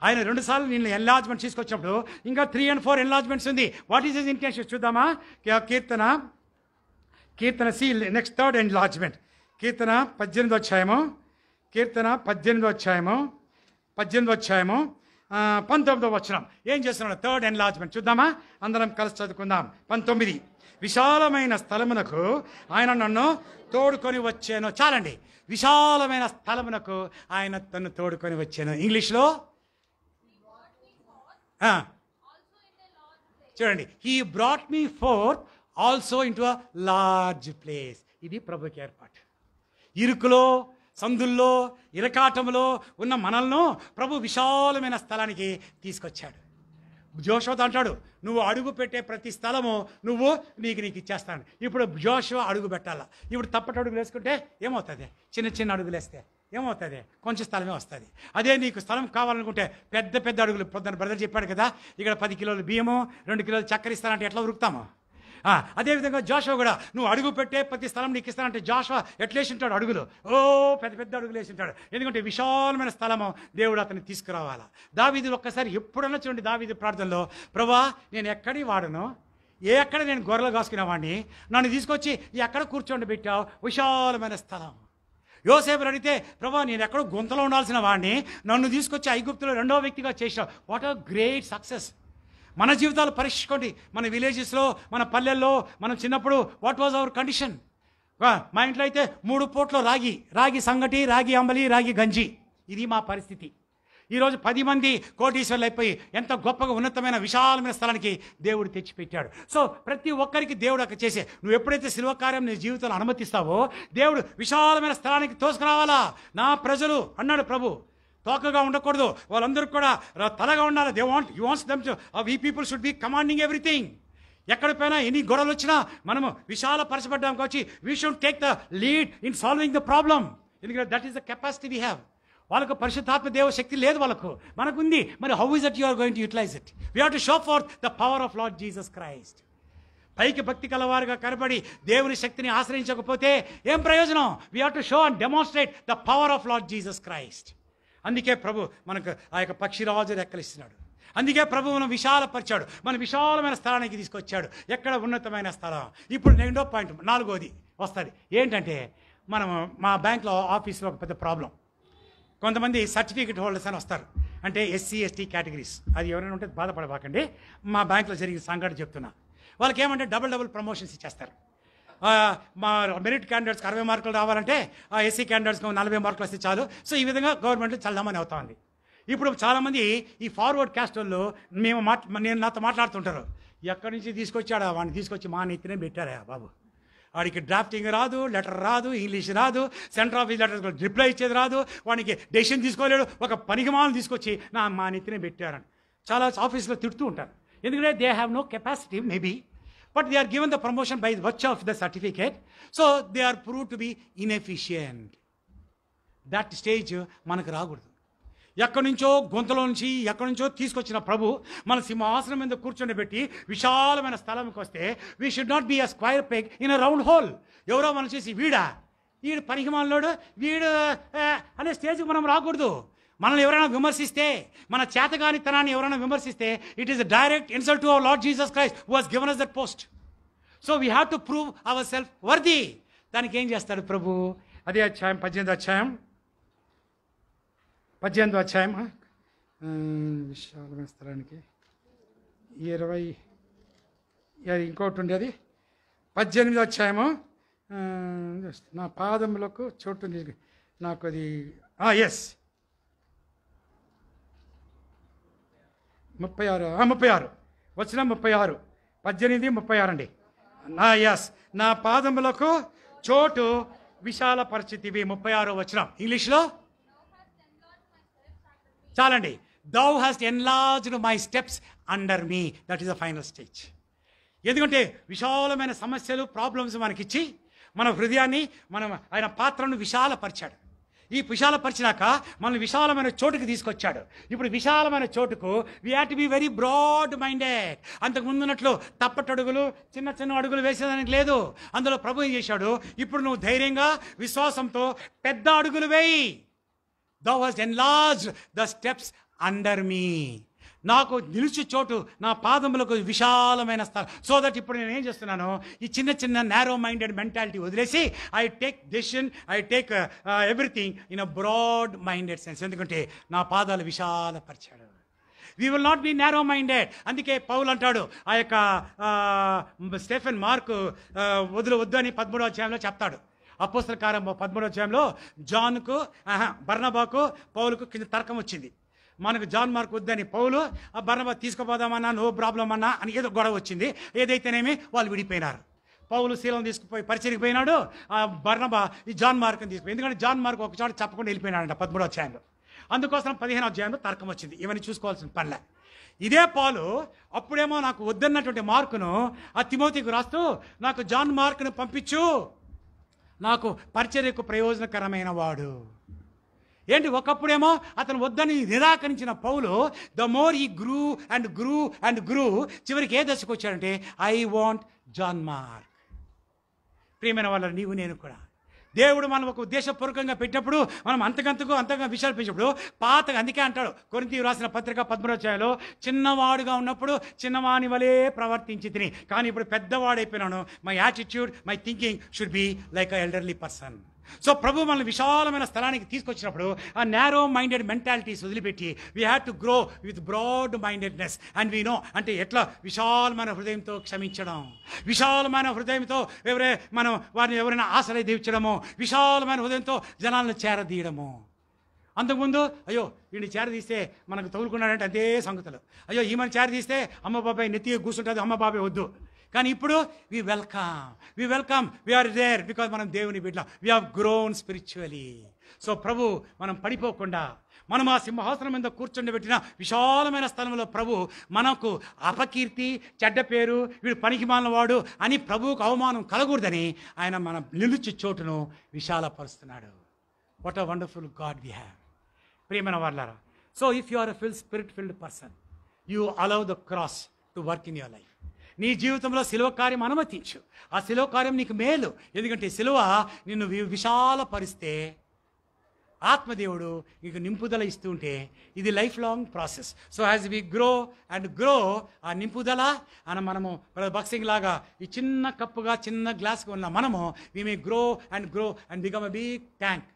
ఆయన రెండుసార్లు నేను ఎన్లాజ్మెంట్స్ తీసుకొచ్చినప్పుడు ఇంకా త్రీ అండ్ ఫోర్ ఎన్లాజ్మెంట్స్ ఉంది వాట్ ఈస్ ఇస్ ఇంటెన్షన్ చూద్దామా కీర్తన కీర్తన సి నెక్స్ట్ థర్డ్ ఎన్లాజ్మెంట్ కీర్తన పద్దెనిమిది వచ్చాయేమో కీర్తన పద్దెనిమిది వచ్చాయేమో పద్దెనిమిది వచ్చాయేమో పంతొమ్మిదో వచ్చిన ఏం చేస్తున్నాడు థర్డ్ ఎన్లాజ్మెంట్ చూద్దామా అందరం కలిసి చదువుకుందాం పంతొమ్మిది విశాలమైన స్థలమునకు ఆయన నన్ను తోడుకొని వచ్చాను చాలండి విశాలమైన స్థలమునకు ఆయన తను తోడుకొని వచ్చాను ఇంగ్లీష్లో చూడండి he brought me forth also into a large place ఇది ప్రభుకి ఏర్పాటు ఇరుకులో సందుల్లో ఇరకాటంలో ఉన్న మనల్ని ప్రభు విశాలమైన స్థలానికి తీసుకొచ్చాడు జోషోతో అంటాడు నువ్వు అడుగు పెట్టే ప్రతి స్థలము నువ్వు నీకు నీకు ఇచ్చేస్తాను ఇప్పుడు జోషవ అడుగు పెట్టాలా ఇప్పుడు తప్పటి అడుగులు వేసుకుంటే ఏమవుతుంది చిన్న చిన్న అడుగులు వేస్తే ఏమవుతుంది కొంచెం స్థలమే వస్తుంది అదే నీకు స్థలం కావాలనుకుంటే పెద్ద పెద్ద అడుగులు పొద్దున బ్రదర్ చెప్పాడు కదా ఇక్కడ పది కిలోలు బియ్యము రెండు కిలోలు చక్కెర ఇస్తానంటే ఎట్లా ఉరుకుతాము అదేవిధంగా జాషో కూడా నువ్వు అడుగు పెట్టే ప్రతి స్థలం నీకు ఇస్తానంటే ఎట్లేసి ఎట్లేసింటాడు అడుగులు ఓ పెద్ద పెద్ద అడుగులు వేసింటాడు ఎందుకంటే విశాలమైన స్థలము దేవుడు అతన్ని తీసుకురావాలా దావీది ఒక్కసారి ఎప్పుడన్నా చూడండి దావీది ప్రార్థనలో ప్రభా నేను ఎక్కడి వాడను ఏ ఎక్కడ నేను గొర్రెలు వాడిని నన్ను తీసుకొచ్చి ఎక్కడ కూర్చోండి పెట్టావు విశాలమైన స్థలం యోసేపు అడిగితే ప్రభా నేను ఎక్కడో గుంతలో ఉండాల్సిన వాడిని నన్ను తీసుకొచ్చి ఐగుప్తులో రెండో వ్యక్తిగా చేసావు వాట్ అ గ్రేట్ సక్సెస్ మన జీవితాలు పరీక్షించుకోండి మన విలేజెస్లో మన పల్లెల్లో మనం చిన్నప్పుడు వాట్ వాజ్ అవర్ కండిషన్ మా ఇంట్లో అయితే మూడు పోట్లు రాగి రాగి సంగటి రాగి అంబలి రాగి గంజి ఇది మా పరిస్థితి ఈరోజు పది మంది కోటీశ్వర్లు అయిపోయి ఎంత గొప్పగా ఉన్నతమైన విశాలమైన స్థలానికి దేవుడు తెచ్చిపెట్టాడు సో ప్రతి ఒక్కరికి దేవుడు అక్కడ చేసే నువ్వు ఎప్పుడైతే శిల్వ కార్యం నీ జీవితంలో అనుమతిస్తావో దేవుడు విశాలమైన స్థలానికి తోసుకురావాలా నా ప్రజలు అన్నాడు ప్రభు తోకగా ఉండకూడదు వాళ్ళందరూ కూడా తలగా ఉండాలి they want you wants them ఈ people should be commanding everything ఎక్కడ ఎన్ని గొడవలు వచ్చినా మనము విశాల పరచబడ్డానికి వచ్చి we should take the lead in solving the problem ఎందుకంటే that is the capacity we have వాళ్ళకు పరిశుద్ధాత్మ దేవ శక్తి లేదు వాళ్ళకు మనకు ఉంది మరి how is it you are going to utilize it we have to show for the power of Lord Jesus Christ పైకి భక్తి కలవారుగా కనబడి దేవుని శక్తిని ఆశ్రయించకపోతే ఏం ప్రయోజనం we have to show and demonstrate the power of Lord Jesus Christ అందుకే ప్రభు మనకు ఆ యొక్క పక్షిరాజు రెక్కలిస్తున్నాడు అందుకే ప్రభు మనం విశాలపరిచాడు మన విశాలమైన స్థలానికి తీసుకొచ్చాడు ఎక్కడ ఉన్నతమైన స్థలం ఇప్పుడు రెండో పాయింట్ నాలుగోది వస్తుంది ఏంటంటే మనం మా బ్యాంక్లో ఆఫీస్లో ఒక పెద్ద ప్రాబ్లం కొంతమంది సర్టిఫికేట్ హోల్డర్స్ అని వస్తారు అంటే ఎస్సీ ఎస్టీ కేటగిరీస్ అది ఎవరైనా ఉంటే బాధపడబాకండి మా బ్యాంక్లో జరిగిన సంఘటన చెప్తున్నా వాళ్ళకి ఏమంటే డబుల్ డబుల్ ప్రమోషన్స్ ఇచ్చేస్తారు మా మెరిట్ క్యాండిడేట్స్కి అరవై మార్కులు రావాలంటే ఎస్సీ క్యాండిడేట్స్కి నలభై మార్కులు వస్తే చాలు సో ఈ విధంగా గవర్నమెంట్ చల్లమని అవుతా ఉంది ఇప్పుడు చాలామంది ఈ ఫార్వర్డ్ క్యాస్ట్ వాళ్ళు మేము మాట్ నేను నాతో మాట్లాడుతుంటారు ఎక్కడి నుంచి తీసుకొచ్చాడా వాడిని తీసుకొచ్చి మా నెత్తినే పెట్టారా బాబు వాడికి డ్రాఫ్టింగ్ రాదు లెటర్ రాదు ఇంగ్లీష్ రాదు సెంటర్ ఆఫీస్ లెటర్ రిప్లై ఇచ్చేది రాదు వానికి డెసిషన్ తీసుకోలేడు ఒక పనికిమాలను తీసుకొచ్చి నా మా నెత్తినే పెట్టారని చాలా ఆఫీసులో తిడుతూ ఉంటారు ఎందుకంటే they have no capacity maybe but they are given the promotion by virtue of the certificate. So they are proved to be inefficient. That stage మనకు రాకూడదు ఎక్కడి నుంచో గొంతులో నుంచి ఎక్కడి నుంచో తీసుకొచ్చిన ప్రభు మన సింహాసనం మీద కూర్చొని విశాలమైన స్థలంకి వస్తే we should not be a square peg in a round hole ఎవరో మనం చేసి వీడా వీడు పనికిమాలోడు వీడు అనే స్టేజ్కి మనం రాకూడదు మనల్ని ఎవరైనా విమర్శిస్తే మన చేతగానితనాన్ని ఎవరైనా విమర్శిస్తే it is direct insult to our Lord Jesus Christ who has given us that post so we have to prove our self worthy దానికి ఏం చేస్తాడు ప్రభు అదే అధ్యాయం పద్దెనిమిది అధ్యాయం పద్దెనిమిది అధ్యాయం విశాలమైన స్థలానికి ఇరవై అది ఇంకోటి ఉండేది పద్దెనిమిది అధ్యాయము నా పాదములకు చోటు నాకు అది ఎస్ ముప్పై ఆరు ముప్పై ఆరు వచ్చిన ముప్పై ఆరు పద్దెనిమిది ముప్పై ఆరు అండి నా యస్ నా పాదములకు చోటు విశాల పరిస్థితివి ముప్పై ఆరు వచ్చిన ఇంగ్లీష్లో చాలండి దౌ ఎన్ enlarged my steps under me that is the final stage ఎందుకంటే విశాలమైన సమస్యలు ప్రాబ్లమ్స్ మనకిచ్చి మన హృదయాన్ని మనం ఆయన పాత్రను విశాలపరిచాడు ఈ విశాలపరిచినాక మనల్ని విశాలమైన చోటుకు తీసుకొచ్చాడు ఇప్పుడు విశాలమైన చోటుకు we had be very broad minded అంతకు ముందున్నట్లు తప్పటి అడుగులు చిన్న చిన్న అడుగులు వేసేదానికి లేదు అందులో ప్రభు ఏం చేశాడు ఇప్పుడు నువ్వు ధైర్యంగా విశ్వాసంతో పెద్ద అడుగులు వేయి the was large the steps under me నాకు నిలిచి చోటు నా పాదములకు విశాలమైన స్థలం సో దట్ ఇప్పుడు నేను ఏం చేస్తున్నాను ఈ చిన్న చిన్న నేరో మైండెడ్ మెంటాలిటీ వదిలేసి I take decision I take everything in a broad minded sense ఎందుకంటే నా పాదాలు విశాలపరిచాడు we will not be narrow minded అందుకే పౌలు అంటాడు ఆ యొక్క uh, స్టెఫెన్ మార్క్ uh, వదిలి వద్దు అని పదమూడో అధ్యాయంలో చెప్తాడు అపోస్తల కారం పదమూడో అధ్యాయంలో జాన్కు బర్నబాకు పౌలకు కింద తర్కం వచ్చింది మనకు జాన్ మార్క్ వద్దని పౌలు బర్ణబా తీసుకుపోదామన్నా నో ప్రాబ్లం అన్నా అని ఏదో గొడవ వచ్చింది ఏదైతేనేమి వాళ్ళు విడిపోయినారు పౌలు శీలం తీసుకుపోయి పరిచయకి పోయినాడు బర్ణబ ఈ జాన్ మార్క్ని తీసుకుపోయి ఎందుకంటే జాన్ మార్క్ ఒకచోట చెప్పకుండా వెళ్ళిపోయినాడంట పదమూడో అధ్యాయంలో అందుకోసం పదిహేను అధ్యాయంలో తర్కం వచ్చింది ఇవన్నీ చూసుకోవాల్సిన పనిలే ఇదే పాలు అప్పుడేమో నాకు వద్దన్నటువంటి మార్కును ఆ తిమోతికి రాస్తూ నాకు జాన్ మార్క్ను పంపించు నాకు పరిచర్యకు ప్రయోజనకరమైన వాడు ఏంటి ఒకప్పుడేమో అతను వద్దని నిరాకరించిన పౌలు ద మోర్ ఈ గ్రూ అండ్ గ్రూ అండ్ గ్రూ చివరికి ఏ దశకు వచ్చాడంటే ఐ వాంట్ జాన్ మార్క్ ప్రియమైన వాళ్ళ నీవు నేను కూడా దేవుడు మనం ఒక ఉద్దేశపూర్వకంగా పెట్టినప్పుడు మనం అంతకంతకు అంతగా పెంచినప్పుడు పాత అందుకే అంటాడు కొరింతీవు రాసిన పత్రిక పద్మరోచాయలో చిన్నవాడుగా ఉన్నప్పుడు చిన్నవాని వలే ప్రవర్తించి తిని కానీ ఇప్పుడు పెద్దవాడైపోయినాను my attitude my thinking should be like a elderly person so ప్రభు మనల్ని విశాలమైన స్థలానికి తీసుకొచ్చినప్పుడు ఆ నేరో మైండెడ్ మెంటాలిటీస్ వదిలిపెట్టి we have to grow with broad mindedness and we know అంటే ఎట్లా విశాలమైన హృదయంతో క్షమించడం విశాలమైన హృదయంతో ఎవరే మనం వారిని ఎవరైనా ఆశలు దీవించడము విశాలమైన హృదయంతో జనాలను చేరదీయడము అంతకుముందు అయ్యో వీడిని చేరదీస్తే మనకు తగులుకున్నాడంటే అదే సంగతులు అయ్యో ఈమెను చేరదీస్తే అమ్మ బాబాయ్ నెత్తిగా కూర్చుంటుంది అమ్మ బాబాయ్ వద్దు కానీ ఇప్పుడు we welcome we welcome are there because మనం దేవుని బిడ్డ we have grown spiritually so ప్రభు మనం పడిపోకుండా మనం ఆ సింహాసనం మీద కూర్చుండబెట్టిన విశాలమైన స్థలంలో ప్రభు మనకు అపకీర్తి చెడ్డ పేరు వీడు వాడు అని ప్రభువుకు అవమానం కలగూడదని ఆయన మన నిలిచి చోటును విశాలపరుస్తున్నాడు what a wonderful God we have ప్రియమైన వాళ్ళారా so if you are a fill spirit filled person you allow the cross to work in your life నీ జీవితంలో శిలువ కార్యం అనుమతించు ఆ శిలువ కార్యం నీకు మేలు ఎందుకంటే శిలువ నిన్ను విశాలపరిస్తే ఆత్మదేవుడు నీకు నింపుదల ఇస్తుంటే ఇది life long process so as we grow and grow ఆ నింపుదల అని మనము బాక్సింగ్ లాగా ఈ చిన్న కప్పుగా చిన్న గ్లాస్గా ఉన్న మనము we may grow and grow and become a big tank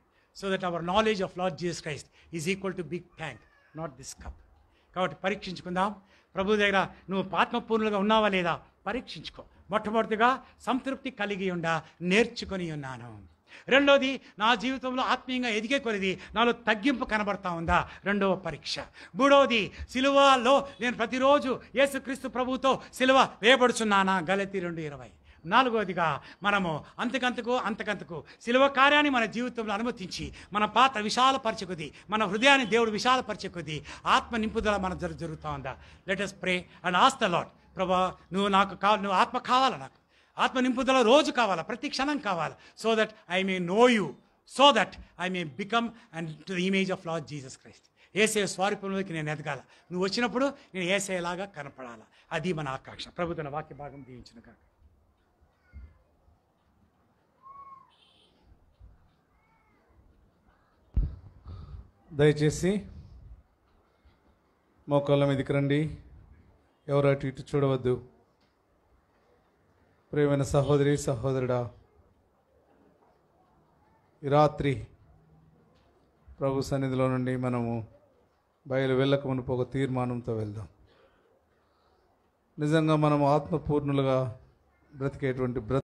so that our knowledge of Lord Jesus Christ is equal to big tank not this cup కాబట్టి పరీక్షించుకుందాం ప్రభు దగ్గర నువ్వు ఆత్మపూర్ణులుగా ఉన్నావా లేదా పరీక్షించుకో మొట్టమొదటిగా సంతృప్తి కలిగి ఉండ నేర్చుకొని ఉన్నాను రెండోది నా జీవితంలో ఆత్మీయంగా ఎదిగే కొలిది నాలో తగ్గింపు కనబడతా ఉందా రెండవ పరీక్ష మూడవది సిలువలో నేను ప్రతిరోజు యేసుక్రీస్తు ప్రభుతో సిలువ వేయబడుచున్నానా గలతి రెండు ఇరవై నాలుగవదిగా మనము అంతకంతకు అంతకంతకు సిలువ కార్యాన్ని మన జీవితంలో అనుమతించి మన పాత్ర విశాలపరిచే కొద్దీ మన హృదయాన్ని దేవుడు విశాలపరిచే కొద్దీ ఆత్మ నింపుదల మన జరు జరుగుతూ ఉందా let us pray and ask the Lord ప్రభా నువ్వు నాకు కావాలి నువ్వు ఆత్మ కావాలా నాకు ఆత్మ నింపుదల రోజు కావాలా ప్రతి క్షణం కావాలి so that I may know you so that I may become and to the image of Lord Jesus Christ ఏసే స్వారూపంలోకి నేను ఎదగాల నువ్వు వచ్చినప్పుడు నేను ఏసేలాగా కనపడాలా అది మన ఆకాంక్ష ప్రభుత్వ వాక్య భాగం దీవించిన కాక దయచేసి మోకాళ్ళ మీదకి రండి ఎవరు అటు ఇటు చూడవద్దు ప్రేమైన సహోదరి సహోదరుడా ఈ రాత్రి ప్రభు సన్నిధిలో నుండి మనము బయలు వెళ్ళక మునుపు ఒక తీర్మానంతో వెళ్దాం నిజంగా మనం ఆత్మపూర్ణులుగా బ్రతికేటువంటి బ్రత